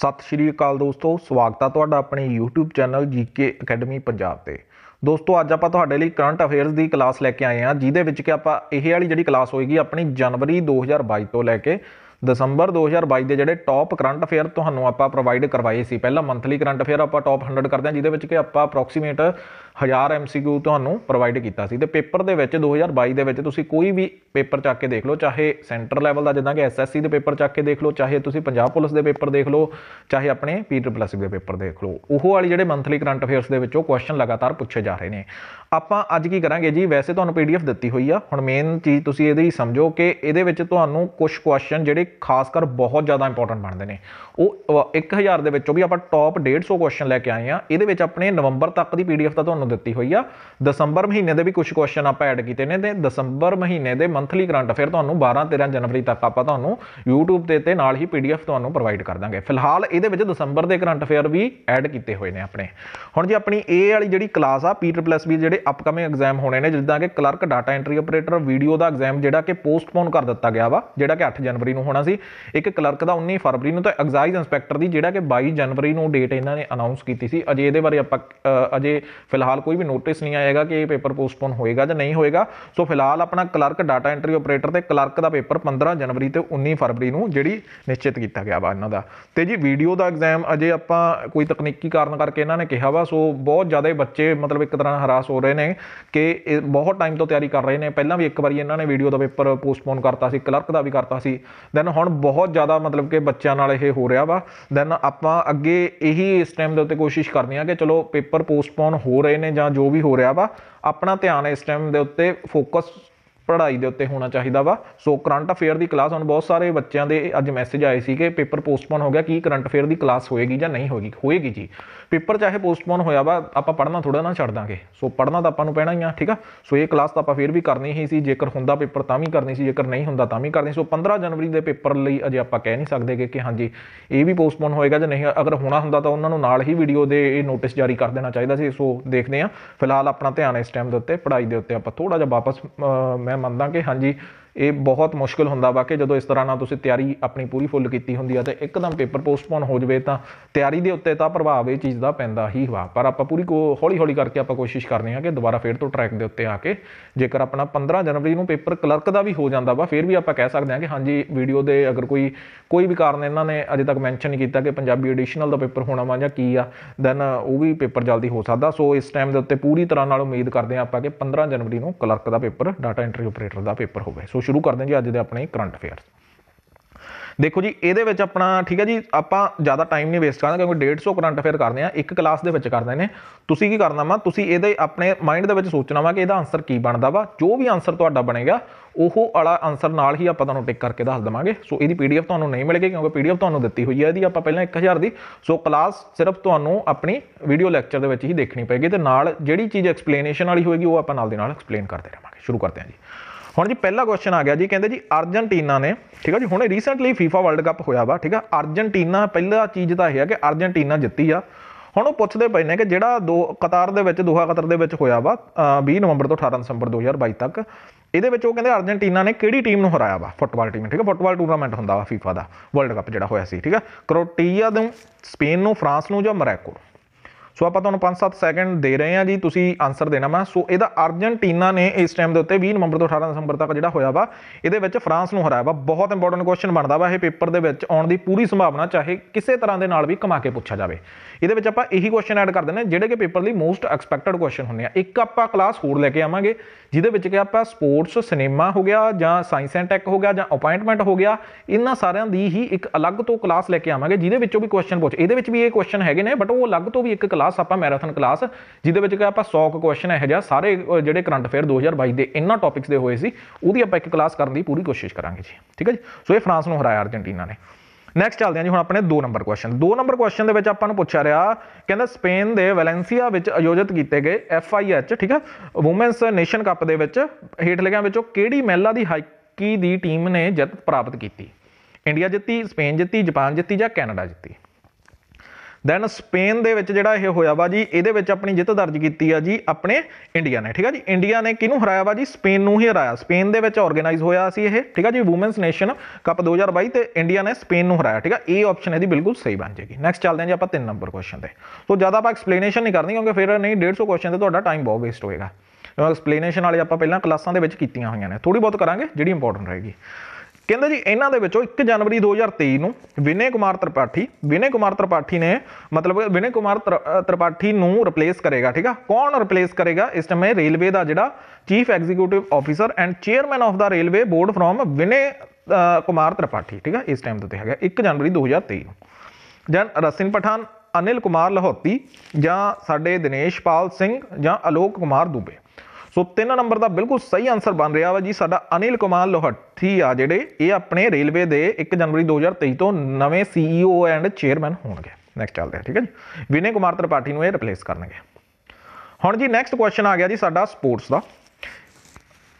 ਸਤਿ ਸ਼੍ਰੀ ਅਕਾਲ ਦੋਸਤੋ ਸਵਾਗਤ ਹੈ ਤੁਹਾਡਾ ਆਪਣੇ YouTube channel GK academy Punjab ਤੇ ਦੋਸਤੋ ਅੱਜ ਆਪਾਂ ਤੁਹਾਡੇ ਲਈ ਕਰੰਟ ਅਫੇਅਰਸ ਦੀ ਕਲਾਸ ਲੈ ਕੇ ਆਏ ਹਾਂ ਜਿਹਦੇ ਵਿੱਚ ਕਿ ਆਪਾਂ ਇਹ ਵਾਲੀ ਜਿਹੜੀ ਕਲਾਸ ਹੋਏਗੀ ਆਪਣੀ ਜਨਵਰੀ 2022 ਤੋਂ ਲੈ ਕੇ ਦਸੰਬਰ 2022 ਦੇ ਜਿਹੜੇ ਟੌਪ ਕਰੰਟ ਅਫੇਅਰ ਤੁਹਾਨੂੰ ਆਪਾਂ ਪ੍ਰੋਵਾਈਡ ਕਰਵਾਏ ਸੀ ਪਹਿਲਾ ਮੰਥਲੀ ਕਰੰਟ ਅਫੇਅਰ ਆਪਾਂ ਟੌਪ 100 ਕਰਦੇ ਹਾਂ ਜਿਹਦੇ ਵਿੱਚ ਕਿ ਆਪਾਂ ਅਪਰੋਕਸੀਮੇਟ 1000 MCQ ਤੁਹਾਨੂੰ ਪ੍ਰੋਵਾਈਡ ਕੀਤਾ ਸੀ ਤੇ ਪੇਪਰ ਦੇ ਵਿੱਚ 2022 ਦੇ ਵਿੱਚ ਤੁਸੀਂ ਕੋਈ ਵੀ ਪੇਪਰ ਚੱਕ ਕੇ ਦੇਖ ਲਓ ਚਾਹੇ ਸੈਂਟਰ ਲੈਵਲ ਦਾ ਜਿੱਦਾਂ ਕਿ ਐਸਐਸਸੀ ਦੇ ਪੇਪਰ ਚੱਕ ਕੇ ਦੇਖ ਲਓ ਚਾਹੇ ਤੁਸੀਂ ਪੰਜਾਬ ਪੁਲਿਸ ਦੇ ਪੇਪਰ ਦੇਖ ਲਓ ਚਾਹੇ ਆਪਣੇ ਪੀਟਰਪਲਸ ਦੇ ਪੇਪਰ ਦੇਖ ਲਓ ਉਹ ਵਾਲੀ ਜਿਹੜੇ ਮੰਥਲੀ ਕਰੰਟ ਅਫੇਅਰਸ ਦੇ ਵਿੱਚੋਂ ਕੁਐਸਚਨ ਲਗਾਤਾਰ ਪੁੱਛੇ ਜਾ ਰਹੇ ਨੇ ਆਪਾਂ ਅੱਜ ਕੀ ਕਰਾਂਗੇ ਜੀ ਵੈਸੇ ਤੁਹਾਨੂੰ ਪੀਡੀਐਫ ਦਿੱਤੀ ਹੋਈ ਆ ਹੁਣ ਮੇਨ ਚੀਜ਼ ਤੁਸੀਂ ਇਹਦੇ ਹੀ ਸਮਝੋ ਕਿ ਇਹਦੇ ਵਿੱਚ ਤੁਹਾਨੂੰ ਕੁਝ ਕੁਐਸਚਨ ਜਿਹੜੇ ਖਾਸ ਕਰ ਬਹੁਤ ਜ਼ਿਆਦਾ ਇੰਪੋਰਟੈਂਟ ਬਣਦੇ ਨੇ ਉਹ 1000 ਦੇ ਵਿੱਚੋਂ ਵੀ ਆਪਾਂ ਟੌਪ 150 ਕੁਐਸਚਨ ਲੈ ਕੇ ਆਏ ਆ ਇਹਦੇ ਵਿੱਚ ਆਪਣੇ ਨਵੰਬਰ ਤੱਕ ਦੀ ਪੀਡੀਐਫ ਦਾ ਤੁਹਾਨੂੰ ਨੂੰ ਦਿੱਤੀ ਹੋਈ ਆ ਦਸੰਬਰ ਮਹੀਨੇ ਦੇ ਵੀ ਕੁਝ ਕੁਐਸਚਨ ਆਪਾਂ ਐਡ ਕੀਤੇ ਨੇ ਤੇ ਦਸੰਬਰ ਮਹੀਨੇ ਦੇ ਮੰਥਲੀ ਕਰੰਟ ਅਫੇਅਰ ਤੁਹਾਨੂੰ 12 13 ਜਨਵਰੀ ਤੱਕ ਆਪਾਂ ਤੁਹਾਨੂੰ YouTube ਤੇ ਤੇ ਨਾਲ ਹੀ PDF ਤੁਹਾਨੂੰ ਪ੍ਰੋਵਾਈਡ ਕਰ ਦਾਂਗੇ ਫਿਲਹਾਲ ਇਹਦੇ ਵਿੱਚ ਦਸੰਬਰ ਦੇ ਕਰੰਟ ਅਫੇਅਰ ਵੀ ਐਡ ਕੀਤੇ ਹੋਏ ਨੇ ਆਪਣੇ ਹੁਣ ਜੀ ਆਪਣੀ A ਵਾਲੀ ਜਿਹੜੀ ਕਲਾਸ ਆ ਵੀ ਜਿਹੜੇ ਅਪਕਮਿੰਗ ਐਗਜ਼ਾਮ ਹੋਣੇ ਨੇ ਜਿੱਦਾਂ ਕਿ clerk data entry operator video ਦਾ ਐਗਜ਼ਾਮ ਜਿਹੜਾ ਕਿ ਪੋਸਟਪੋਨ ਕਰ ਦਿੱਤਾ ਗਿਆ ਵਾ ਜਿਹੜਾ ਕਿ 8 ਜਨਵਰੀ ਨੂੰ ਹੋਣਾ ਸੀ ਇੱਕ ਕਲਰਕ ਦਾ 19 ਫਰਵਰੀ ਨੂੰ ਤੇ ਐਗਜ਼ਾਈਜ਼ ਇੰਸਪੈਕਟਰ ਦੀ ਜਿਹੜਾ ਕਿ 22 ਜਨਵਰੀ ਨੂੰ ਡੇਟ ਇਹਨਾਂ ਨੇ ਅਨਾਉਂਸ ਕੀਤੀ ਸੀ ਅਜੇ ਇਹਦੇ ਬਾਰੇ ਆਪਾਂ ਅਜੇ ਫਿਲਹਾਲ ਫਿਲਹਾਲ ਕੋਈ ਵੀ ਨੋਟਿਸ ਨਹੀਂ ਆਏਗਾ ਕਿ ਇਹ ਪੇਪਰ ਪੋਸਟਪੋਨ ਹੋਏਗਾ ਜਾਂ ਨਹੀਂ ਹੋਏਗਾ ਸੋ ਫਿਲਹਾਲ ਆਪਣਾ ਕਲਰਕ ਡਾਟਾ ਐਂਟਰੀ ਆਪਰੇਟਰ ਤੇ ਕਲਰਕ ਦਾ ਪੇਪਰ 15 ਜਨਵਰੀ ਤੇ 19 ਫਰਵਰੀ ਨੂੰ ਜਿਹੜੀ ਨਿਸ਼ਚਿਤ ਕੀਤਾ ਗਿਆ ਵਾ ਇਹਨਾਂ ਦਾ ਤੇ ਜੀ ਵੀਡੀਓ ਦਾ ਐਗਜ਼ਾਮ ਅਜੇ ਆਪਾਂ ਕੋਈ ਤਕਨੀਕੀ ਕਾਰਨ ਕਰਕੇ ਇਹਨਾਂ ਨੇ ਕਿਹਾ ਵਾ ਸੋ ਬਹੁਤ ਜ਼ਿਆਦਾ ਬੱਚੇ ਮਤਲਬ ਇੱਕ ਤਰ੍ਹਾਂ ਹਰਾਸ ਹੋ ਰਹੇ ਨੇ ਕਿ ਬਹੁਤ ਟਾਈਮ ਤੋਂ ਤਿਆਰੀ ਕਰ ਰਹੇ ਨੇ ਪਹਿਲਾਂ ਵੀ ਇੱਕ ਵਾਰੀ ਇਹਨਾਂ ਨੇ ਵੀਡੀਓ ਦਾ ਪੇਪਰ ਪੋਸਟਪੋਨ ਕਰਤਾ ਸੀ ਕਲਰਕ ਦਾ ਵੀ ਕਰਤਾ ਸੀ ਦੈਨ ਹੁਣ ਬਹੁਤ ਜ਼ਿਆਦਾ ਮਤਲਬ ਕਿ ਬੱਚਿਆਂ ਨਾਲ ਇਹ ਹੋ ਰਿਹਾ ਵਾ ਦੈਨ ਆਪਾਂ ਅੱਗੇ ਇਹੀ ਇਸ ਟਾਈਮ ਦੇ ਉੱਤੇ ਕੋਸ਼ਿਸ਼ ਕਰਨੀ ਆ ਕਿ ਚਲੋ ਪੇਪਰ ਪੋਸਟਪੋਨ ਹੋ ਰਹੇ ਨੇ ਨੇ ਜਾਂ ਜੋ ਵੀ ਹੋ ਰਿਹਾ ਵਾ ਆਪਣਾ ਧਿਆਨ ਇਸ ਟਾਈਮ ਦੇ ਉੱਤੇ ਫੋਕਸ ਪੜ੍ਹਾਈ ਦੇ ਉੱਤੇ ਹੋਣਾ ਚਾਹੀਦਾ ਵਾ ਸੋ ਕਰੰਟ ਅਫੇਅਰ ਦੀ ਕਲਾਸ ਹੁਣ ਬਹੁਤ ਸਾਰੇ ਬੱਚਿਆਂ ਦੇ ਅੱਜ ਮੈਸੇਜ ਆਏ ਸੀ ਕਿ ਪੇਪਰ ਪੋਸਟਪੋਨ ਹੋ ਗਿਆ ਕੀ ਕਰੰਟ ਅਫੇਅਰ ਦੀ ਕਲਾਸ ਹੋਏਗੀ ਜਾਂ ਨਹੀਂ ਹੋਏਗੀ ਹੋਏਗੀ ਜੀ ਪੇਪਰ ਚਾਹੇ ਪੋਸਟਪੋਨ ਹੋਇਆ ਵਾ ਆਪਾਂ ਪੜਨਾ ਥੋੜਾ ਨਾ ਛੱਡ ਦਾਂਗੇ ਸੋ ਪੜਨਾ ਤਾਂ ਆਪਾਂ ਨੂੰ ਪੈਣਾ ਹੀ ਆ ਠੀਕ ਆ ਸੋ ਇਹ ਕਲਾਸ ਤਾਂ ਆਪਾਂ ਫੇਰ ਵੀ ਕਰਨੀ ਹੀ ਸੀ ਜੇਕਰ ਹੁੰਦਾ ਪੇਪਰ ਤਾਂ ਵੀ ਕਰਨੀ ਸੀ ਜੇਕਰ ਨਹੀਂ ਹੁੰਦਾ ਤਾਂ ਵੀ ਕਰਨੀ ਸੋ 15 ਜਨਵਰੀ ਦੇ ਪੇਪਰ ਲਈ ਅਜੇ ਆਪਾਂ ਕਹਿ ਨਹੀਂ ਸਕਦੇ ਕਿ ਹਾਂਜੀ ਇਹ ਵੀ ਪੋਸਟਪੋਨ ਹੋਏਗਾ ਜਾਂ ਨਹੀਂ ਅਗਰ ਹੋਣਾ ਹੁੰਦਾ ਤਾਂ ਉਹਨਾਂ ਨੂੰ ਨਾਲ ਹੀ ਵੀਡੀਓ ਦੇ ਇਹ ਨੋਟਿਸ ਜਾਰੀ ਕਰ ਦੇਣਾ ਚਾਹੀਦਾ ਸੀ ਸੋ ਦੇਖਦੇ ਆ ਫਿਲਹਾਲ ਆਪਣਾ ਧਿਆਨ ਇਸ ਟਾਈਮ ਦੇ ਉੱਤੇ ਪੜ੍ਹਾਈ ਦੇ ਉੱਤੇ ਆਪਾਂ ਥੋੜਾ ਜਿਹਾ ਵਾਪਸ ਮੈਂ ਮੰਨਦਾ ਕਿ ਹਾਂਜੀ ਇਹ ਬਹੁਤ ਮੁਸ਼ਕਲ ਹੁੰਦਾ ਵਾ ਕਿ ਜਦੋਂ ਇਸ ਤਰ੍ਹਾਂ ਨਾਲ ਤੁਸੀਂ ਤਿਆਰੀ ਆਪਣੀ ਪੂਰੀ ਫੁੱਲ ਕੀਤੀ ਹੁੰਦੀ ਆ ਤੇ ਇੱਕਦਮ ਪੇਪਰ ਪੋਸਟਪੋਨ ਹੋ ਜਵੇ ਤਾਂ ਤਿਆਰੀ ਦੇ ਉੱਤੇ ਤਾਂ ਪ੍ਰਭਾਵ ਇਹ ਚੀਜ਼ ਦਾ ਪੈਂਦਾ ਹੀ ਵਾ ਪਰ ਆਪਾਂ ਪੂਰੀ ਹੌਲੀ ਹੌਲੀ ਕਰਕੇ ਆਪਾਂ ਕੋਸ਼ਿਸ਼ ਕਰਨੀ ਆ ਕਿ ਦੁਬਾਰਾ ਫੇਰ ਤੋਂ ਟਰੈਕ ਦੇ ਉੱਤੇ ਆ ਕੇ ਜੇਕਰ ਆਪਣਾ 15 ਜਨਵਰੀ ਨੂੰ ਪੇਪਰ ਕਲਰਕ ਦਾ ਵੀ ਹੋ ਜਾਂਦਾ ਵਾ ਫੇਰ ਵੀ ਆਪਾਂ ਕਹਿ ਸਕਦੇ ਆ ਕਿ ਹਾਂਜੀ ਵੀਡੀਓ ਦੇ ਅਗਰ ਕੋਈ ਕੋਈ ਵੀ ਕਾਰਨ ਇਹਨਾਂ ਨੇ ਅਜੇ ਤੱਕ ਮੈਂਸ਼ਨ ਨਹੀਂ ਕੀਤਾ ਕਿ ਪੰਜਾਬੀ ਐਡੀਸ਼ਨਲ ਦਾ ਪੇਪਰ ਹੋਣਾ ਵਾ ਜਾਂ ਕੀ ਆ ਦੈਨ ਉਹ ਵੀ ਪੇਪਰ ਜਲਦੀ ਹੋ ਸਕਦਾ ਸੋ ਇਸ ਟਾਈਮ ਦੇ ਉੱਤੇ ਪੂਰੀ ਤਰ੍ਹਾਂ ਨਾਲ ਉਮੀਦ ਕਰਦੇ ਆ ਆਪਾਂ ਕਿ 15 ਜਨਵਰੀ ਨੂੰ ਕਲਰਕ ਦਾ ਪੇਪਰ ਡਾਟਾ ਐਂਟਰੀ ਆਪਰੇਟਰ ਦਾ ਪੇਪਰ ਹੋਵੇ ਸੋ ਸ਼ੁਰੂ ਕਰਦੇ ਹਾਂ ਜੀ ਅੱਜ ਦੇ ਆਪਣੇ ਕਰੰਟ ਅਫੇਅਰਸ ਦੇਖੋ ਜੀ ਇਹਦੇ ਵਿੱਚ ਆਪਣਾ ਠੀਕ ਹੈ ਜੀ ਆਪਾਂ ਜ਼ਿਆਦਾ ਟਾਈਮ ਨਹੀਂ ਵੇਸਟ ਕਰਾਂਗੇ ਕਿਉਂਕਿ 150 ਕਰੰਟ ਅਫੇਅਰ ਕਰਦੇ ਆ ਇੱਕ ਕਲਾਸ ਦੇ ਵਿੱਚ ਕਰਦੇ ਨੇ ਤੁਸੀਂ ਕੀ ਕਰਨਾ ਵਾ ਤੁਸੀਂ ਇਹਦੇ ਆਪਣੇ ਮਾਈਂਡ ਦੇ ਵਿੱਚ ਸੋਚਣਾ ਵਾ ਕਿ ਇਹਦਾ ਆਨਸਰ ਕੀ ਬਣਦਾ ਵਾ ਜੋ ਵੀ ਆਨਸਰ ਤੁਹਾਡਾ ਬਣੇਗਾ ਉਹ ਵਾਲਾ ਆਨਸਰ ਨਾਲ ਹੀ ਆਪਾਂ ਤੁਹਾਨੂੰ ਟਿਕ ਕਰਕੇ ਦੱਸ ਦਵਾਂਗੇ ਸੋ ਇਹਦੀ ਪੀਡੀਐਫ ਤੁਹਾਨੂੰ ਨਹੀਂ ਮਿਲੇਗੀ ਕਿਉਂਕਿ ਪੀਡੀਐਫ ਤੁਹਾਨੂੰ ਦਿੱਤੀ ਹੋਈ ਹੈ ਇਹਦੀ ਆਪਾਂ ਪਹਿਲਾਂ 1000 ਦੀ ਸੋ ਕਲਾਸ ਸਿਰਫ ਤੁਹਾਨੂੰ ਆਪਣੀ ਵੀਡੀਓ ਲੈਕਚਰ ਦੇ ਵਿੱਚ ਹੀ ਦੇਖਣੀ ਪਏਗੀ ਤੇ ਨਾਲ ਜਿਹੜੀ ਚੀਜ਼ ਐਕਸਪਲੇਨੇਸ਼ਨ ਵਾਲੀ ਹੋਏਗੀ ਉਹ ਆਪਾਂ ਨਾਲ ਦੇ ਨਾਲ ਐਕਸਪਲੇਨ ਕਰਦੇ ਰਹਾਂਗੇ ਸ਼ੁਰੂ ਕਰਦੇ ਹਾਂ ਜੀ ਹੁਣ ਜੀ ਪਹਿਲਾ ਕੁਐਸਚਨ ਆ ਗਿਆ ਜੀ ਕਹਿੰਦੇ ਜੀ ਅਰਜਨਟੀਨਾ ਨੇ ਠੀਕ ਆ ਜੀ ਹੁਣੇ ਰੀਸੈਂਟਲੀ FIFA ਵਰਲਡ ਕੱਪ ਹੋਇਆ ਵਾ ਠੀਕ ਆ ਅਰਜਨਟੀਨਾ ਪਹਿਲਾ ਚੀਜ਼ ਤਾਂ ਇਹ ਹੈ ਕਿ ਅਰਜਨਟੀਨਾ ਜਿੱਤੀ ਆ ਹੁਣ ਉਹ ਪੁੱਛਦੇ ਪਏ ਨੇ ਕਿ ਜਿਹੜਾ ਦੋ ਕਤਾਰ ਦੇ ਵਿੱਚ ਦੋਹਾ ਕਤਰ ਦੇ ਵਿੱਚ ਹੋਇਆ ਵਾ 20 ਨਵੰਬਰ ਤੋਂ 18 ਦਸੰਬਰ 2022 ਤੱਕ ਇਹਦੇ ਵਿੱਚ ਉਹ ਕਹਿੰਦੇ ਅਰਜਨਟੀਨਾ ਨੇ ਕਿਹੜੀ ਟੀਮ ਨੂੰ ਹਰਾਇਆ ਵਾ ਫੁੱਟਬਾਲ ਟੀਮ ਠੀਕ ਹੈ ਫੁੱਟਬਾਲ ਟੂਰਨਾਮੈਂਟ ਹੁੰਦਾ ਵਾ FIFA ਦਾ ਵਰਲਡ ਕੱਪ ਜਿਹੜਾ ਹੋਇਆ ਸੀ ਠੀਕ ਹੈ ਕਰੋਟੀਆ ਨੂੰ ਸਪੇਨ ਨੂੰ ਫਰਾਂਸ ਨੂੰ ਜਾਂ ਮਰਾਕੋ ਸੋ ਆਪਾਂ ਤੁਹਾਨੂੰ 5-7 ਸੈਕਿੰਡ ਦੇ ਰਹੇ ਹਾਂ ਜੀ ਤੁਸੀਂ ਆਨਸਰ ਦੇਣਾ ਮੈਂ ਸੋ ਇਹਦਾ ਅਰਜنٹੀਨਾ ਨੇ ਇਸ ਟਾਈਮ ਦੇ ਉੱਤੇ 20 ਨਵੰਬਰ ਤੋਂ 18 ਦਸੰਬਰ ਤੱਕ ਜਿਹੜਾ ਹੋਇਆ ਵਾ ਇਹਦੇ ਵਿੱਚ ਫਰਾਂਸ ਨੂੰ ਹਰਾਇਆ ਵਾ ਬਹੁਤ ਇੰਪੋਰਟੈਂਟ ਕੁਐਸਚਨ ਬਣਦਾ ਵਾ ਇਹ ਪੇਪਰ ਦੇ ਵਿੱਚ ਆਉਣ ਦੀ ਪੂਰੀ ਸੰਭਾਵਨਾ ਚਾਹੇ ਕਿਸੇ ਤਰ੍ਹਾਂ ਦੇ ਨਾਲ ਵੀ ਕਮਾ ਕੇ ਪੁੱਛਿਆ ਜਾਵੇ ਇਹਦੇ ਵਿੱਚ ਆਪਾਂ ਇਹੀ ਕੁਐਸਚਨ ਐਡ ਕਰ ਦਿੰਦੇ ਜਿਹੜੇ ਕਿ ਪੇਪਰ ਲਈ ਮੋਸਟ ਐਕਸਪੈਕਟਡ ਕੁਐਸਚਨ ਹੁੰਦੇ ਆ ਇੱਕ ਆਪਾਂ ਕਲਾਸ ਹੋਰ ਲੈ ਕੇ ਆਵਾਂਗੇ ਜਿਹਦੇ ਵਿੱਚ ਕਿ ਆਪਾਂ ਸਪੋਰਟਸ ਸਿਨੇਮਾ ਹੋ ਗਿਆ ਜਾਂ ਸਾਇੰਸ ਐਂਡ ਟੈਕ ਹੋ ਗਿਆ ਜਾਂ ਅਪਾਇੰਟਮੈਂਟ ਹੋ ਗਿਆ ਇਹਨਾਂ ਸਾਰਿਆਂ ਦੀ ਹੀ ਇੱਕ ਅਲੱਗ ਤੋਂ ਕਲਾਸ ਲੈ ਕੇ ਆਵਾਂਗੇ ਜਿਹਦੇ ਵਿੱਚੋਂ ਵੀ ਕੁਐਸਚਨ ਪੁੱਛ ਇਹਦੇ ਵਿੱਚ ਵੀ ਇਹ ਕੁਐਸਚਨ ਹੈਗੇ ਨੇ ਬਟ ਉਹ ਅਲੱਗ ਤੋਂ ਵੀ ਇੱਕ ਕਲਾਸ ਆਪਾਂ ਮੈਰਾਥਨ ਕਲਾਸ ਜਿਹਦੇ ਵਿੱਚ ਕਿ ਆਪਾਂ 100 ਕੁਐਸਚਨ ਇਹ ਜਿਹਾ ਸਾਰੇ ਜਿਹੜੇ ਕਰੰਟ ਅਫੇਅਰ 2022 ਦੇ ਇਹਨਾਂ ਟੌਪਿਕਸ ਦੇ ਹੋਏ ਸੀ ਉਹਦੀ ਆਪਾਂ ਇੱਕ ਕਲਾਸ ਕਰਨ ਦੀ ਪੂਰੀ ਕੋਸ਼ਿਸ਼ ਕਰਾਂਗੇ ਜੀ ਠੀਕ ਹੈ ਜੀ ਸੋ ਇਹ ਫਰਾਂਸ ਨੂੰ ਹਰਾਇਆ ਅਰਜੈਂਟੀਨਾ ਨੇ ਨੈਕਸਟ ਚੱਲਦੇ ਹਾਂ ਜੀ ਹੁਣ ਆਪਣੇ 2 ਨੰਬਰ ਕੁਐਸਚਨ 2 ਨੰਬਰ ਕੁਐਸਚਨ ਦੇ ਵਿੱਚ ਆਪਾਂ ਨੂੰ ਪੁੱਛਿਆ ਰਿਹਾ ਕਹਿੰਦਾ ਸਪੇਨ ਦੇ ਵੈਲੈਂਸੀਆ ਵਿੱਚ ਆਯੋਜਿਤ ਕੀਤੇ ਗਏ ਐਚ ਠੀਕ ਆ ਔਮਨਸ ਨੇਸ਼ਨ ਕੱਪ ਦੇ ਵਿੱਚ ਹੇਠ ਲਿਖਿਆਂ ਵਿੱਚੋਂ ਕਿਹੜੀ ਮਹਿਲਾ ਦੀ ਹਾਕੀ ਦੀ ਟੀਮ ਨੇ ਜਿੱਤ ਪ੍ਰਾਪਤ ਕੀਤੀ ਇੰਡੀਆ ਜਿੱਤੀ ਸਪੇਨ ਜਿੱਤੀ ਜਾਪਾਨ ਜਿੱਤੀ ਜਾਂ ਕੈਨੇਡਾ ਜਿੱਤੀ ਦੈਨ ਸਪੇਨ ਦੇ ਵਿੱਚ ਜਿਹੜਾ ਇਹ ਹੋਇਆ ਵਾ ਜੀ ਇਹਦੇ ਵਿੱਚ ਆਪਣੀ ਜਿੱਤ ਦਰਜ ਕੀਤੀ ਆ ਜੀ ਆਪਣੇ ਇੰਡੀਆ ਨੇ ਠੀਕ ਆ ਜੀ ਇੰਡੀਆ ਨੇ ਕਿਹਨੂੰ ਹਰਾਇਆ ਵਾ ਜੀ ਸਪੇਨ ਨੂੰ ਹੀ ਹਰਾਇਆ ਸਪੇਨ ਦੇ ਵਿੱਚ ਆਰਗੇਨਾਈਜ਼ ਹੋਇਆ ਸੀ ਇਹ ਠੀਕ ਆ ਜੀ ਔਮਨਸ ਨੇਸ਼ਨ ਕੱਪ 2022 ਤੇ ਇੰਡੀਆ ਨੇ ਸਪੇਨ ਨੂੰ ਹਰਾਇਆ ਠੀਕ ਆ ਇਹ ਆਪਸ਼ਨ ਇਹਦੀ ਬਿਲਕੁਲ ਸਹੀ ਬਣ ਜਾਏਗੀ ਨੈਕਸਟ ਚੱਲਦੇ ਹਾਂ ਜੀ ਆਪਾਂ 3 ਨੰਬਰ ਕੁਐਸਚਨ ਤੇ ਸੋ ਜ਼ਿਆਦਾ ਆਪਾਂ ਐਕਸਪਲੇਨੇਸ਼ਨ ਨਹੀਂ ਕਰਨੀ ਕਿਉਂਕਿ ਫਿਰ ਨਹੀਂ 150 ਕੁਐਸਚਨ ਤੇ ਤੁਹਾਡਾ ਟਾਈਮ ਬਹੁਤ ਵੇਸਟ ਹੋਏਗਾ ਐਕਸਪਲੇਨੇਸ਼ਨ ਵਾਲੇ ਆਪਾਂ ਪਹਿਲਾਂ ਕਲਾਸਾਂ ਦੇ ਵਿੱਚ ਕੀਤੀਆਂ ਹੋਈਆਂ ਨੇ ਥੋੜੀ ਬਹੁਤ ਕਰਾਂਗੇ ਜਿਹੜੀ ਇੰਪੋਰਟੈਂਟ ਰਹੇਗੀ ਕਹਿੰਦਾ ਜੀ ਇਹਨਾਂ ਦੇ ਵਿੱਚੋਂ 1 ਜਨਵਰੀ 2023 ਨੂੰ ਵਿਨੇ ਕੁਮਾਰ ਤ੍ਰਿਪਾਠੀ ਵਿਨੇ ਕੁਮਾਰ ਤ੍ਰਿਪਾਠੀ ਨੇ ਮਤਲਬ ਵਿਨੇ ਕੁਮਾਰ ਤ੍ਰਿਪਾਠੀ ਨੂੰ ਰਿਪਲੇਸ ਕਰੇਗਾ ਠੀਕ ਆ ਕੌਣ ਰਿਪਲੇਸ ਕਰੇਗਾ ਇਸ ਟਾਈਮ ਰੇਲਵੇ ਦਾ ਜਿਹੜਾ chief executive officer and chairman of the railway board from Vinay Kumar Tripathi ਠੀਕ ਆ ਇਸ ਟਾਈਮ ਤੇ ਹੈਗਾ 1 ਜਨਵਰੀ 2023 ਨੂੰ ਜਨ ਰਸਿਨ ਪਠਾਨ ਅਨਿਲ ਕੁਮਾਰ ਲਹੌਤੀ ਜਾਂ ਸਾਡੇ ਦਿਨੇਸ਼ ਪਾਲ ਸਿੰਘ ਜਾਂ ਅਲੋਕ ਕੁਮਾਰ ਦੂਬੇ ਸੋ ਤਿੰਨ ਨੰਬਰ ਦਾ ਬਿਲਕੁਲ ਸਹੀ ਆਨਸਰ ਬਣ ਰਿਹਾ ਵਾ ਜੀ ਸਾਡਾ ਅਨਿਲ ਕੁਮਾਰ ਲੋਹਟੀ ਆ ਜਿਹੜੇ ਇਹ ਆਪਣੇ ਰੇਲਵੇ ਦੇ 1 ਜਨਵਰੀ 2023 ਤੋਂ ਨਵੇਂ ਸੀਈਓ ਐਂਡ ਚੇਅਰਮੈਨ ਹੋਣਗੇ ਨੈਕਸਟ ਚੱਲਦੇ ਆ ਠੀਕ ਹੈ ਜੀ ਵਿਨੇ ਕੁਮਾਰ ਤ੍ਰਿਪਾਠੀ ਨੂੰ ਇਹ ਰਿਪਲੇਸ ਕਰਨਗੇ ਹੁਣ ਜੀ ਨੈਕਸਟ ਕੁਐਸਚਨ ਆ ਗਿਆ ਜੀ ਸਾਡਾ ਸਪੋਰਟਸ ਦਾ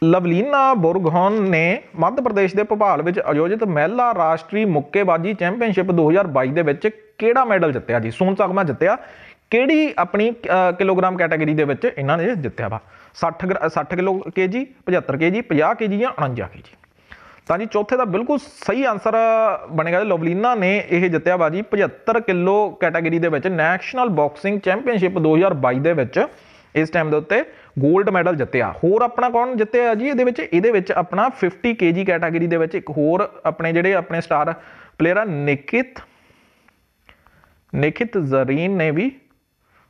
ਲਵਲੀਨਾ ਬੁਰਗਹੌਨ ਨੇ ਮੱਧ ਪ੍ਰਦੇਸ਼ ਦੇ ਭੋਪਾਲ ਵਿੱਚ ਆਯੋਜਿਤ ਮਹਿਲਾ ਰਾਸ਼ਟਰੀ ਮੁੱਕੇਬਾਜ਼ੀ ਚੈਂਪੀਅਨਸ਼ਿਪ 2022 ਦੇ ਵਿੱਚ ਕਿਹੜਾ ਮੈਡਲ ਜਿੱਤਿਆ ਜੀ ਸੋਨ ਤਗਮਾ ਜਿੱਤਿਆ ਕਿਹੜੀ ਆਪਣੀ ਕਿਲੋਗ੍ਰਾਮ ਕੈਟਾਗਰੀ ਦੇ ਵਿੱਚ ਇਹਨਾਂ ਨੇ ਜਿੱਤਿਆ ਵਾ 60 60 ਕਿਲੋ ਕੇਜੀ 75 ਕੇਜੀ 50 ਕੇਜੀ ਜਾਂ 49 ਕੇਜੀ ਤਾਂ ਜੀ ਚੌਥੇ ਦਾ ਬਿਲਕੁਲ ਸਹੀ ਆਨਸਰ ਬਣੇਗਾ ਲਵਲੀਨਾ ਨੇ ਇਹ ਜਿੱਤਿਆ ਬਾਜੀ 75 ਕਿਲੋ ਕੈਟਾਗਰੀ ਦੇ ਵਿੱਚ ਨੈਸ਼ਨਲ ਬਾਕਸਿੰਗ ਚੈਂਪੀਅਨਸ਼ਿਪ 2022 ਦੇ ਵਿੱਚ ਇਸ ਟਾਈਮ ਦੇ ਉੱਤੇ 골ਡ ਮੈਡਲ ਜਿੱਤਿਆ ਹੋਰ ਆਪਣਾ ਕੌਣ ਜਿੱਤਿਆ ਜੀ ਇਹਦੇ ਵਿੱਚ ਇਹਦੇ ਵਿੱਚ ਆਪਣਾ 50 ਕੇਜੀ ਕੈਟਾਗਰੀ ਦੇ ਵਿੱਚ ਇੱਕ ਹੋਰ ਆਪਣੇ ਜਿਹੜੇ ਆਪਣੇ ਸਟਾਰ ਪਲੇਅਰ ਆ ਨਿਕਿਤ ਨਿਕਿਤ ਜ਼ਰੀਨ ਨੇ ਵੀ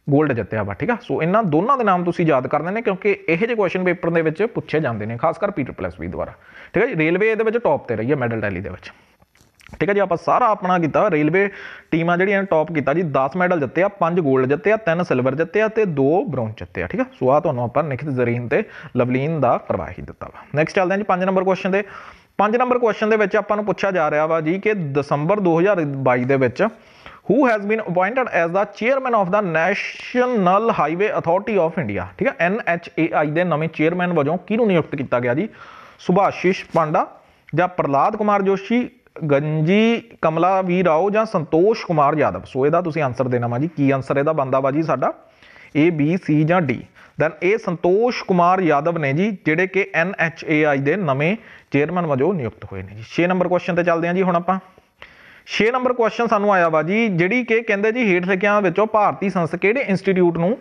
ਗੋਲਡ ਜਿੱਤਿਆ ਵਾ ਠੀਕ ਆ ਸੋ ਇਹਨਾਂ ਦੋਨਾਂ ਦੇ ਨਾਮ ਤੁਸੀਂ ਯਾਦ ਕਰ ਲੈਣੇ ਕਿਉਂਕਿ ਇਹ ਜਿਹੇ ਕੁਐਸਚਨ ਪੇਪਰ ਦੇ ਵਿੱਚ ਪੁੱਛੇ ਜਾਂਦੇ ਨੇ ਖਾਸ ਕਰ ਪੀਟਰ ਪਲੱਸ ਵੀ ਦੁਆਰਾ ਠੀਕ ਆ ਜੀ ਰੇਲਵੇ ਦੇ ਵਿੱਚ ਟੌਪ ਤੇ ਰਹੀ ਹੈ ਮੈਡਲ ਟੈਲੀ ਦੇ ਵਿੱਚ ਠੀਕ ਆ ਜੀ ਆਪਾਂ ਸਾਰਾ ਆਪਣਾ ਕੀਤਾ ਰੇਲਵੇ ਟੀਮਾਂ ਜਿਹੜੀਆਂ ਟੌਪ ਕੀਤਾ ਜੀ 10 ਮੈਡਲ ਜਿੱਤੇ ਆ 5 골ਡ ਜਿੱਤੇ ਆ 3 ਸਿਲਵਰ ਜਿੱਤੇ ਆ ਤੇ 2 ਬ੍ਰੌਂਜ ਜਿੱਤੇ ਆ ਠੀਕ ਆ ਸੋ ਆ ਤੁਹਾਨੂੰ ਆਪਾਂ ਨਿਖਤ ਜ਼ਰੀਨ ਤੇ ਲਵਲੀਨ ਦਾ ਕਰਵਾ ਹੀ ਦਿੱਤਾ ਵਾ ਨੈਕਸਟ ਚੱਲਦੇ ਆ ਜੀ 5 ਨੰਬਰ ਕੁਐਸਚਨ ਦੇ 5 ਨੰਬਰ ਕੁਐਸਚਨ ਦੇ ਵਿੱਚ ਆਪਾਂ ਨੂੰ ਪੁੱਛਿਆ ਜਾ ਰਿਹਾ ਵਾ ਜੀ ਕਿ ਦਸੰਬਰ 2022 ਦੇ ਵਿੱਚ who has been appointed as the chairman of the national highway authority of India ਠੀਕ ਹੈ NHAI ਦੇ ਨਵੇਂ ਚੇਅਰਮੈਨ ਵਜੋਂ ਕਿਹਨੂੰ ਨਿਯੁਕਤ ਕੀਤਾ ਗਿਆ ਜੀ ਸੁਭਾਸ਼ਿਸ਼ ਪਾਂਡਾ ਜਾਂ ਪ੍ਰਲਾਦ ਕੁਮਾਰ ਜੋਸ਼ੀ ਗੰਜੀ ਕਮਲਾ ਵੀ ਰਾਓ ਜਾਂ ਸੰਤੋਸ਼ ਕੁਮਾਰ ਯਾਦਵ ਸੋ ਇਹਦਾ ਤੁਸੀਂ ਆਨਸਰ ਦੇਣਾ ਮਾ ਜੀ ਕੀ ਆਨਸਰ ਇਹਦਾ ਬੰਦਾ ਬਾਜੀ ਸਾਡਾ A B C ਜਾਂ D ਦੈਨ ਇਹ ਸੰਤੋਸ਼ ਕੁਮਾਰ ਯਾਦਵ ਨੇ ਜੀ ਜਿਹੜੇ ਕਿ NHAI ਦੇ ਨਵੇਂ ਚੇਅਰਮੈਨ ਵਜੋਂ ਨਿਯੁਕਤ ਹੋਏ ਨੇ ਜੀ 6 ਨੰਬਰ ਕੁਐਸਚਨ ਤੇ ਚੱਲਦੇ ਹਾਂ ਜੀ ਹੁਣ ਆਪਾਂ 6 ਨੰਬਰ ਕੁਐਸਚਨ ਸਾਨੂੰ ਆਇਆ ਵਾ ਜੀ ਜਿਹੜੀ ਕਿ ਕਹਿੰਦੇ ਜੀ ਹੇਠ ਲਿਖਿਆਂ ਵਿੱਚੋਂ ਭਾਰਤੀ ਸੰਸ ਕਿਹੜੇ ਇੰਸਟੀਚਿਊਟ ਨੂੰ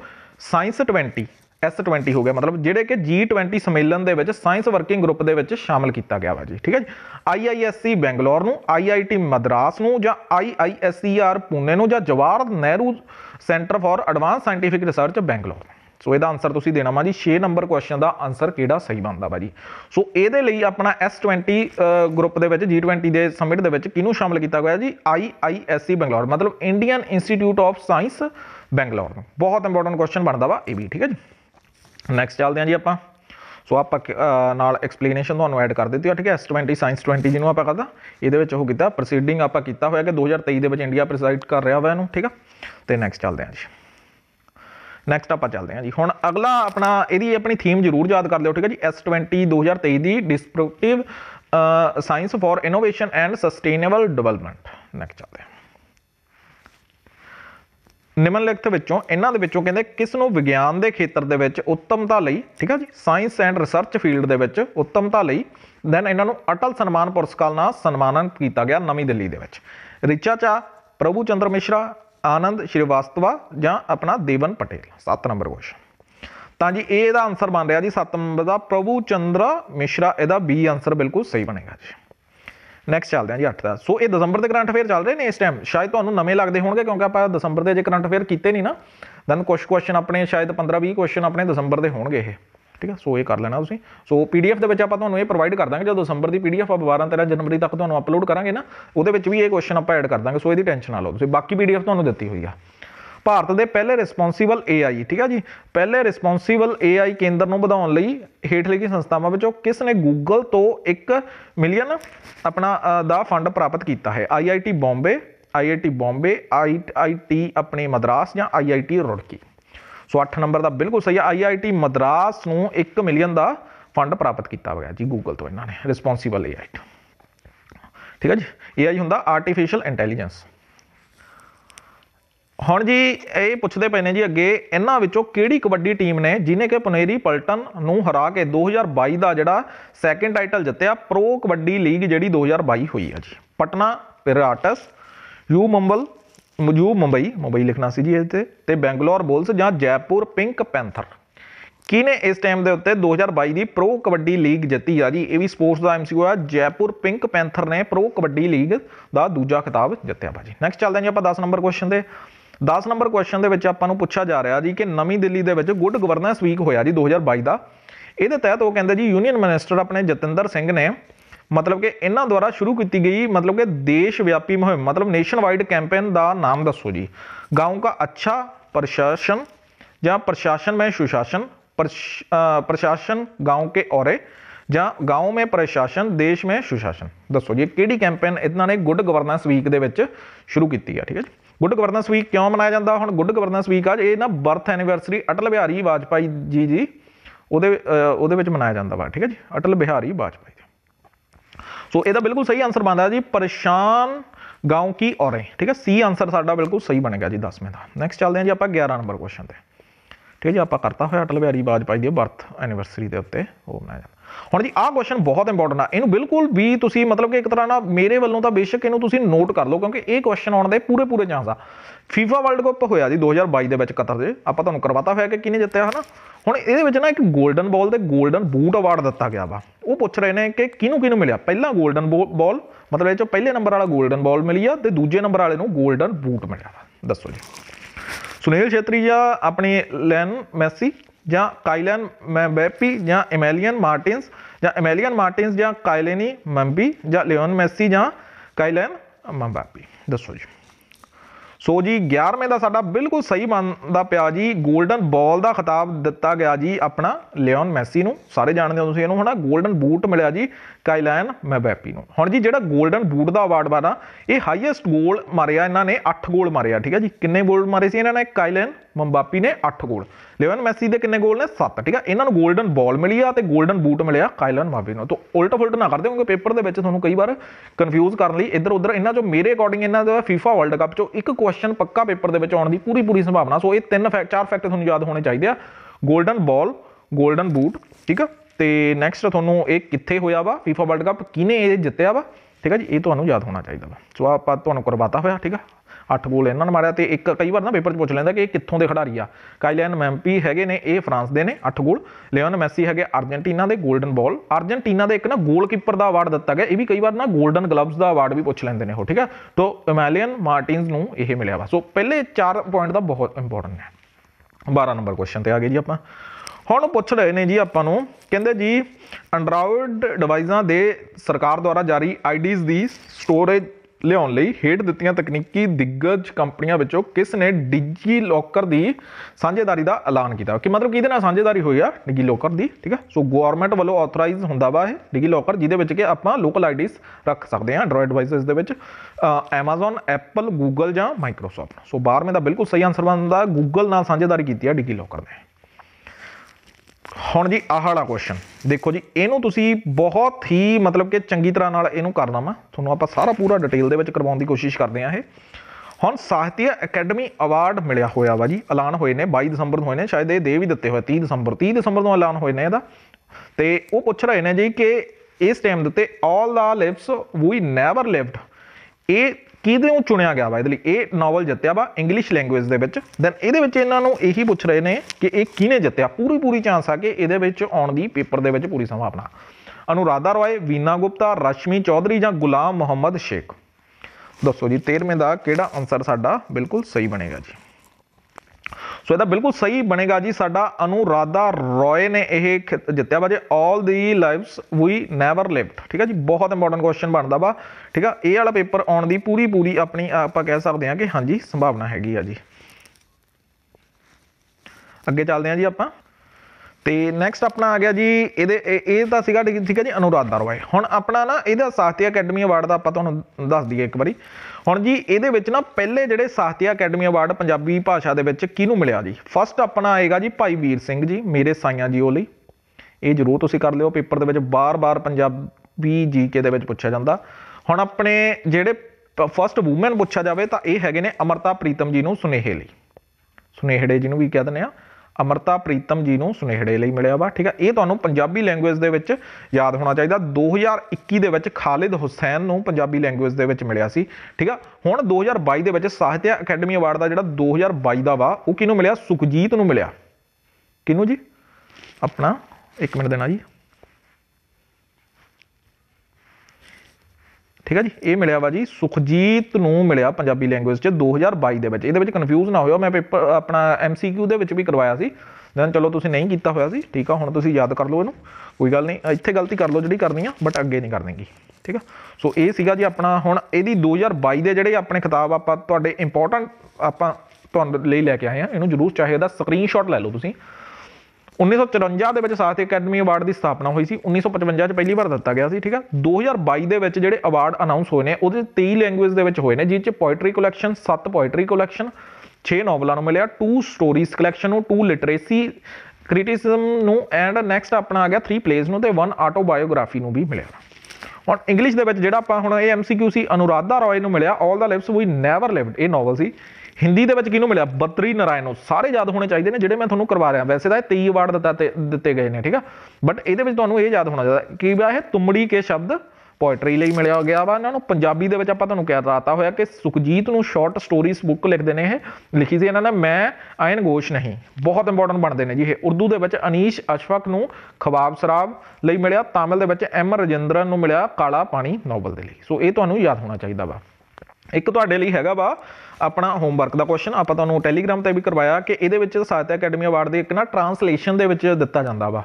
ਸਾਇੰਸ 20 S20 ਹੋ ਗਿਆ ਮਤਲਬ ਜਿਹੜੇ ਕਿ G20 ਸੰਮੇਲਨ ਦੇ ਵਿੱਚ ਸਾਇੰਸ ਵਰਕਿੰਗ ਗਰੁੱਪ ਦੇ ਵਿੱਚ ਸ਼ਾਮਲ ਕੀਤਾ ਗਿਆ ਵਾ ਜੀ ਠੀਕ ਹੈ ਜੀ IISC ਬੈਂਗਲੌਰ ਨੂੰ IIT ਮਦਰਾਸ ਨੂੰ ਜਾਂ IISER ਪੂਨੇ ਨੂੰ ਜਾਂ Jawahar Nehru centre for advanced scientific research Bangalore so ਇਹਦਾ ਆਨਸਰ ਤੁਸੀਂ ਦੇਣਾ ਮਾ ਜੀ 6 ਨੰਬਰ ਕੁਐਸਚਨ ਦਾ ਆਨਸਰ ਕਿਹੜਾ ਸਹੀ ਬਣਦਾ ਬਾਜੀ ਸੋ ਇਹਦੇ ਲਈ ਆਪਣਾ S20 ਗਰੁੱਪ ਦੇ ਵਿੱਚ G20 ਦੇ ਸਮਿਟ ਦੇ ਵਿੱਚ ਕਿਹਨੂੰ ਸ਼ਾਮਲ ਕੀਤਾ ਗਿਆ ਜੀ IISc ਬੰਗਲੌਰ ਮਤਲਬ Indian institute of science Bangalore ਬਹੁਤ ਇੰਪੋਰਟੈਂਟ ਕੁਐਸਚਨ ਬਣਦਾ ਵਾ ਇਹ ਵੀ ਠੀਕ ਹੈ ਜੀ ਨੈਕਸਟ ਚੱਲਦੇ ਹਾਂ ਜੀ ਆਪਾਂ ਸੋ ਆਪਾਂ ਨਾਲ ਐਕਸਪਲੇਨੇਸ਼ਨ ਤੁਹਾਨੂੰ ਐਡ ਕਰ ਦਿੱਤੀ ਆ ਠੀਕ ਹੈ S20 ਸਾਇੰਸ 20 ਜਿਹਨੂੰ ਆਪਾਂ ਕਹਦਾ ਇਹਦੇ ਵਿੱਚ ਉਹ ਕੀਤਾ ਪ੍ਰੋਸੀਡਿੰਗ ਆਪਾਂ ਕੀਤਾ ਹੋਇਆ ਕਿ 2023 ਦੇ ਵਿੱਚ ਇੰਡੀਆ ਪ੍ਰੈਸਾਈਡ ਕਰ ਰਿਹਾ ਹੋਇਆ ਇਹਨੂੰ ਠੀਕ ਆ ਤੇ ਨੈਕਸਟ ਚੱਲਦੇ ਹਾਂ ਜੀ ਨੈਕਸਟ ਆਪਾਂ ਚੱਲਦੇ ਹਾਂ ਜੀ ਹੁਣ ਅਗਲਾ ਆਪਣਾ ਇਹਦੀ ਆਪਣੀ ਥੀਮ ਜ਼ਰੂਰ ਯਾਦ ਕਰ ਲਿਓ ਠੀਕ ਹੈ ਜੀ S20 2023 ਦੀ disruptive science for innovation and sustainable development next ਚੱਲਦੇ ਹਾਂ ਨਿਮਨਲਿਖਤ ਵਿੱਚੋਂ ਇਹਨਾਂ ਦੇ ਵਿੱਚੋਂ ਕਹਿੰਦੇ ਕਿਸ ਨੂੰ ਵਿਗਿਆਨ ਦੇ ਖੇਤਰ ਦੇ ਵਿੱਚ ਉੱਤਮਤਾ ਲਈ ਠੀਕ ਹੈ ਜੀ ਸਾਇੰਸ ਐਂਡ ਰਿਸਰਚ ਫੀਲਡ ਦੇ ਵਿੱਚ ਉੱਤਮਤਾ ਲਈ ਦੈਨ ਇਹਨਾਂ ਨੂੰ ਅਟਲ ਸਨਮਾਨ ਪੁਰਸਕਾਰ ਨਾਲ ਸਨਮਾਨਿਤ ਕੀਤਾ ਗਿਆ ਨਵੀਂ ਦਿੱਲੀ ਦੇ ਵਿੱਚ ਰਿਚਾ ਚਾ ਪ੍ਰਭੂ ਚੰਦਰ ਮਿਸ਼ਰਾ ਆਨੰਦ ਸ਼੍ਰੀਵਾਸਤਵਾ ਜਾਂ ਆਪਣਾ ਦੇਵਨ ਪਟੇਲ 7 ਨੰਬਰ ਕੁਐਸਚਨ ਤਾਂ ਜੀ ਇਹ ਇਹਦਾ ਆਨਸਰ ਬਣ ਰਿਹਾ ਜੀ 7 ਨੰਬਰ ਦਾ ਪ੍ਰਭੂ ਚੰਦਰ ਮਿਸ਼ਰਾ ਇਹਦਾ ਬੀ ਆਨਸਰ ਬਿਲਕੁਲ ਸਹੀ ਬਣੇਗਾ ਜੀ ਨੈਕਸਟ ਚੱਲਦੇ ਹਾਂ ਜੀ 8 ਦਾ ਸੋ ਇਹ ਦਸੰਬਰ ਦੇ ਕਰੰਟ ਅਫੇਅਰ ਚੱਲ ਰਹੇ ਨੇ ਇਸ ਟਾਈਮ ਸ਼ਾਇਦ ਤੁਹਾਨੂੰ ਨਵੇਂ ਲੱਗਦੇ ਹੋਣਗੇ ਕਿਉਂਕਿ ਆਪਾਂ ਦਸੰਬਰ ਦੇ ਜੇ ਕਰੰਟ ਅਫੇਅਰ ਕੀਤੇ ਨਹੀਂ ਨਾ ਦਨ ਕੁਝ ਕੁਐਸਚਨ ਆਪਣੇ ਸ਼ਾਇਦ 15 20 ਕੁਐਸਚਨ ਆਪਣੇ ਦਸੰਬਰ ਦੇ ਹੋਣਗੇ ਇਹ ਠੀਕ ਹੈ ਸੋ ਇਹ ਕਰ ਲੈਣਾ ਤੁਸੀਂ ਸੋ ਪੀਡੀਐਫ ਦੇ ਵਿੱਚ ਆਪਾਂ ਤੁਹਾਨੂੰ ਇਹ ਪ੍ਰੋਵਾਈਡ ਕਰ ਦਾਂਗੇ ਜਦੋਂ ਦਸੰਬਰ ਦੀ ਪੀਡੀਐਫ ਆਪਾਂ 12 13 ਜਨਵਰੀ ਤੱਕ ਤੁਹਾਨੂੰ ਅਪਲੋਡ ਕਰਾਂਗੇ ਨਾ ਉਹਦੇ ਵਿੱਚ ਵੀ ਇਹ ਕੁਐਸਚਨ ਆਪਾਂ ਐਡ ਕਰ ਦਾਂਗੇ ਸੋ ਇਹਦੀ ਟੈਨਸ਼ਨ ਨਾ ਲਓ ਤੁਸੀਂ ਬਾਕੀ ਪੀਡੀਐਫ ਤੁਹਾਨੂੰ ਦਿੱਤੀ ਹੋਈ ਆ ਭਾਰਤ ਦੇ ਪਹਿਲੇ ਰਿਸਪੌਂਸੀਬਲ ਏਆਈ ਠੀਕ ਆ ਜੀ ਪਹਿਲੇ ਰਿਸਪੌਂਸੀਬਲ ਏਆਈ ਕੇਂਦਰ ਨੂੰ ਵਧਾਉਣ ਲਈ ਹੇਠ ਲਿਖੀ ਸੰਸਥਾਵਾਂ ਵਿੱਚੋਂ ਕਿਸ ਨੇ ਗੂਗਲ ਤੋਂ 1 ਮਿਲੀਅਨ ਆਪਣਾ ਦਾ ਫੰਡ ਪ੍ਰਾਪਤ ਕੀਤਾ ਹੈ IIT Bombay IIT Bombay IIT ਆਪਣੇ ਮਦਰਾਸ ਜਾਂ ਆਈਆਈਟੀ ਰੁੜਕੀ ਸੋ 8 ਨੰਬਰ ਦਾ ਬਿਲਕੁਲ ਸਹੀ ਹੈ ਆਈਆਈਟੀ ਮਦਰਾਸ ਨੂੰ 1 ਮਿਲੀਅਨ ਦਾ ਫੰਡ ਪ੍ਰਾਪਤ ਕੀਤਾ ਹੋਇਆ ਜੀ ਗੂਗਲ ਤੋਂ ਇਹਨਾਂ ਨੇ ਰਿਸਪੌਂਸਿਬਲ ਏਆਈ ਠੀਕ ਹੈ ਜੀ ਏਆਈ ਹੁੰਦਾ ਆਰਟੀਫੀਸ਼ੀਅਲ ਇੰਟੈਲੀਜੈਂਸ ਹੁਣ ਜੀ ਇਹ ਪੁੱਛਦੇ ਪਏ ਨੇ ਜੀ ਅੱਗੇ ਇਹਨਾਂ ਵਿੱਚੋਂ ਕਿਹੜੀ ਕਬੱਡੀ ਟੀਮ ਨੇ ਜਿਨੇ ਕਿ ਪੁਨੇਰੀ ਪਲਟਨ ਨੂੰ ਹਰਾ ਕੇ 2022 ਦਾ ਜਿਹੜਾ ਸੈਕੰਡ ਟਾਈਟਲ ਜਿੱਤਿਆ ਪ੍ਰੋ ਕਬੱਡੀ ਲੀਗ ਜਿਹੜੀ 2022 ਹੋਈ ਹੈ ਜੀ ਪਟਨਾ ਪਿਰਾਟਸ ਯੂ ਮੰਬਲ ਜੋ ਮੁੰਬਈ ਮੁੰਬਈ ਲਿਖਣਾ ਸੀ ਜੀ ਇਹ ਤੇ ਤੇ ਬੈਂਗਲੌਰ ਬੁਲਸ ਜਾਂ ਜੈਪੁਰ ਪਿੰਕ ਪੈਂਥਰ ਕਿਨੇ ਇਸ ਟਾਈਮ ਦੇ ਉੱਤੇ 2022 ਦੀ ਪ੍ਰੋ ਕਬੱਡੀ ਲੀਗ ਜਿੱਤੀ ਆ ਜੀ ਇਹ ਵੀ ਸਪੋਰਟਸ ਦਾ ਐਮਸੀਓ ਆ ਜੈਪੁਰ ਪਿੰਕ ਪੈਂਥਰ ਨੇ ਪ੍ਰੋ ਕਬੱਡੀ ਲੀਗ ਦਾ ਦੂਜਾ ਖਿਤਾਬ ਜਿੱਤਿਆ ਬਾਜੀ ਨੈਕਸਟ ਚੱਲਦੇ ਹਾਂ ਆਪਾਂ 10 ਨੰਬਰ ਕੁਐਸਚਨ ਦੇ 10 ਨੰਬਰ ਕੁਐਸਚਨ ਦੇ ਵਿੱਚ ਆਪਾਂ ਨੂੰ ਪੁੱਛਿਆ ਜਾ ਰਿਹਾ ਜੀ ਕਿ ਨਵੀਂ ਦਿੱਲੀ ਦੇ ਵਿੱਚ ਗੁੱਡ ਗਵਰਨੈਂਸ ਵੀਕ ਹੋਇਆ ਜੀ 2022 ਦਾ ਇਹਦੇ ਤਹਿਤ ਉਹ ਕਹਿੰਦੇ ਜੀ ਯੂਨੀਅਨ ਮਿਨਿਸਟਰ ਆਪਣੇ ਜਤਿੰਦਰ ਸਿੰਘ ਨੇ ਮਤਲਬ ਕਿ ਇਹਨਾਂ ਦੁਆਰਾ ਸ਼ੁਰੂ ਕੀਤੀ ਗਈ ਮਤਲਬ ਕਿ ਦੇਸ਼ ਵਿਆਪੀ ਮੁਹਿੰਮ ਮਤਲਬ ਨੇਸ਼ਨ ਵਾਈਡ ਕੈਂਪੇਨ ਦਾ ਨਾਮ ਦੱਸੋ ਜੀ گاؤں ਦਾ ਅੱਛਾ ਪ੍ਰਸ਼ਾਸਨ ਜਾਂ ਪ੍ਰਸ਼ਾਸਨ ਮੈਂ ਸੁਸ਼ਾਸਨ ਪ੍ਰਸ਼ਾਸਨ گاؤں ਕੇ ਔਰੇ ਜਾਂ گاؤں ਮੇ ਪ੍ਰਸ਼ਾਸਨ ਦੇਸ਼ ਮੇ ਸੁਸ਼ਾਸਨ ਦੱਸੋ ਜੀ ਕਿਹੜੀ ਕੈਂਪੇਨ ਇਹਨਾਂ ਨੇ ਗੁੱਡ ਗਵਰਨੈਂਸ ਵੀਕ ਦੇ ਵਿੱਚ ਸ਼ੁਰੂ ਕੀਤੀ ਆ ਠੀਕ ਹੈ ਜੀ ਗੁੱਡ ਗਵਰਨੈਂਸ ਵੀਕ ਕਿਉਂ ਮਨਾਇਆ ਜਾਂਦਾ ਹੁਣ ਗੁੱਡ ਗਵਰਨੈਂਸ ਵੀਕ ਆ ਇਹ ਨਾ ਬਰਥ ਐਨੀਵਰਸਰੀ ਅਟਲ ਬਿਹਾਰੀ ਵਾਜਪਾਈ ਜੀ ਜੀ ਉਹਦੇ ਉਹਦੇ ਵਿੱਚ ਮਨਾਇਆ ਜਾਂਦਾ ਵਾ ਠੀਕ ਹੈ ਜੀ ਅਟਲ ਬਿਹਾਰੀ ਵਾਜਪਾਈ सो so, यह बिल्कुल सही आंसर बन बनता जी परेशान गाँव की और ठीक है सी आंसर साढ़ा बिल्कुल सही बनेगा जी दसवें का नैक्सट चलते हैं जी आप ग्यारह नंबर क्वेश्चन से ठीक है जी आप करता हुआ अटल बिहारी वाजपाई की बर्थ एनीवर्सरी के उत्ते वो ਹੁਣ ਜੀ ਆਹ ਕੁਐਸਚਨ ਬਹੁਤ ਇੰਪੋਰਟੈਂਟ ਆ ਇਹਨੂੰ ਬਿਲਕੁਲ ਵੀ ਤੁਸੀਂ ਮਤਲਬ ਕਿ ਇੱਕ ਤਰ੍ਹਾਂ ਨਾਲ ਮੇਰੇ ਵੱਲੋਂ ਤਾਂ ਬੇਸ਼ੱਕ ਇਹਨੂੰ ਤੁਸੀਂ ਨੋਟ ਕਰ ਲਓ ਕਿਉਂਕਿ ਇਹ ਕੁਐਸਚਨ ਆਉਣ ਦੇ ਪੂਰੇ ਪੂਰੇ ਚਾਂਸ ਆ FIFA ਵਰਲਡ ਕੱਪ ਹੋਇਆ ਜੀ 2022 ਦੇ ਵਿੱਚ ਕਤਰ ਦੇ ਆਪਾਂ ਤੁਹਾਨੂੰ ਕਰਵਾਤਾ ਹੋਇਆ ਕਿ ਕਿਹਨੇ ਜਿੱਤਿਆ ਹਨਾ ਹੁਣ ਇਹਦੇ ਵਿੱਚ ਨਾ ਇੱਕ 골ਡਨ ਬਾਲ ਤੇ 골ਡਨ ਬੂਟ ਅਵਾਰਡ ਦਿੱਤਾ ਗਿਆ ਵਾ ਉਹ ਪੁੱਛ ਰਹੇ ਨੇ ਕਿ ਕਿਹਨੂੰ ਕਿਹਨੂੰ ਮਿਲਿਆ ਪਹਿਲਾ 골ਡਨ ਬਾਲ ਮਤਲਬ ਇਹ ਚੋਂ ਪਹਿਲੇ ਨੰਬਰ ਵਾਲਾ 골ਡਨ ਬਾਲ ਮਿਲੀ ਆ ਤੇ ਦੂਜੇ ਨੰਬਰ ਵਾਲੇ ਨੂੰ 골ਡਨ ਬੂਟ ਮਿਲਿਆ ਦੱਸੋ ਜੀ ਸੁਨੀਲ ਛੇਤਰੀ ਜੀ ਆਪਣੇ ਲੈਨ ਮੈਸੀ ਜਾਂ ਕਾਇਲਨ ਮੈਬੈਪੀ ਜਾਂ ਐਮੈਲੀਅਨ ਮਾਰਟਿਨਸ ਜਾਂ ਐਮੈਲੀਅਨ ਮਾਰਟਿਨਸ ਜਾਂ ਕਾਇਲੇਨੀ ਮੰਬੀ ਜਾਂ ਲਿਓਨ ਮੈਸੀ ਜਾਂ ਕਾਇਲਨ ਮੰਬਾਪੀ ਦੱਸੋ ਜੀ ਸੋ ਜੀ 11ਵੇਂ ਦਾ ਸਾਡਾ ਬਿਲਕੁਲ ਸਹੀ ਬਣਦਾ ਪਿਆ ਜੀ 골ਡਨ ਬਾਲ ਦਾ ਖਿਤਾਬ ਦਿੱਤਾ ਗਿਆ ਜੀ ਆਪਣਾ ਲਿਓਨ ਮੈਸੀ ਨੂੰ ਸਾਰੇ ਜਾਣਦੇ ਹੋ ਤੁਸੀਂ ਇਹਨੂੰ ਹਨਾ 골ਡਨ ਬੂਟ ਮਿਲਿਆ ਜੀ ਸਕਾਈਲਾਈਨ ਮੈਬੈਪੀ ਨੂੰ ਹੁਣ ਜੀ ਜਿਹੜਾ 골ਡਨ ਬੂਟ ਦਾ ਅਵਾਰਡ ਵਾ ਨਾ ਇਹ ਹਾਈਐਸਟ ਗੋਲ ਮਾਰਿਆ ਇਹਨਾਂ ਨੇ 8 ਗੋਲ ਮਾਰਿਆ ਠੀਕ ਹੈ ਜੀ ਕਿੰਨੇ ਗੋਲ ਮਾਰੇ ਸੀ ਇਹਨਾਂ ਨੇ ਕਾਈਲਨ ਮੰਬਾਪੀ ਨੇ 8 ਗੋਲ ਲੇਵਨ ਮੈਸੀ ਦੇ ਕਿੰਨੇ ਗੋਲ ਨੇ 7 ਠੀਕ ਹੈ ਇਹਨਾਂ ਨੂੰ 골ਡਨ ਬਾਲ ਮਿਲੀ ਆ ਤੇ 골ਡਨ ਬੂਟ ਮਿਲਿਆ ਕਾਈਲਨ ਮਾਬੀ ਨੂੰ ਤਾਂ ਉਲਟਾ ਫੁਲਟ ਨਾ ਕਰਦੇ ਕਿਉਂਕਿ ਪੇਪਰ ਦੇ ਵਿੱਚ ਤੁਹਾਨੂੰ ਕਈ ਵਾਰ ਕਨਫਿਊਜ਼ ਕਰਨ ਲਈ ਇੱਧਰ ਉੱਧਰ ਇਹਨਾਂ ਚੋਂ ਮੇਰੇ ਅਕੋਰਡਿੰਗ ਇਹਨਾਂ ਦਾ FIFA ਵਰਲਡ ਕੱਪ ਚੋਂ ਇੱਕ ਕੁਐਸਚਨ ਪੱਕਾ ਪੇਪਰ ਦੇ ਵਿੱਚ ਆਉਣ ਦੀ ਪੂਰੀ ਪੂਰੀ ਸੰਭਾਵਨਾ ਸੋ ਇਹ ਤਿੰਨ ਫੈਕਟ ਚਾਰ ਫੈਕਟ ਤੁਹਾਨੂੰ ਯਾਦ ਹੋਣੇ ਚਾਹੀਦੇ ਆ 골ਡਨ ਬਾਲ 골ਡਨ ਬੂਟ ਠੀਕ ਆ ਤੇ ਨੈਕਸਟ ਤੁਹਾਨੂੰ ਇਹ ਕਿੱਥੇ ਹੋਇਆ ਵਾ FIFA ਵਰਲਡ ਕੱਪ ਕਿਨੇ ਇਹ ਜਿੱਤਿਆ ਵਾ ਠੀਕ ਹੈ ਜੀ ਇਹ ਤੁਹਾਨੂੰ ਯਾਦ ਹੋਣਾ ਚਾਹੀਦਾ ਵਾ ਸੋ ਆਪਾਂ ਤੁਹਾਨੂੰ ਕਰਵਾਤਾ ਹੋਇਆ ਠੀਕ ਆ 8 ਗੋਲ ਇਹਨਾਂ ਨੇ ਮਾਰਿਆ ਤੇ ਇੱਕ ਕਈ ਵਾਰ ਨਾ ਪੇਪਰ 'ਚ ਪੁੱਛ ਲੈਂਦਾ ਕਿ ਇਹ ਕਿੱਥੋਂ ਦੇ ਖਿਡਾਰੀ ਆ ਕਾਇਲਨ ਮੈਂਪੀ ਹੈਗੇ ਨੇ ਇਹ ਫਰਾਂਸ ਦੇ ਨੇ 8 ਗੋਲ ਲਿਓਨ ਮੈਸੀ ਹੈਗੇ ਅਰਜੈਂਟੀਨਾ ਦੇ 골ਡਨ ਬਾਲ ਅਰਜੈਂਟੀਨਾ ਦੇ ਇੱਕ ਨਾ ਗੋਲ ਕੀਪਰ ਦਾ ਅਵਾਰਡ ਦਿੱਤਾ ਗਿਆ ਇਹ ਵੀ ਕਈ ਵਾਰ ਨਾ 골ਡਨ ਗਲਵਸ ਦਾ ਅਵਾਰਡ ਵੀ ਪੁੱਛ ਲੈਂਦੇ ਨੇ ਉਹ ਠੀਕ ਆ ਤੋਂ ਇਮੈਲੀਅਨ ਮਾਰਟਿਨਸ ਨੂੰ ਇਹ ਮਿਲਿਆ ਵਾ ਸੋ ਪਹਿਲੇ 4 ਪੁਆਇੰਟ ਦਾ ਬਹੁਤ ਇੰਪੋਰਟੈਂਟ ਹੈ 12 ਨੰਬਰ ਕੁਐਸਚਨ ਤੇ ਆ ਗਏ ਜੀ ਆਪਾਂ ਹੁਣ ਪੁੱਛ ਰਹੇ ਨੇ ਜੀ ਆਪਾਂ ਨੂੰ ਕਹਿੰਦੇ ਜੀ ਐਂਡਰੋਇਡ ਡਿਵਾਈਸਾਂ ਦੇ ਸਰਕਾਰ ਦੁਆਰਾ ਜਾਰੀ ਆਈਡੀਜ਼ ਦੀ ਸਟੋਰੇਜ ਲਿਆਉਣ ਲਈ ਹੇਡ ਦਿੱਤੀਆਂ ਤਕਨੀਕੀ ਦਿੱਗਜ ਕੰਪਨੀਆਂ ਵਿੱਚੋਂ ਕਿਸ ਨੇ ਡਿਜੀ ਲੋਕਰ ਦੀ ਸਾਂਝੇਦਾਰੀ ਦਾ ਐਲਾਨ ਕੀਤਾ ਕਿ ਮਤਲਬ ਕਿਹਦੇ ਨਾਲ ਸਾਂਝੇਦਾਰੀ ਹੋਈ ਆ ਡਿਜੀ ਲੋਕਰ ਦੀ ਠੀਕ ਆ ਸੋ ਗਵਰਨਮੈਂਟ ਵੱਲੋਂ ਆਥੋਰਾਈਜ਼ ਹੁੰਦਾ ਵਾ ਇਹ ਡਿਜੀ ਲੋਕਰ ਜਿਹਦੇ ਵਿੱਚ ਕਿ ਆਪਾਂ ਲੋਕਲ ਆਈਡੀਜ਼ ਰੱਖ ਸਕਦੇ ਹਾਂ ਐਂਡਰੋਇਡ ਡਿਵਾਈਸਸ ਦੇ ਵਿੱਚ Amazon Apple Google ਜਾਂ Microsoft ਸੋ 12ਵੇਂ ਦਾ ਬਿਲਕੁਲ ਸਹੀ ਆਨਸਰ ਬਣਦਾ Google ਨਾਲ ਸਾਂਝੇਦਾਰੀ ਕੀਤੀ ਆ ਡਿਜੀ ਲੋਕਰ ਨੇ ਹੁਣ ਜੀ ਆਹ ਵਾਲਾ ਕੁਐਸਚਨ ਦੇਖੋ ਜੀ ਇਹਨੂੰ ਤੁਸੀਂ ਬਹੁਤ ਹੀ ਮਤਲਬ ਕਿ ਚੰਗੀ ਤਰ੍ਹਾਂ ਨਾਲ ਇਹਨੂੰ ਕਰਨਾ ਮੈਂ ਤੁਹਾਨੂੰ ਆਪਾਂ ਸਾਰਾ ਪੂਰਾ ਡਿਟੇਲ ਦੇ ਵਿੱਚ ਕਰਵਾਉਣ ਦੀ ਕੋਸ਼ਿਸ਼ ਕਰਦੇ ਆ ਇਹ ਹੁਣ ਸਾਹਿਤਿਆ ਅਕੈਡਮੀ ਅਵਾਰਡ ਮਿਲਿਆ ਹੋਇਆ ਵਾ ਜੀ ਐਲਾਨ ਹੋਏ ਨੇ 22 ਦਸੰਬਰ ਨੂੰ ਹੋਏ ਨੇ ਸ਼ਾਇਦ ਇਹ ਦੇ ਵੀ ਦਿੱਤੇ ਹੋਏ 30 ਦਸੰਬਰ 30 ਦਸੰਬਰ ਨੂੰ ਐਲਾਨ ਹੋਏ ਨੇ ਇਹਦਾ ਤੇ ਉਹ ਪੁੱਛ ਰਹੇ ਨੇ ਜੀ ਕਿ ਇਸ ਟਾਈਮ ਦੇ ਉੱਤੇ all the lives we never lived ਇਹ ਕਿਹਦੇ ਚੁਣਿਆ ਗਿਆ ਵਾ ਇਹਦੇ ਲਈ ਇਹ ਨੋਵਲ ਜਿੱਤਿਆ ਵਾ ਇੰਗਲਿਸ਼ ਲੈਂਗੁਏਜ ਦੇ ਵਿੱਚ ਦੈਨ ਇਹਦੇ ਵਿੱਚ ਇਹਨਾਂ ਨੂੰ ਇਹੀ ਪੁੱਛ ਰਹੇ ਨੇ ਕਿ ਇਹ ਕਿਹਨੇ ਜਿੱਤਿਆ ਪੂਰੀ ਪੂਰੀ ਚਾਂਸ ਆ ਕਿ ਇਹਦੇ ਵਿੱਚ ਆਉਣ ਦੀ ਪੇਪਰ ਦੇ ਵਿੱਚ ਪੂਰੀ ਸੰਭਾਵਨਾ ਅਨੁਰਾਧਾ ਰਾਏ ਵੀਨਾ ਗੁਪਤਾ ਰਸ਼ਮੀ ਚੌਧਰੀ ਜਾਂ ਗੁਲਾਮ ਮੁਹੰਮਦ ਸ਼ੇਖ ਦੱਸੋ ਜੀ 13ਵੇਂ ਦਾ ਕਿਹੜਾ ਆਨਸਰ ਸਾਡਾ ਬਿਲਕੁਲ ਸਹੀ ਬਣੇਗਾ ਜੀ ਸੋ ਇਹਦਾ ਬਿਲਕੁਲ ਸਹੀ ਬਣੇਗਾ ਜੀ ਸਾਡਾ ਅਨੁਰਾਧਾ ਰੋਏ ਨੇ ਇਹ ਜਿੱਤਿਆ ਬਾਜੇ 올 the lives we never lived ਠੀਕ ਹੈ ਜੀ ਬਹੁਤ ਇੰਪੋਰਟੈਂਟ ਕੁਐਸਚਨ ਬਣਦਾ ਵਾ ਠੀਕ ਆ ਇਹ ਵਾਲਾ ਪੇਪਰ ਆਉਣ ਦੀ ਪੂਰੀ ਪੂਰੀ ਆਪਣੀ ਆਪਾਂ ਕਹਿ ਸਕਦੇ ਹਾਂ ਕਿ ਹਾਂਜੀ ਸੰਭਾਵਨਾ ਹੈਗੀ ਆ ਜੀ ਅੱਗੇ ਚੱਲਦੇ ਹਾਂ ਜੀ ਆਪਾਂ ਤੇ ਨੈਕਸਟ ਆਪਣਾ ਆ ਗਿਆ ਜੀ ਇਹਦੇ ਇਹ ਤਾਂ ਸੀਗਾ ਠੀਕ ਹੈ ਜੀ ਅਨੁਰਾਧਾ ਰੋਏ ਹੁਣ ਆਪਣਾ ਨਾ ਇਹਦਾ ਸਾਥੀ ਅਕੈਡਮੀ ਅਵਾਰਡ ਦਾ ਆਪਾਂ ਤੁਹਾਨੂੰ ਦੱਸ ਦਈਏ ਇੱਕ ਵਾਰੀ ਹੁਣ ਜੀ ਇਹਦੇ ਵਿੱਚ ਨਾ ਪਹਿਲੇ ਜਿਹੜੇ ਸਾਹਿਤਿਆ ਅਕੈਡਮੀ ਅਵਾਰਡ ਪੰਜਾਬੀ ਭਾਸ਼ਾ ਦੇ ਵਿੱਚ ਕਿਹਨੂੰ ਮਿਲਿਆ ਜੀ ਫਸਟ ਆਪਣਾ ਆਏਗਾ ਜੀ ਭਾਈ ਵੀਰ ਸਿੰਘ ਜੀ ਮੇਰੇ ਸਾਈਆਂ ਜੀ ਉਹ ਲਈ ਇਹ ਜ਼ਰੂਰ ਤੁਸੀਂ ਕਰ ਲਿਓ ਪੇਪਰ ਦੇ ਵਿੱਚ ਬਾਰ-ਬਾਰ ਪੰਜਾਬੀ ਜੀਕੇ ਦੇ ਵਿੱਚ ਪੁੱਛਿਆ ਜਾਂਦਾ ਹੁਣ ਆਪਣੇ ਜਿਹੜੇ ਫਸਟ ਊਮਨ ਪੁੱਛਿਆ ਜਾਵੇ ਤਾਂ ਇਹ ਹੈਗੇ ਨੇ ਅਮਰਤਾ ਪ੍ਰੀਤਮ ਜੀ ਨੂੰ ਸੁਨੇਹੇ ਲਈ ਸੁਨੇਹੜੇ ਜਿਹਨੂੰ ਵੀ ਕਹਿੰਦੇ ਆ ਅਮਰਤਾ ਪ੍ਰੀਤਮ ਜੀ ਨੂੰ ਸੁਨੇਹੜੇ ਲਈ ਮਿਲਿਆ ਵਾ ਠੀਕ ਆ ਇਹ ਤੁਹਾਨੂੰ ਪੰਜਾਬੀ ਲੈਂਗੁਏਜ ਦੇ ਵਿੱਚ ਯਾਦ ਹੋਣਾ ਚਾਹੀਦਾ 2021 ਦੇ ਵਿੱਚ ਖਾਲਿਦ ਹੁਸੈਨ ਨੂੰ ਪੰਜਾਬੀ ਲੈਂਗੁਏਜ ਦੇ ਵਿੱਚ ਮਿਲਿਆ ਸੀ ਠੀਕ ਆ ਹੁਣ 2022 ਦੇ ਵਿੱਚ ਸਾਹਿਤਿਆ ਅਕੈਡਮੀ ਅਵਾਰਡ ਦਾ ਜਿਹੜਾ 2022 ਦਾ ਵਾ ਉਹ ਕਿਹਨੂੰ ਮਿਲਿਆ ਸੁਖਜੀਤ ਨੂੰ ਮਿਲਿਆ ਕਿਹਨੂੰ ਜੀ ਆਪਣਾ 1 ਮਿੰਟ ਦੇਣਾ ਜੀ ਠੀਕ ਹੈ ਜੀ ਇਹ ਮਿਲਿਆ ਵਾ ਜੀ ਸੁਖਜੀਤ ਨੂੰ ਮਿਲਿਆ ਪੰਜਾਬੀ ਲੈਂਗੁਏਜ 'ਚ 2022 ਦੇ ਵਿੱਚ ਇਹਦੇ ਵਿੱਚ ਕਨਫਿਊਜ਼ ਨਾ ਹੋਇਓ ਮੈਂ ਪੇਪਰ ਆਪਣਾ ਐਮਸੀਕਿਊ ਦੇ ਵਿੱਚ ਵੀ ਕਰਵਾਇਆ ਸੀ ਦੈਨ ਚਲੋ ਤੁਸੀਂ ਨਹੀਂ ਕੀਤਾ ਹੋਇਆ ਸੀ ਠੀਕ ਆ ਹੁਣ ਤੁਸੀਂ ਯਾਦ ਕਰ ਲਓ ਇਹਨੂੰ ਕੋਈ ਗੱਲ ਨਹੀਂ ਇੱਥੇ ਗਲਤੀ ਕਰ ਲਓ ਜਿਹੜੀ ਕਰਨੀ ਆ ਬਟ ਅੱਗੇ ਨਹੀਂ ਕਰਨੀਗੀ ਠੀਕ ਆ ਸੋ ਇਹ ਸੀਗਾ ਜੀ ਆਪਣਾ ਹੁਣ ਇਹਦੀ 2022 ਦੇ ਜਿਹੜੇ ਆਪਣੇ ਕਿਤਾਬ ਆਪਾਂ ਤੁਹਾਡੇ ਇੰਪੋਰਟੈਂਟ ਆਪਾਂ ਤੁਹਾਨੂੰ ਲਈ ਲੈ ਕੇ ਆਏ ਆ ਇਹਨੂੰ ਜਰੂਰ ਚਾਹੀਦਾ ਸਕਰੀਨਸ਼ਾਟ ਲੈ ਲਓ ਤੁਸੀਂ 1954 ਦੇ ਵਿੱਚ ਸਾਹਿਤ ਅਕੈਡਮੀ ਅਵਾਰਡ ਦੀ ਸਥਾਪਨਾ ਹੋਈ ਸੀ 1955 ਚ ਪਹਿਲੀ ਵਾਰ ਦਿੱਤਾ ਗਿਆ ਸੀ ਠੀਕ ਆ 2022 ਦੇ ਵਿੱਚ ਜਿਹੜੇ ਅਵਾਰਡ ਅਨਾਉਂਸ ਹੋਏ ਨੇ ਉਹਦੇ 23 ਲੈਂਗੁਏਜ ਦੇ ਵਿੱਚ ਹੋਏ ਨੇ ਜਿਸ ਚ ਪੋਇਟਰੀ ਕਲੈਕਸ਼ਨ 7 ਪੋਇਟਰੀ ਕਲੈਕਸ਼ਨ 6 ਨੋਵਲਾਂ ਨੂੰ ਮਿਲਿਆ 2 ਸਟੋਰੀਜ਼ ਕਲੈਕਸ਼ਨ ਨੂੰ 2 ਲਿਟਰੇਸੀ ਕ੍ਰਿਟਿਸਿਜ਼ਮ ਨੂੰ ਐਂਡ ਨੈਕਸਟ ਆਪਣਾ ਆ ਗਿਆ 3 ਪਲੇਜ਼ ਨੂੰ ਤੇ 1 ਆਟੋਬਾਇਓਗ੍ਰਾਫੀ ਨੂੰ ਵੀ ਮਿਲਿਆ ਹੁਣ ਇੰਗਲਿਸ਼ ਦੇ ਵਿੱਚ ਜਿਹੜਾ ਆਪਾਂ ਹੁਣ ਇਹ ਐਮਸੀਕਿਊ ਸੀ ਅਨੁਰਾਧਾ ਰॉय ਨੂੰ ਮਿਲਿਆ all the lives we never lived ਇਹ ਨੋਵਲ ਸੀ ਹਿੰਦੀ ਦੇ ਵਿੱਚ ਕਿਹਨੂੰ ਮਿਲਿਆ ਬਤਰੀ ਨੂੰ ਸਾਰੇ ਯਾਦ ਹੋਣੇ ਚਾਹੀਦੇ ਨੇ ਜਿਹੜੇ ਮੈਂ ਤੁਹਾਨੂੰ ਕਰਵਾ ਰਿਹਾ ਵੈਸੇ ਤਾਂ ਇਹ 23 ਅਵਾਰਡ ਦਿੱਤਾ ਤੇ ਦਿੱਤੇ ਗਏ ਨੇ ਠੀਕ ਆ ਬਟ ਇਹਦੇ ਵਿੱਚ ਤੁਹਾਨੂੰ ਇਹ ਯਾਦ ਹੋਣਾ ਚਾਹੀਦਾ ਕੀ ਵਾ ਇਹ ਤੁਮੜੀ ਕੇ ਸ਼ਬਦ ਪੋਇਟਰੀ ਲਈ ਮਿਲਿਆ ਗਿਆ ਵਾ ਇਹਨਾਂ ਨੂੰ ਪੰਜਾਬੀ ਦੇ ਵਿੱਚ ਆਪਾਂ ਤੁਹਾਨੂੰ ਕਹਿ ਰਾਤਾ ਹੋਇਆ ਕਿ ਸੁਖਜੀਤ ਨੂੰ ਸ਼ਾਰਟ ਸਟੋਰੀਜ਼ ਬੁੱਕ ਲਿਖਦੇ ਨੇ ਇਹ ਲਿਖੀ ਸੀ ਇਹਨਾਂ ਨੇ ਮੈਂ ਆਇਨ ਗੋਸ਼ ਨਹੀਂ ਬਹੁਤ ਇੰਪੋਰਟੈਂਟ ਬਣਦੇ ਨੇ ਜੀ ਇਹ ਉਰਦੂ ਦੇ ਵਿੱਚ ਅਨੀਸ਼ ਅਸ਼ਫਕ ਨੂੰ ਖਵਾਬ ਸਰਾਬ ਲਈ ਮਿਲਿਆ ਤਾਮਿਲ ਦੇ ਵਿੱਚ ਐਮ ਰਜਿੰਦਰਨ ਨੂੰ ਮਿਲਿਆ ਕਾਲਾ ਪਾਣੀ ਨੋਬਲ ਦੇ ਲਈ ਸੋ ਇਹ ਤੁਹਾਨੂੰ ਯਾਦ ਹੋਣਾ ਚਾਹੀਦਾ ਵਾ ਇੱਕ ਤੁਹਾਡੇ ਲਈ ਹੈਗਾ ਵਾ ਆਪਣਾ ਹੋਮਵਰਕ ਦਾ ਕੁਐਸਚਨ ਆਪਾਂ ਤੁਹਾਨੂੰ ਟੈਲੀਗ੍ਰਾਮ ਤੇ ਵੀ ਕਰਵਾਇਆ ਕਿ ਇਹਦੇ ਵਿੱਚ ਸਾਹਿਤ ਅਕੈਡਮੀ ਅਵਾਰਡ ਦੇ ਇੱਕ ਨਾ ਟ੍ਰਾਂਸਲੇਸ਼ਨ ਦੇ ਵਿੱਚ ਦਿੱਤਾ ਜਾਂਦਾ ਵਾ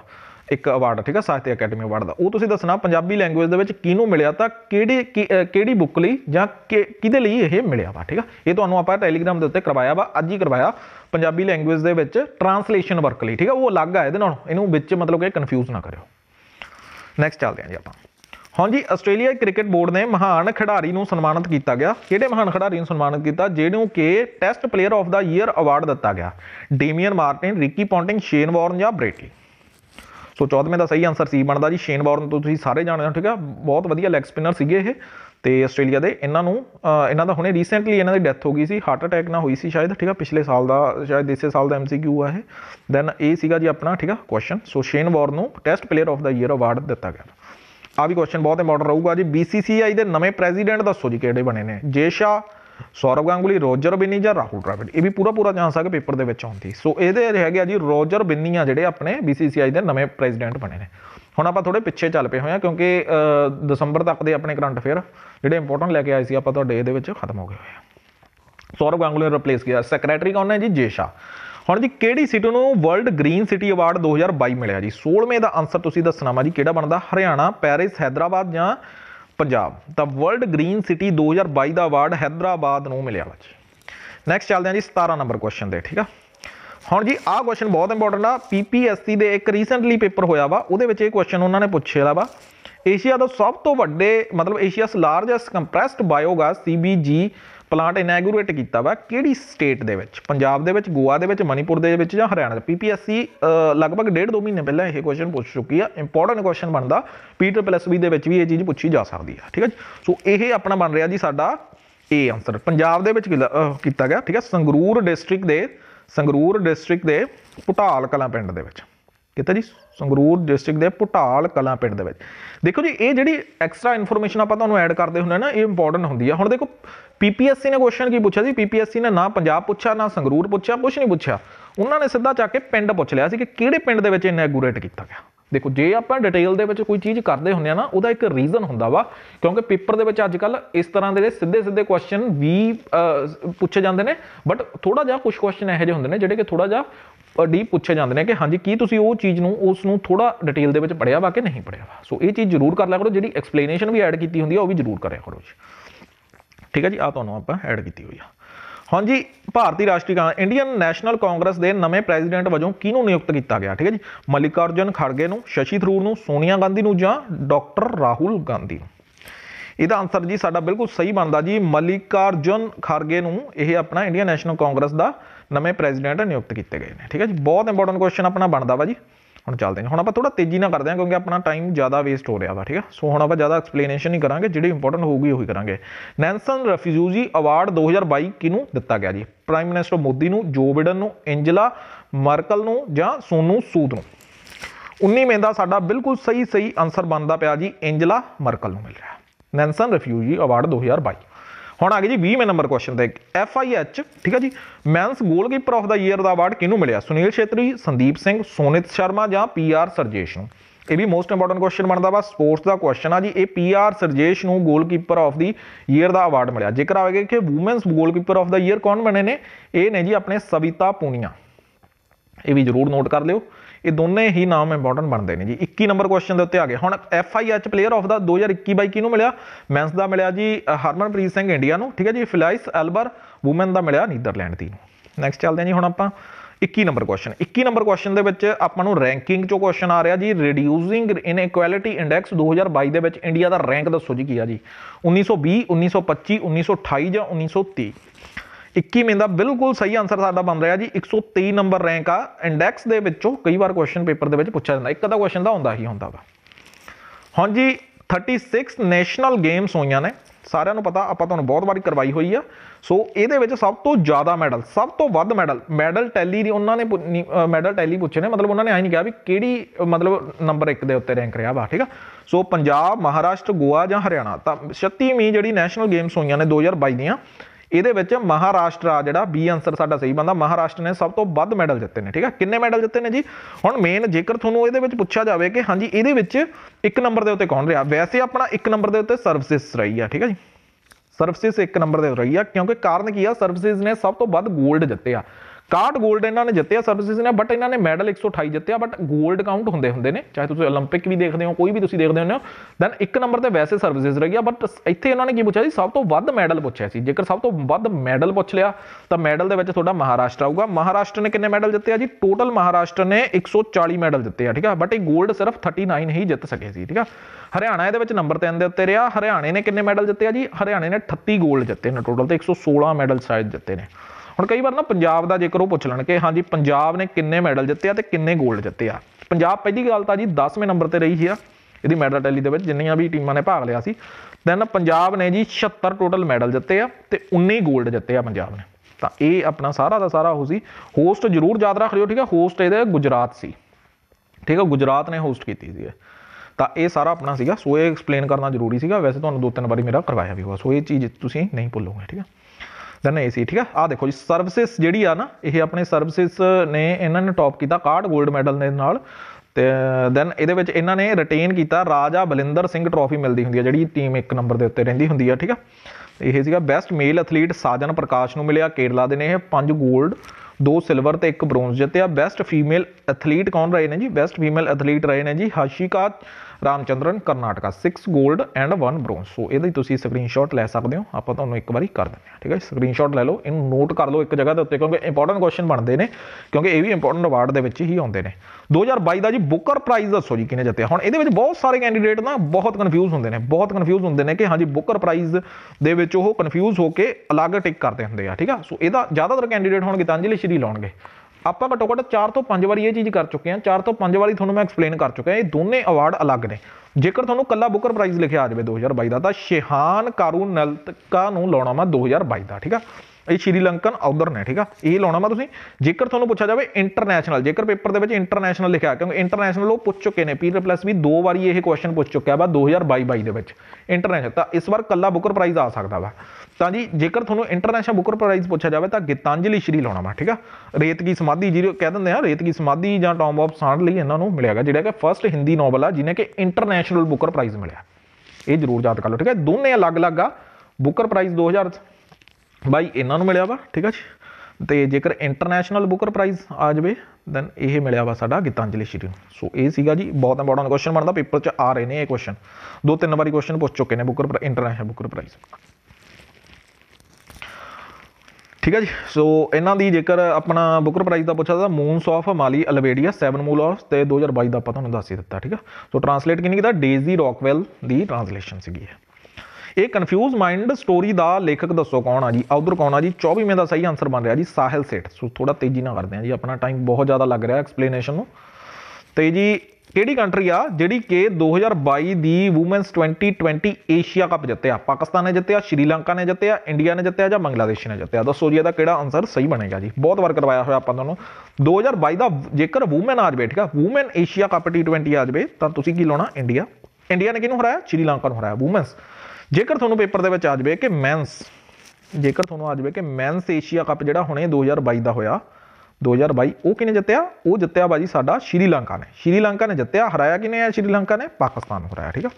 ਇੱਕ ਅਵਾਰਡ ਠੀਕ ਹੈ ਸਾਹਿਤ ਅਕੈਡਮੀ ਅਵਾਰਡ ਦਾ ਉਹ ਤੁਸੀਂ ਦੱਸਣਾ ਪੰਜਾਬੀ ਲੈਂਗੁਏਜ ਦੇ ਵਿੱਚ ਕਿਹਨੂੰ ਮਿਲਿਆ ਤਾਂ ਕਿਹੜੀ ਕਿਹੜੀ ਬੁੱਕ ਲਈ ਜਾਂ ਕਿਹਦੇ ਲਈ ਇਹ ਮਿਲਿਆ ਵਾ ਠੀਕ ਆ ਇਹ ਤੁਹਾਨੂੰ ਆਪਾਂ ਟੈਲੀਗ੍ਰਾਮ ਦੇ ਉੱਤੇ ਕਰਵਾਇਆ ਵਾ ਅੱਜ ਹੀ ਕਰਵਾਇਆ ਪੰਜਾਬੀ ਲੈਂਗੁਏਜ ਦੇ ਵਿੱਚ ਟ੍ਰਾਂਸਲੇਸ਼ਨ ਵਰਕ ਲਈ ਠੀਕ ਆ ਉਹ ਅਲੱਗ ਆ ਇਹਦੇ ਨਾਲੋਂ ਇਹਨੂੰ ਵਿੱਚ ਮਤਲਬ ਕਿ ਕਨਫਿਊਜ਼ ਨਾ ਕਰਿਓ ਨੈਕਸਟ ਚੱਲਦੇ ਆਂ ਜੀ ਆਪਾਂ ਹਾਂਜੀ ਆਸਟ੍ਰੇਲੀਆ ਕ੍ਰਿਕਟ ਬੋਰਡ ਨੇ ਮਹਾਨ ਖਿਡਾਰੀ ਨੂੰ ਸਨਮਾਨਿਤ ਕੀਤਾ ਗਿਆ ਕਿਹੜੇ ਮਹਾਨ ਖਿਡਾਰੀ ਨੂੰ ਸਨਮਾਨਿਤ ਕੀਤਾ ਜਿਹਨੂੰ ਕਿ test player of the year award ਦਿੱਤਾ ਗਿਆ Damien Martin Ricky Ponting Shane Warne ਜਾਂ ਬ੍ਰੇਟਲੀ ਸੋ 14ਵੇਂ ਦਾ ਸਹੀ ਆਨਸਰ ਸੀ ਬਣਦਾ ਜੀ ਸ਼ੇਨ ਵਾਰਨ ਤੋਂ ਤੁਸੀਂ ਸਾਰੇ ਜਾਣਦੇ ਹੋ ਠੀਕ ਆ ਬਹੁਤ ਵਧੀਆ ਲੈਗ ਸਪਿਨਰ ਸੀਗੇ ਇਹ ਤੇ ਆਸਟ੍ਰੇਲੀਆ ਦੇ ਇਹਨਾਂ ਨੂੰ ਇਹਨਾਂ ਦਾ ਹੁਣੇ ਰੀਸੈਂਟਲੀ ਇਹਨਾਂ ਦੀ ਡੈਥ ਹੋ ਗਈ ਸੀ ਹਾਰਟ ਅਟੈਕ ਨਾਲ ਹੋਈ ਸੀ ਸ਼ਾਇਦ ਠੀਕ ਆ ਪਿਛਲੇ ਸਾਲ ਦਾ ਸ਼ਾਇਦ ਇਸੇ ਸਾਲ ਦਾ ਐਮਸੀਕਿਊ ਆ ਇਹ ਦੈਨ ਇਹ ਸੀਗਾ ਜੀ ਆਪਣਾ ਠੀਕ ਆ ਕੁਐਸਚਨ ਸੋ ਸ਼ੇਨ ਵਾਰਨ ਨੂੰ test player of the year award ਦਿੱਤਾ ਗਿਆ ਆ ਵੀ ਕੁਐਸਚਨ ਬਹੁਤ ਇੰਪੋਰਟੈਂਟ ਰਹੂਗਾ ਜੀ BCCI ਦੇ ਨਵੇਂ ਪ੍ਰੈਜ਼ੀਡੈਂਟ ਦੱਸੋ ਜੀ ਕਿਹੜੇ ਬਣੇ ਨੇ ਜੇਸ਼ਾ ਸੌਰਵ ਗਾਂਗੁਲੀ ਰੋਜਰ ਬਿੰਨੀ ਜਾਂ ਰਾਹੁਲ ਡਰਾਵਿਡ ਇਹ ਵੀ ਪੂਰਾ ਪੂਰਾ ਚਾਂਸ ਆ ਕਿ ਪੇਪਰ ਦੇ ਵਿੱਚ ਆਉਂਦੀ ਸੋ ਇਹਦੇ ਹੈਗੇ ਜੀ ਰੋਜਰ ਬਿੰਨੀ ਆ ਜਿਹੜੇ ਆਪਣੇ BCCI ਦੇ ਨਵੇਂ ਪ੍ਰੈਜ਼ੀਡੈਂਟ ਬਣੇ ਨੇ ਹੁਣ ਆਪਾਂ ਥੋੜੇ ਪਿੱਛੇ ਚੱਲ ਪਏ ਹੋਏ ਆ ਕਿਉਂਕਿ ਦਸੰਬਰ ਤੱਕ ਦੇ ਆਪਣੇ ਕਰੰਟ ਅਫੇਅਰ ਜਿਹੜੇ ਇੰਪੋਰਟੈਂਟ ਲੈ ਕੇ ਆਏ ਸੀ ਆਪਾਂ ਤੁਹਾਡੇ ਇਹਦੇ ਵਿੱਚ ਖਤਮ ਹੋ ਗਏ ਹੋਏ ਆ ਸੌਰਵ ਗਾਂਗੁਲੀ ਰਿਪਲੇਸ ਕੀਤਾ ਸੈਕਟਰੀ ਕੌਣ ਹੈ ਜੀ ਜੇਸ਼ਾ ਹੁਣ ਜੀ ਕਿਹੜੀ ਸਿਟੀ ਨੂੰ ਵਰਲਡ ਗ੍ਰੀਨ ਸਿਟੀ ਅਵਾਰਡ 2022 ਮਿਲਿਆ ਜੀ 16ਵੇਂ ਦਾ ਆਨਸਰ ਤੁਸੀਂ ਦੱਸਣਾ ਮਾ ਜੀ ਕਿਹੜਾ ਬਣਦਾ ਹਰਿਆਣਾ ਪੈਰਿਸ ਹైదరాబాద్ ਜਾਂ ਪੰਜਾਬ ਤਾਂ ਵਰਲਡ ਗ੍ਰੀਨ ਸਿਟੀ 2022 ਦਾ ਅਵਾਰਡ ਹైదరాబాద్ ਨੂੰ ਮਿਲਿਆ ਵਾ ਜੀ ਨੈਕਸਟ ਚੱਲਦੇ ਹਾਂ ਜੀ 17 ਨੰਬਰ ਕੁਐਸਚਨ ਦੇ ਠੀਕ ਆ ਹੁਣ ਜੀ ਆਹ ਕੁਐਸਚਨ ਬਹੁਤ ਇੰਪੋਰਟੈਂਟ ਆ ਪੀਪੀਐਸਸੀ ਦੇ ਇੱਕ ਰੀਸੈਂਟਲੀ ਪੇਪਰ ਹੋਇਆ ਵਾ ਉਹਦੇ ਵਿੱਚ ਇਹ ਕੁਐਸਚਨ ਉਹਨਾਂ ਨੇ ਪੁੱਛਿਆ ਵਾ ਏਸ਼ੀਆ ਦਾ ਸਭ ਤੋਂ ਵੱਡੇ ਮਤਲਬ Asia's largest compressed biogas CBG plant inaugurate ਕੀਤਾ ਵਾ ਕਿਹੜੀ ਸਟੇਟ ਦੇ ਵਿੱਚ ਪੰਜਾਬ ਦੇ ਵਿੱਚ ਗੋਆ ਦੇ ਵਿੱਚ ਮਨੀਪੁਰ ਦੇ ਵਿੱਚ ਜਾਂ ਹਰਿਆਣਾ ਦੇ ਪੀਪੀਐਸਸੀ ਲਗਭਗ 1.5 2 ਮਹੀਨੇ ਪਹਿਲਾਂ ਇਹ ਕੁਐਸਚਨ ਪੁੱਛ ਚੁੱਕੀ ਆ ਇੰਪੋਰਟੈਂਟ ਕੁਐਸਚਨ ਬਣਦਾ ਪੀਟਰ ਪਲੱਸ ਵੀ ਦੇ ਵਿੱਚ ਵੀ ਇਹ ਚੀਜ਼ ਪੁੱਛੀ ਜਾ ਸਕਦੀ ਆ ਠੀਕ ਹੈ ਸੋ ਇਹ ਆਪਣਾ ਬਣ ਰਿਹਾ ਜੀ ਸਾਡਾ ਏ ਆਨਸਰ ਪੰਜਾਬ ਦੇ ਵਿੱਚ ਕੀਤਾ ਗਿਆ ਠੀਕ ਹੈ ਸੰਗਰੂਰ ਡਿਸਟ੍ਰਿਕਟ ਦੇ ਸੰਗਰੂਰ ਡਿਸਟ੍ਰਿਕਟ ਦੇ ਪੁਟਾਲ ਕਲਾਂ ਪਿੰਡ ਦੇ ਵਿੱਚ ਕਿਤਾ ਜੀ ਸੰਗਰੂਰ ਡਿਸਟ੍ਰਿਕਟ ਦੇ ਪੁਟਾਲ ਕਲਾਂ ਪਿੰਡ ਦੇ ਵਿੱਚ ਦੇਖੋ ਜੀ ਇਹ ਜਿਹੜੀ ਐਕਸਟਰਾ ਇਨਫੋਰਮੇਸ਼ਨ ਆਪਾਂ ਤੁਹਾਨੂੰ ਐਡ ਕਰਦੇ ਹੁੰਨੇ ਨਾ ਇਹ ਇੰਪੋਰਟੈਂਟ ਹੁੰਦੀ ਆ ਹੁਣ ਦੇਖੋ ਪੀਪੀਐਸਸੀ ਨੇ ਕੁਐਸਚਨ ਕੀ ਪੁੱਛਿਆ ਸੀ ਪੀਪੀਐਸਸੀ ਨੇ ਨਾ ਪੰਜਾਬ ਪੁੱਛਿਆ ਨਾ ਸੰਗਰੂਰ ਪੁੱਛਿਆ ਕੁਝ ਨਹੀਂ ਪੁੱਛਿਆ ਉਹਨਾਂ ਨੇ ਸਿੱਧਾ ਚੱਕ ਕੇ ਪਿੰਡ ਪੁੱਛ ਲਿਆ ਸੀ ਕਿ ਕਿਹੜੇ ਪਿੰਡ ਦੇ ਵਿੱਚ ਇਨੈਗੂਰੇਟ ਕੀਤਾ ਗਿਆ ਦੇਖੋ ਜੇ ਆਪਾਂ ਡਿਟੇਲ ਦੇ ਵਿੱਚ ਕੋਈ ਚੀਜ਼ ਕਰਦੇ ਹੁੰਦੇ ਆ ਨਾ ਉਹਦਾ ਇੱਕ ਰੀਜ਼ਨ ਹੁੰਦਾ ਵਾ ਕਿਉਂਕਿ ਪੇਪਰ ਦੇ ਵਿੱਚ ਅੱਜ ਕੱਲ ਇਸ ਤਰ੍ਹਾਂ ਦੇ ਸਿੱਧੇ ਸਿੱਧੇ ਕੁਐਸਚਨ ਵੀ ਪੁੱਛੇ ਜਾਂਦੇ ਨੇ ਬਟ ਥੋੜਾ ਜਿਹਾ ਕੁਝ ਕੁਐਸਚਨ ਇਹੋ ਜਿਹੇ ਹੁੰਦੇ ਨੇ ਜਿਹੜੇ ਕਿ ਥੋੜਾ ਜਿਹਾ ਡੀਪ ਪੁੱਛੇ ਜਾਂਦੇ ਨੇ ਕਿ ਹਾਂਜੀ ਕੀ ਤੁਸੀਂ ਉਹ ਚੀਜ਼ ਨੂੰ ਉਸ ਨੂੰ ਥੋੜਾ ਡਿਟੇਲ ਦੇ ਵਿੱਚ ਪੜਿਆ ਵਾ ਕਿ ਨਹੀਂ ਪੜਿਆ ਵਾ ਸੋ ਇਹ ਚੀਜ਼ ਜ਼ਰੂਰ ਕਰ ਲਿਆ ਕਰੋ ਜਿਹੜੀ ਐਕਸਪਲੇਨੇਸ਼ਨ ਵੀ ਐਡ ਕੀਤੀ ਹੁੰਦੀ ਆ ਉਹ ਵੀ ਜ਼ਰੂਰ ਕਰਿਆ ਕਰੋ ਜੀ ਠੀਕ ਹੈ ਜੀ ਆ ਤੁਹਾਨੂੰ ਆਪਾਂ ਐਡ ਕੀਤੀ ਹੋਈ ਆ ਹਾਂਜੀ ਭਾਰਤੀ ਰਾਸ਼ਟਰੀ ਕਾਂਗਰਸ ਇੰਡੀਅਨ ਨੈਸ਼ਨਲ ਕਾਂਗਰਸ ਦੇ ਨਵੇਂ ਪ੍ਰੈਜ਼ੀਡੈਂਟ ਵਜੋਂ ਕਿਹਨੂੰ ਨਿਯੁਕਤ ਕੀਤਾ ਗਿਆ ਠੀਕ ਹੈ ਜੀ ਮਲਿਕਾਰਜਨ ਖੜਗੇ ਨੂੰ ਸ਼ਸ਼ੀ ਥਰੂਰ ਨੂੰ ਸੋਨੀਆ ਗਾਂਧੀ ਨੂੰ ਜਾਂ ਡਾਕਟਰ ਰਾਹੁਲ ਗਾਂਧੀ ਇਹਦਾ ਆਨਸਰ ਜੀ ਸਾਡਾ ਬਿਲਕੁਲ ਸਹੀ ਬਣਦਾ ਜੀ ਮਲਿਕਾਰਜਨ ਖੜਗੇ ਨੂੰ ਇਹ ਆਪਣਾ ਇੰਡੀਅਨ ਨੈਸ਼ਨਲ ਕਾਂਗਰਸ ਦਾ ਨਵੇਂ ਪ੍ਰੈਜ਼ੀਡੈਂਟ ਨਿਯੁਕਤ ਕੀਤੇ ਗਏ ਨੇ ਠੀਕ ਹੈ ਜੀ ਬਹੁਤ ਇੰਪੋਰਟੈਂਟ ਕੁਐਸਚਨ ਆਪਣਾ ਬਣਦਾ ਵਾ ਜੀ ਹੁਣ ਚੱਲਦੇ ਹਾਂ ਹੁਣ ਆਪਾਂ ਥੋੜਾ ਤੇਜ਼ੀ ਨਾਲ ਕਰਦੇ ਹਾਂ ਕਿਉਂਕਿ ਆਪਣਾ ਟਾਈਮ ਜ਼ਿਆਦਾ ਵੇਸਟ ਹੋ ਰਿਹਾ ਵਾ ਠੀਕ ਆ ਸੋ ਹੁਣ ਆਪਾਂ ਜ਼ਿਆਦਾ ਐਕਸਪਲੇਨੇਸ਼ਨ ਨਹੀਂ ਕਰਾਂਗੇ ਜਿਹੜੀ ਇੰਪੋਰਟੈਂਟ ਹੋਊਗੀ ਉਹੀ ਕਰਾਂਗੇ ਨੈਨਸਨ ਰੈਫਿਊਜੀ ਅਵਾਰਡ 2022 ਕਿਹਨੂੰ ਦਿੱਤਾ ਗਿਆ ਜੀ ਪ੍ਰਾਈਮ ਮਿਨਿਸਟਰ ਮੋਦੀ ਨੂੰ ਜੋ ਬਿਡਨ ਨੂੰ ਐਂਜਲਾ ਮਾਰਕਲ ਨੂੰ ਜਾਂ ਸੋਨੂ ਸੂਦ ਨੂੰ 19 ਦਾ ਸਾਡਾ ਬਿਲਕੁਲ ਸਹੀ ਸਹੀ ਆਨਸਰ ਬਣਦਾ ਪਿਆ ਜੀ ਐਂਜਲਾ ਮਾਰਕਲ ਨੂੰ ਮਿਲ ਰਿਹਾ ਨੈਨਸਨ ਰੈਫਿਊਜੀ ਅਵਾਰਡ 2022 ਹੁਣ ਆ ਗਏ ਜੀ 20ਵੇਂ ਨੰਬਰ ਕੁਐਸਚਨ ਤੇ ਐਫ ਆਈ ਐਚ ਠੀਕ ਹੈ ਜੀ men's goalkeeper of the year ਦਾ ਅਵਾਰਡ ਕਿਹਨੂੰ ਮਿਲਿਆ ਸੁਨੀਲ ਛੇਤਰੀ ਸੰਦੀਪ ਸਿੰਘ ਸੋਨਿਤ ਸ਼ਰਮਾ ਜਾਂ ਪੀ ਆਰ ਸਰਜੇਸ਼ ਨੂੰ ਇਹ ਵੀ ਮੋਸਟ ਇੰਪੋਰਟੈਂਟ ਕੁਐਸਚਨ ਬਣਦਾ ਵਾ ਸਪੋਰਟਸ ਦਾ ਕੁਐਸਚਨ ਆ ਜੀ ਇਹ ਪੀ ਆਰ ਸਰਜੇਸ਼ ਨੂੰ ਗੋਲਕੀਪਰ ਆਫ ਦੀ ਈਅਰ ਦਾ ਅਵਾਰਡ ਮਿਲਿਆ ਜੇਕਰ ਆਵੇਗਾ ਕਿ women's goalkeeper of the year ਕੌਣ ਬਣੇ ਨੇ ਇਹ ਨੇ ਜੀ ਆਪਣੇ ਸਵਿਤਾ ਪੂਨੀਆ ਇਹ ਵੀ ਜ਼ਰੂਰ ਨੋਟ ਕਰ ਲਿਓ ਇਹ ਦੋਨੇ ਹੀ ਨਾਮ ਇੰਪੋਰਟੈਂਟ ਬਣਦੇ ਨੇ ਜੀ 21 ਨੰਬਰ ਕੁਐਸਚਨ ਦੇ ਉੱਤੇ ਆ ਗਏ ਹੁਣ F I H player of the 2021 by ਕਿਹਨੂੰ ਮਿਲਿਆ ਮੈਨਸ ਦਾ ਮਿਲਿਆ ਜੀ ਹਰਮਨਪ੍ਰੀਤ ਸਿੰਘ ਇੰਡੀਆ ਨੂੰ ਠੀਕ ਹੈ ਜੀ ਫਿਲਾਈਸ ਐਲਬਰ ਔਮਨ ਦਾ ਮਿਲਿਆ ਨੀਦਰਲੈਂਡ ਦੀ ਨੈਕਸਟ ਚੱਲਦੇ ਹਾਂ ਜੀ ਹੁਣ ਆਪਾਂ 21 ਨੰਬਰ ਕੁਐਸਚਨ 21 ਨੰਬਰ ਕੁਐਸਚਨ ਦੇ ਵਿੱਚ ਆਪਾਂ ਨੂੰ ਰੈਂਕਿੰਗ ਚੋਂ ਕੁਐਸਚਨ ਆ ਰਿਹਾ ਜੀ ਰਿਡਿਊਸਿੰਗ ਇਨਇਕੁਐਲਿਟੀ ਇੰਡੈਕਸ 2022 ਦੇ ਵਿੱਚ ਇੰਡੀਆ ਦਾ ਰੈਂਕ ਦੱਸੋ ਜੀ ਕੀ ਆ ਜੀ 1920 1925 1928 ਜਾਂ 1930 21ਵੇਂ ਦਾ ਬਿਲਕੁਲ ਸਹੀ ਆਨਸਰ ਸਾਡਾ ਬਣ ਰਿਹਾ ਜੀ 123 ਨੰਬਰ ਰੈਂਕ ਆ ਇੰਡੈਕਸ ਦੇ ਵਿੱਚੋਂ ਕਈ ਵਾਰ ਕੁਐਸਚਨ ਪੇਪਰ ਦੇ ਵਿੱਚ ਪੁੱਛਿਆ ਜਾਂਦਾ ਇੱਕ ਅੱਧਾ ਕੁਐਸਚਨ ਦਾ ਹੁੰਦਾ ਹੀ ਹੁੰਦਾ ਵਾ ਜੀ 36 ਨੈਸ਼ਨਲ ਗੇਮਸ ਹੋਈਆਂ ਨੇ ਸਾਰਿਆਂ ਨੂੰ ਪਤਾ ਆਪਾਂ ਤੁਹਾਨੂੰ ਬਹੁਤ ਵਾਰੀ ਕਰਵਾਈ ਹੋਈ ਆ ਸੋ ਇਹਦੇ ਵਿੱਚ ਸਭ ਤੋਂ ਜ਼ਿਆਦਾ ਮੈਡਲ ਸਭ ਤੋਂ ਵੱਧ ਮੈਡਲ ਮੈਡਲ ਟੈਲੀ ਦੀ ਉਹਨਾਂ ਨੇ ਮੈਡਲ ਟੈਲੀ ਪੁੱਛੇ ਨੇ ਮਤਲਬ ਉਹਨਾਂ ਨੇ ਐ ਨਹੀਂ ਕਿਹਾ ਵੀ ਕਿਹੜੀ ਮਤਲਬ ਨੰਬਰ 1 ਦੇ ਉੱਤੇ ਰੈਂਕ ਰਿਹਾ ਵਾ ਠੀਕ ਆ ਸੋ ਪੰਜਾਬ ਮਹਾਰਾਸ਼ਟਰ ਗੋਆ ਜਾਂ ਹਰਿਆਣਾ ਤਾਂ 36ਵੀਂ ਜਿਹੜੀ ਨੈਸ਼ਨਲ ਗੇਮਸ ਹੋਈਆਂ ਨੇ 2022 ਦੀਆਂ ਇਹਦੇ ਵਿੱਚ ਮਹਾਰਾਸ਼ਟਰ ਆ ਜਿਹੜਾ ਬੀ ਆਨਸਰ ਸਾਡਾ ਸਹੀ ਬੰਦਾ ਮਹਾਰਾਸ਼ਟਰ ਨੇ ਸਭ ਤੋਂ ਵੱਧ ਮੈਡਲ ਜਿੱਤੇ ਨੇ ਠੀਕ ਹੈ ਕਿੰਨੇ ਮੈਡਲ ਜਿੱਤੇ ਨੇ ਜੀ ਹੁਣ ਮੇਨ ਜੇਕਰ ਤੁਹਾਨੂੰ ਇਹਦੇ ਵਿੱਚ ਪੁੱਛਿਆ ਜਾਵੇ ਕਿ ਹਾਂਜੀ ਇਹਦੇ ਵਿੱਚ ਇੱਕ ਨੰਬਰ ਦੇ ਉੱਤੇ ਕੌਣ ਰਿਹਾ ਵੈਸੇ ਆਪਣਾ ਇੱਕ ਨੰਬਰ ਦੇ ਉੱਤੇ ਸਰਵਿਸਿਸ ਰਹੀ ਆ ਠੀਕ ਹੈ ਜੀ ਸਰਵਿਸਿਸ ਇੱਕ ਨੰਬਰ ਦੇ ਰਹੀ ਆ ਕਿਉਂਕਿ ਕਾਰਨ ਕੀ ਆ ਸਰਵਿਸਿਸ ਨੇ ਸਭ ਤੋਂ ਵੱਧ 골ਡ ਜਿੱਤੇ ਆ 61 골ਡ ਇਹਨਾਂ ਨੇ ਜਿੱਤਿਆ ਸਰਵਿਸਿਸ ਨੇ ਬਟ ਇਹਨਾਂ ਨੇ ਮੈਡਲ 128 ਜਿੱਤਿਆ ਬਟ 골ਡ ਕਾਊਂਟ ਹੁੰਦੇ ਹੁੰਦੇ ਨੇ ਚਾਹੇ ਤੁਸੀਂ 올림픽 ਵੀ ਦੇਖਦੇ ਹੋ ਕੋਈ ਵੀ ਤੁਸੀਂ ਦੇਖਦੇ ਹੋ ਦੈਨ ਇੱਕ ਨੰਬਰ ਤੇ ਵੈਸੇ ਸਰਵਿਸਿਸ ਰਹੀ ਆ ਬਟ ਇੱਥੇ ਇਹਨਾਂ ਨੇ ਕੀ ਪੁੱਛਿਆ ਸੀ ਸਭ ਤੋਂ ਵੱਧ ਮੈਡਲ ਪੁੱਛਿਆ ਸੀ ਜੇਕਰ ਸਭ ਤੋਂ ਵੱਧ ਮੈਡਲ ਪੁੱਛ ਲਿਆ ਤਾਂ ਮੈਡਲ ਦੇ ਵਿੱਚ ਤੁਹਾਡਾ ਮਹਾਰਾਸ਼ਟਰ ਆਊਗਾ ਮਹਾਰਾਸ਼ਟਰ ਨੇ ਕਿੰਨੇ ਮੈਡਲ ਜਿੱਤੇ ਆ ਜੀ ਟੋਟਲ ਮਹਾਰਾਸ਼ਟਰ ਨੇ 140 ਮੈਡਲ ਜਿੱਤੇ ਆ ਠੀਕ ਆ ਬਟ ਇਹ 골ਡ ਸਿਰਫ 39 ਹੀ ਜਿੱਤ ਸਕੇ ਸੀ ਠੀਕ ਆ ਹਰਿਆਣਾ ਇਹਦੇ ਵਿੱਚ ਨੰਬਰ 3 ਦੇ ਉੱਤੇ ਰਿਹਾ ਹਰਿਆਣੇ ਨੇ ਕਿੰਨੇ ਮੈਡਲ ਜਿੱਤੇ ਆ ਜੀ ਹਰਿਆਣੇ ਨੇ 38 골ਡ ਜਿੱਤੇ ਨੇ ਟੋਟਲ ਤੇ 116 ਮੈਡਲ ਸ਼ਾਇਦ ਜਿੱਤੇ ਨੇ ਹੁਣ ਕਈ ਵਾਰ ਨਾ ਪੰਜਾਬ ਦਾ ਜੇਕਰ ਉਹ ਪੁੱਛ ਲੈਣ ਕਿ ਹਾਂਜੀ ਪੰਜਾਬ ਨੇ ਕਿੰਨੇ ਮੈਡਲ ਜਿੱਤੇ ਆ ਤੇ ਕਿੰਨੇ 골ਡ ਜਿੱਤੇ ਆ ਪੰਜਾਬ ਪਹਿਲੀ ਗੱਲ ਤਾਂ ਜੀ 10ਵੇਂ ਨੰਬਰ ਤੇ ਰਹੀ ਆ ਇਹਦੀ ਮੈਡਲ ਟੈਲੀ ਦੇ ਵਿੱਚ ਜਿੰਨੀਆਂ ਵੀ ਟੀਮਾਂ ਨੇ ਭਾਗ ਲਿਆ ਸੀ ਦੈਨ ਪੰਜਾਬ ਨੇ ਜੀ 76 ਟੋਟਲ ਮੈਡਲ ਜਿੱਤੇ ਆ ਤੇ 19 골ਡ ਜਿੱਤੇ ਆ ਪੰਜਾਬ ਨੇ ਤਾਂ ਇਹ ਆਪਣਾ ਸਾਰਾ ਦਾ ਸਾਰਾ ਹੋ ਸੀ ਹੋਸਟ ਜ਼ਰੂਰ ਯਾਦ ਰੱਖ ਲਿਓ ਠੀਕ ਹੈ ਹੋਸਟ ਇਹਦੇ ਗੁਜਰਾਤ ਸੀ ਠੀਕ ਹੈ ਗੁਜਰਾਤ ਨੇ ਹੋਸਟ ਕੀਤੀ ਸੀ ਤਾਂ ਇਹ ਸਾਰਾ ਆਪਣਾ ਸੀਗਾ ਸੋ ਇਹ ਐਕਸਪਲੇਨ ਕਰਨਾ ਜ਼ਰੂਰੀ ਸੀਗਾ ਵੈਸੇ ਤੁਹਾਨੂੰ ਦੋ ਤਿੰਨ ਵਾਰੀ ਮੇਰਾ ਕਰਵਾਇਆ ਵੀ ਹੋਇਆ ਸੋ ਇਹ ਚੀਜ਼ ਤੁਸੀਂ ਨਹੀਂ ਭੁੱਲੋਗੇ ਠੀਕ ਆ ਦੈਨ ਸੀ ਠੀਕ ਆ ਆ ਦੇਖੋ ਜੀ ਸਰਵਿਸਿਸ ਜਿਹੜੀ ਆ ਨਾ ਇਹ ਆਪਣੇ ਸਰਵਿਸਿਸ ਨੇ ਇਹਨਾਂ ਨੇ ਟੌਪ ਕੀਤਾ 61 골ਡ ਮੈਡਲ ਦੇ ਨਾਲ ਤੇ ਦੈਨ ਇਹਦੇ ਵਿੱਚ ਇਹਨਾਂ ਨੇ ਰਿਟੇਨ ਕੀਤਾ ਰਾਜਾ ਬਲਿੰਦਰ ਸਿੰਘ ਟਰੋਫੀ ਮਿਲਦੀ ਹੁੰਦੀ ਹੈ ਜਿਹੜੀ ਟੀਮ ਇੱਕ ਨੰਬਰ ਦੇ ਉੱਤੇ ਰਹਿੰਦੀ ਹੁੰਦੀ ਆ ਠੀਕ ਆ ਇਹ ਸੀਗਾ ਬੈਸਟ ਮੇਲ ਐਥਲੀਟ ਸਾਜਨ ਪ੍ਰਕਾਸ਼ ਨੂੰ ਮਿਲਿਆ ਕੇਰਲਾ ਦੇ ਨੇ ਇਹ 5 골ਡ 2 ਸਿਲਵਰ ਤੇ 1 ਬ੍ਰੌਂਜ਼ ਜਿੱਤਿਆ ਬੈਸਟ ਫੀਮੇਲ ਐਥਲੀਟ ਕੌਣ ਰਹੇ ਨੇ ਜੀ ਬੈਸਟ ਫੀਮੇਲ ਐਥਲੀਟ ਰਹੇ ਨੇ ਜੀ ਹਾਸ਼ਿਕਾ ਰਾਮਚੰਦਰਨ ਕਰਨਾਟਕਾ 6 골ਡ ਐਂਡ 1 ਬ੍ਰੋਂਜ਼ ਸੋ ਇਹਦਾ ਤੁਸੀਂ ਸਕਰੀਨਸ਼ਾਟ ਲੈ ਸਕਦੇ ਹੋ ਆਪਾਂ ਤੁਹਾਨੂੰ ਇੱਕ ਵਾਰੀ ਕਰ ਦਿੰਦੇ ਹਾਂ ਠੀਕ ਹੈ ਸਕਰੀਨਸ਼ਾਟ ਲੈ ਲਓ ਇਹਨੂੰ ਨੋਟ ਕਰ ਲਓ ਇੱਕ ਜਗ੍ਹਾ ਦੇ ਉੱਤੇ ਕਿਉਂਕਿ ਇੰਪੋਰਟੈਂਟ ਕੁਐਸਚਨ ਬਣਦੇ ਨੇ ਕਿਉਂਕਿ ਇਹ ਵੀ ਇੰਪੋਰਟੈਂਟ ਅਵਾਰਡ ਦੇ ਵਿੱਚ ਹੀ ਆਉਂਦੇ ਨੇ 2022 ਦਾ ਜੀ ਬੁੱਕਰ ਪ੍ਰਾਈਜ਼ ਦੱਸੋ ਜੀ ਕਿਹਨੇ ਜਿੱਤੇ ਹੁਣ ਇਹਦੇ ਵਿੱਚ ਬਹੁਤ ਸਾਰੇ ਕੈਂਡੀਡੇਟ ਨਾ ਬਹੁਤ ਕਨਫਿਊਜ਼ ਹੁੰਦੇ ਨੇ ਬਹੁਤ ਕਨਫਿਊਜ਼ ਹੁੰਦੇ ਨੇ ਕਿ ਹਾਂਜੀ ਬੁੱਕਰ ਪ੍ਰਾਈਜ਼ ਦੇ ਵਿੱਚ ਉਹ ਕਨਫਿਊਜ਼ ਹੋ ਕੇ ਅਲੱਗ ਟਿਕ ਕਰਦੇ ਹੁੰਦੇ ਆ ਠੀਕ ਆ ਸੋ ਇਹਦਾ ਜ਼ਿਆਦਾਤਰ ਕੈਂਡੀਡੇਟ ਹੋਣਗੇ ਤਾਂ ਤਾਂਜਲੀ ਸ਼੍ਰੀ ਲਾਉਣਗੇ ਆਪਾਂ ਘੱਟੋ ਘੱਟ 4 ਤੋਂ 5 ਵਾਰੀ ਇਹ ਚੀਜ਼ ਕਰ ਚੁੱਕੇ ਹਾਂ 4 ਤੋਂ 5 ਵਾਰੀ ਤੁਹਾਨੂੰ ਮੈਂ ਐਕਸਪਲੇਨ ਕਰ ਚੁੱਕਿਆ ਇਹ ਦੋਨੇ ਅਵਾਰਡ ਅਲੱਗ ਨੇ ਜੇਕਰ ਤੁਹਾਨੂੰ ਕੱਲਾ ਬੁਕਰ ਪ੍ਰਾਈਜ਼ ਲਿਖਿਆ ਆ ਜਾਵੇ 2022 ਦਾ ਤਾਂ ਸ਼ੇਹਾਨ ਕਾਰੂ ਨਲਤਕਾ ਨੂੰ ਲਾਉਣਾ ਮੈਂ 2022 ਦਾ ਠੀਕ ਆ ਇਹ ਸ਼੍ਰੀਲੰਕਨ ਆਊਦਰ ਨੇ ਠੀਕ ਆ ਇਹ ਲਾਉਣਾ ਮੈਂ ਤੁਸੀਂ ਜੇਕਰ ਤੁਹਾਨੂੰ ਪੁੱਛਿਆ ਜਾਵੇ ਇੰਟਰਨੈਸ਼ਨਲ ਜੇਕਰ ਪੇਪਰ ਦੇ ਵਿੱਚ ਇੰਟਰਨੈਸ਼ਨਲ ਲਿਖਿਆ ਕਿਉਂਕਿ ਇੰਟਰਨੈਸ਼ਨਲ ਉਹ ਪੁੱਛ ਚੁੱਕੇ ਨੇ ਪੀਰ ਪਲੱਸ ਵੀ ਦੋ ਵਾਰੀ ਇਹ ਕੁਐਸਚਨ ਪੁੱਛ ਚੁੱਕਿਆ ਵਾ 2022 ਦੇ ਵਿੱਚ ਇੰਟਰਨੈਸ਼ਨਲ ਤਾਂ ਇਸ ਵਾਰ ਕੱਲਾ ਬੁਕਰ ਪ੍ਰਾਈਜ਼ ਆ ਸਕਦਾ ਵਾ ਤਾਂ ਜੀ ਜੇਕਰ ਤੁਹਾਨੂੰ ਇੰਟਰਨੈਸ਼ਨਲ ਬੁਕਰ ਪ੍ਰਾਈਜ਼ ਪੁੱਛਿਆ ਜਾਵੇ ਤਾਂ ਗੀਤਾਂਜਲੀ ਸ਼੍ਰੀ ਲਾਉਣਾ ਵਾ ਠੀਕ ਆ ਰੇਤ ਕੀ ਸਮਾਧੀ ਜਿਹੜੇ ਕਹਿ ਦਿੰਦੇ ਆ ਰੇਤ ਕੀ ਸਮਾਧੀ ਜਾਂ ਟੌਮ ਆਫ ਸਾਂਡ ਲਈ ਇਹਨਾਂ ਨੂੰ ਮਿਲਿਆਗਾ ਜਿਹੜਾ ਕਿ ਫਰਸਟ ਹਿੰਦੀ ਨੋਵਲ ਆ ਜਿਹਨੇ ਕਿ ਇੰਟਰਨੈਸ਼ਨਲ ਬੁਕਰ ਪ੍ਰਾਈਜ਼ ਮਿਲਿਆ ਇਹ ਜ਼ਰੂਰ ਯਾਦ ਕਰ ਲਓ ਠੀਕ ਆ ਦੋਨੇ ਅਲੱਗ-ਅਲੱਗ ਆ ਬੁਕਰ ਪ੍ਰਾਈਜ਼ 2000 ਬਾਈ ਇਹਨਾਂ ਨੂੰ ਮਿਲਿਆ ਵਾ ਠੀਕ ਆ ਜੀ ਤੇ ਜੇਕਰ ਇੰਟਰਨੈਸ਼ਨਲ ਬੁਕਰ ਪ੍ਰਾਈਜ਼ ਆ ਜਾਵੇ ਦੈਨ ਇਹ ਮਿਲਿਆ ਵਾ ਸਾਡਾ ਗੀਤਾਂਜਲੀ ਸ਼੍ਰੀ ਨੂੰ ਸੋ ਇਹ ਸੀਗਾ ਜੀ ਬਹੁਤ ਇੰਪੋਰਟੈਂਟ ਕੁਐਸਚਨ ਬਣਦਾ ਪੇਪਰ 'ਚ ਆ ਰਹੇ ਨੇ ਇਹ ਕੁਐਸਚਨ ਦੋ ਤਿੰਨ ਵਾਰੀ ਕੁਐਸਚਨ ਪੁੱਛ ਚੁੱਕੇ ਨੇ ਬੁਕਰ ਇੰਟਰਨੈਸ਼ਨਲ ਬੁਕਰ ਪ੍ਰਾਈਜ਼ ਠੀਕ ਹੈ ਜੀ ਸੋ ਇਹਨਾਂ ਦੀ ਜੇਕਰ ਆਪਣਾ ਬੁਕਰ ਪ੍ਰਾਈਜ਼ ਦਾ ਪੁੱਛਿਆ ਤਾਂ ਮੂਨਸ ਆਫ ਮਾਲੀ ਅਲਵੇਡੀਆ 7 ਮੂਲ ਆਫ ਤੇ 2022 ਦਾ ਆਪਾਂ ਤੁਹਾਨੂੰ ਦੱਸ ਹੀ ਦਿੱਤਾ ਠੀਕ ਆ ਸੋ ਟਰਾਂਸਲੇਟ ਕਿੰਨੀ ਕੀਤਾ ਡੇਜ਼ੀ ਰੌਕਵੈਲ ਦੀ ਟਰਾਂਸਲੇਸ਼ਨ ਸੀਗੀ ਇਹ ਕਨਫਿਊਜ਼ ਮਾਈਂਡ ਸਟੋਰੀ ਦਾ ਲੇਖਕ ਦੱਸੋ ਕੌਣ ਆ ਜੀ ਉਧਰ ਕੌਣ ਆ ਜੀ 24ਵੇਂ ਦਾ ਸਹੀ ਆਨਸਰ ਬਣ ਰਿਹਾ ਜੀ ਸਾਹਿਲ ਸੇਠ ਸੋ ਥੋੜਾ ਤੇਜ਼ੀ ਨਾਲ ਕਰਦੇ ਆ ਜੀ ਆਪਣਾ ਟਾਈਮ ਬਹੁਤ ਜ਼ਿਆਦਾ ਲੱਗ ਰਿਹਾ ਐਕਸਪਲੇਨੇਸ਼ਨ ਨੂੰ ਤੇ ਜੀ ਕਿਹੜੀ ਕੰਟਰੀ ਆ ਜਿਹੜੀ ਕਿ 2022 ਦੀ ਔਮਨਸ 2020 ਏਸ਼ੀਆ ਕੱਪ ਜਿੱਤਿਆ ਪਾਕਿਸਤਾਨ ਨੇ ਜਿੱਤਿਆ ਸ਼੍ਰੀਲੰਕਾ ਨੇ ਜਿੱਤਿਆ ਇੰਡੀਆ ਨੇ ਜਿੱਤਿਆ ਜਾਂ ਬੰਗਲਾਦੇਸ਼ ਨੇ ਜਿੱਤਿਆ ਦੱਸੋ ਜੀ ਇਹਦਾ ਕਿਹੜਾ ਆਨਸਰ ਸਹੀ ਬਣੇਗਾ ਜੀ ਬਹੁਤ ਵਾਰ ਕਰਵਾਇਆ ਹੋਇਆ ਆਪਾਂ ਤੁਹਾਨੂੰ 2022 ਦਾ ਜੇਕਰ ਔਮਨ ਆ ਬੈਠੇਗਾ ਠੀਕ ਆ ਔਮਨ ਏਸ਼ੀਆ ਕੱਪ T20 ਆ ਜਾਵੇ ਤਾਂ ਤੁਸੀਂ ਕੀ ਲਾਉਣਾ ਇੰਡੀਆ ਇੰਡੀਆ ਨੇ ਕਿਹਨੂੰ ਹਰਾਇਆ ਸ਼੍ਰੀਲੰਕਾ ਨੂੰ ਹਰਾਇਆ ਔਮਨਸ ਜੇਕਰ ਤੁਹਾਨੂੰ ਪੇਪਰ ਦੇ ਵਿੱਚ ਆ ਜਾਵੇ ਕਿ ਮੈਂਸ ਜੇਕਰ ਤੁਹਾਨੂੰ ਆ ਜਾਵੇ ਕਿ ਮੈਂਸ ਏਸ਼ੀਆ ਕੱਪ ਜਿਹੜਾ ਹੁਣੇ 2022 ਦਾ ਹੋਇਆ 2022 ਉਹ ਕਿਨੇ ਜਿੱਤਿਆ ਉਹ ਜਿੱਤਿਆ ਬਾਜੀ ਸਾਡਾ ਸ਼੍ਰੀਲੰਕਾ ਨੇ ਸ਼੍ਰੀਲੰਕਾ ਨੇ ਜਿੱਤਿਆ ਹਰਾਇਆ ਕਿਨੇ ਹੈ ਸ਼੍ਰੀਲੰਕਾ ਨੇ ਪਾਕਿਸਤਾਨ ਨੂੰ ਹਰਾਇਆ ਠੀਕ ਆ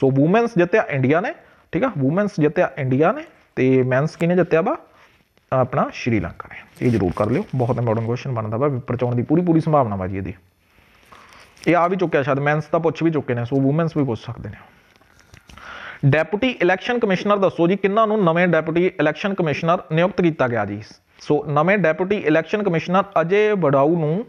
ਸੋ ਔਮਨਸ ਜਿੱਤਿਆ ਇੰਡੀਆ ਨੇ ਠੀਕ ਆ ਔਮਨਸ ਜਿੱਤਿਆ ਇੰਡੀਆ ਨੇ ਤੇ ਮੈਨਸ ਕਿਨੇ ਜਿੱਤਿਆ ਬਾ ਆਪਣਾ ਸ਼੍ਰੀਲੰਕਾ ਨੇ ਇਹ ਜ਼ਰੂਰ ਕਰ ਲਿਓ ਬਹੁਤ ਇੰਪੋਰਟੈਂਟ ਕੁਐਸਚਨ ਬਣਦਾ ਵਾ ਪੇਪਰ ਚੋਣ ਦੀ ਪੂਰੀ ਪੂਰੀ ਸੰਭਾਵਨਾ ਬਾਜੀ ਇਹਦੀ ਇਹ ਆ ਵੀ ਚੁੱਕਿਆ ਸ਼ਾਇਦ ਮੈਨਸ ਤਾਂ ਪੁੱਛ ਵੀ ਚੁੱਕੇ ਨੇ ਸੋ ਔਮਨਸ ਵੀ ਪੁੱਛ ਸਕਦੇ ਨੇ ਡੈਪੂਟੀ ਇਲੈਕਸ਼ਨ ਕਮਿਸ਼ਨਰ ਦੱਸੋ ਜੀ ਕਿੰਨਾਂ ਨੂੰ ਨਵੇਂ ਡੈਪੂਟੀ ਇਲੈਕਸ਼ਨ ਕਮਿਸ਼ਨਰ ਨਿਯੁਕਤ ਕੀਤਾ ਗਿਆ ਜੀ ਸੋ ਨਵੇਂ ਡੈਪੂਟੀ ਇਲੈਕਸ਼ਨ ਕਮਿਸ਼ਨਰ ਅਜੇ ਬੜਾਉ ਨੂੰ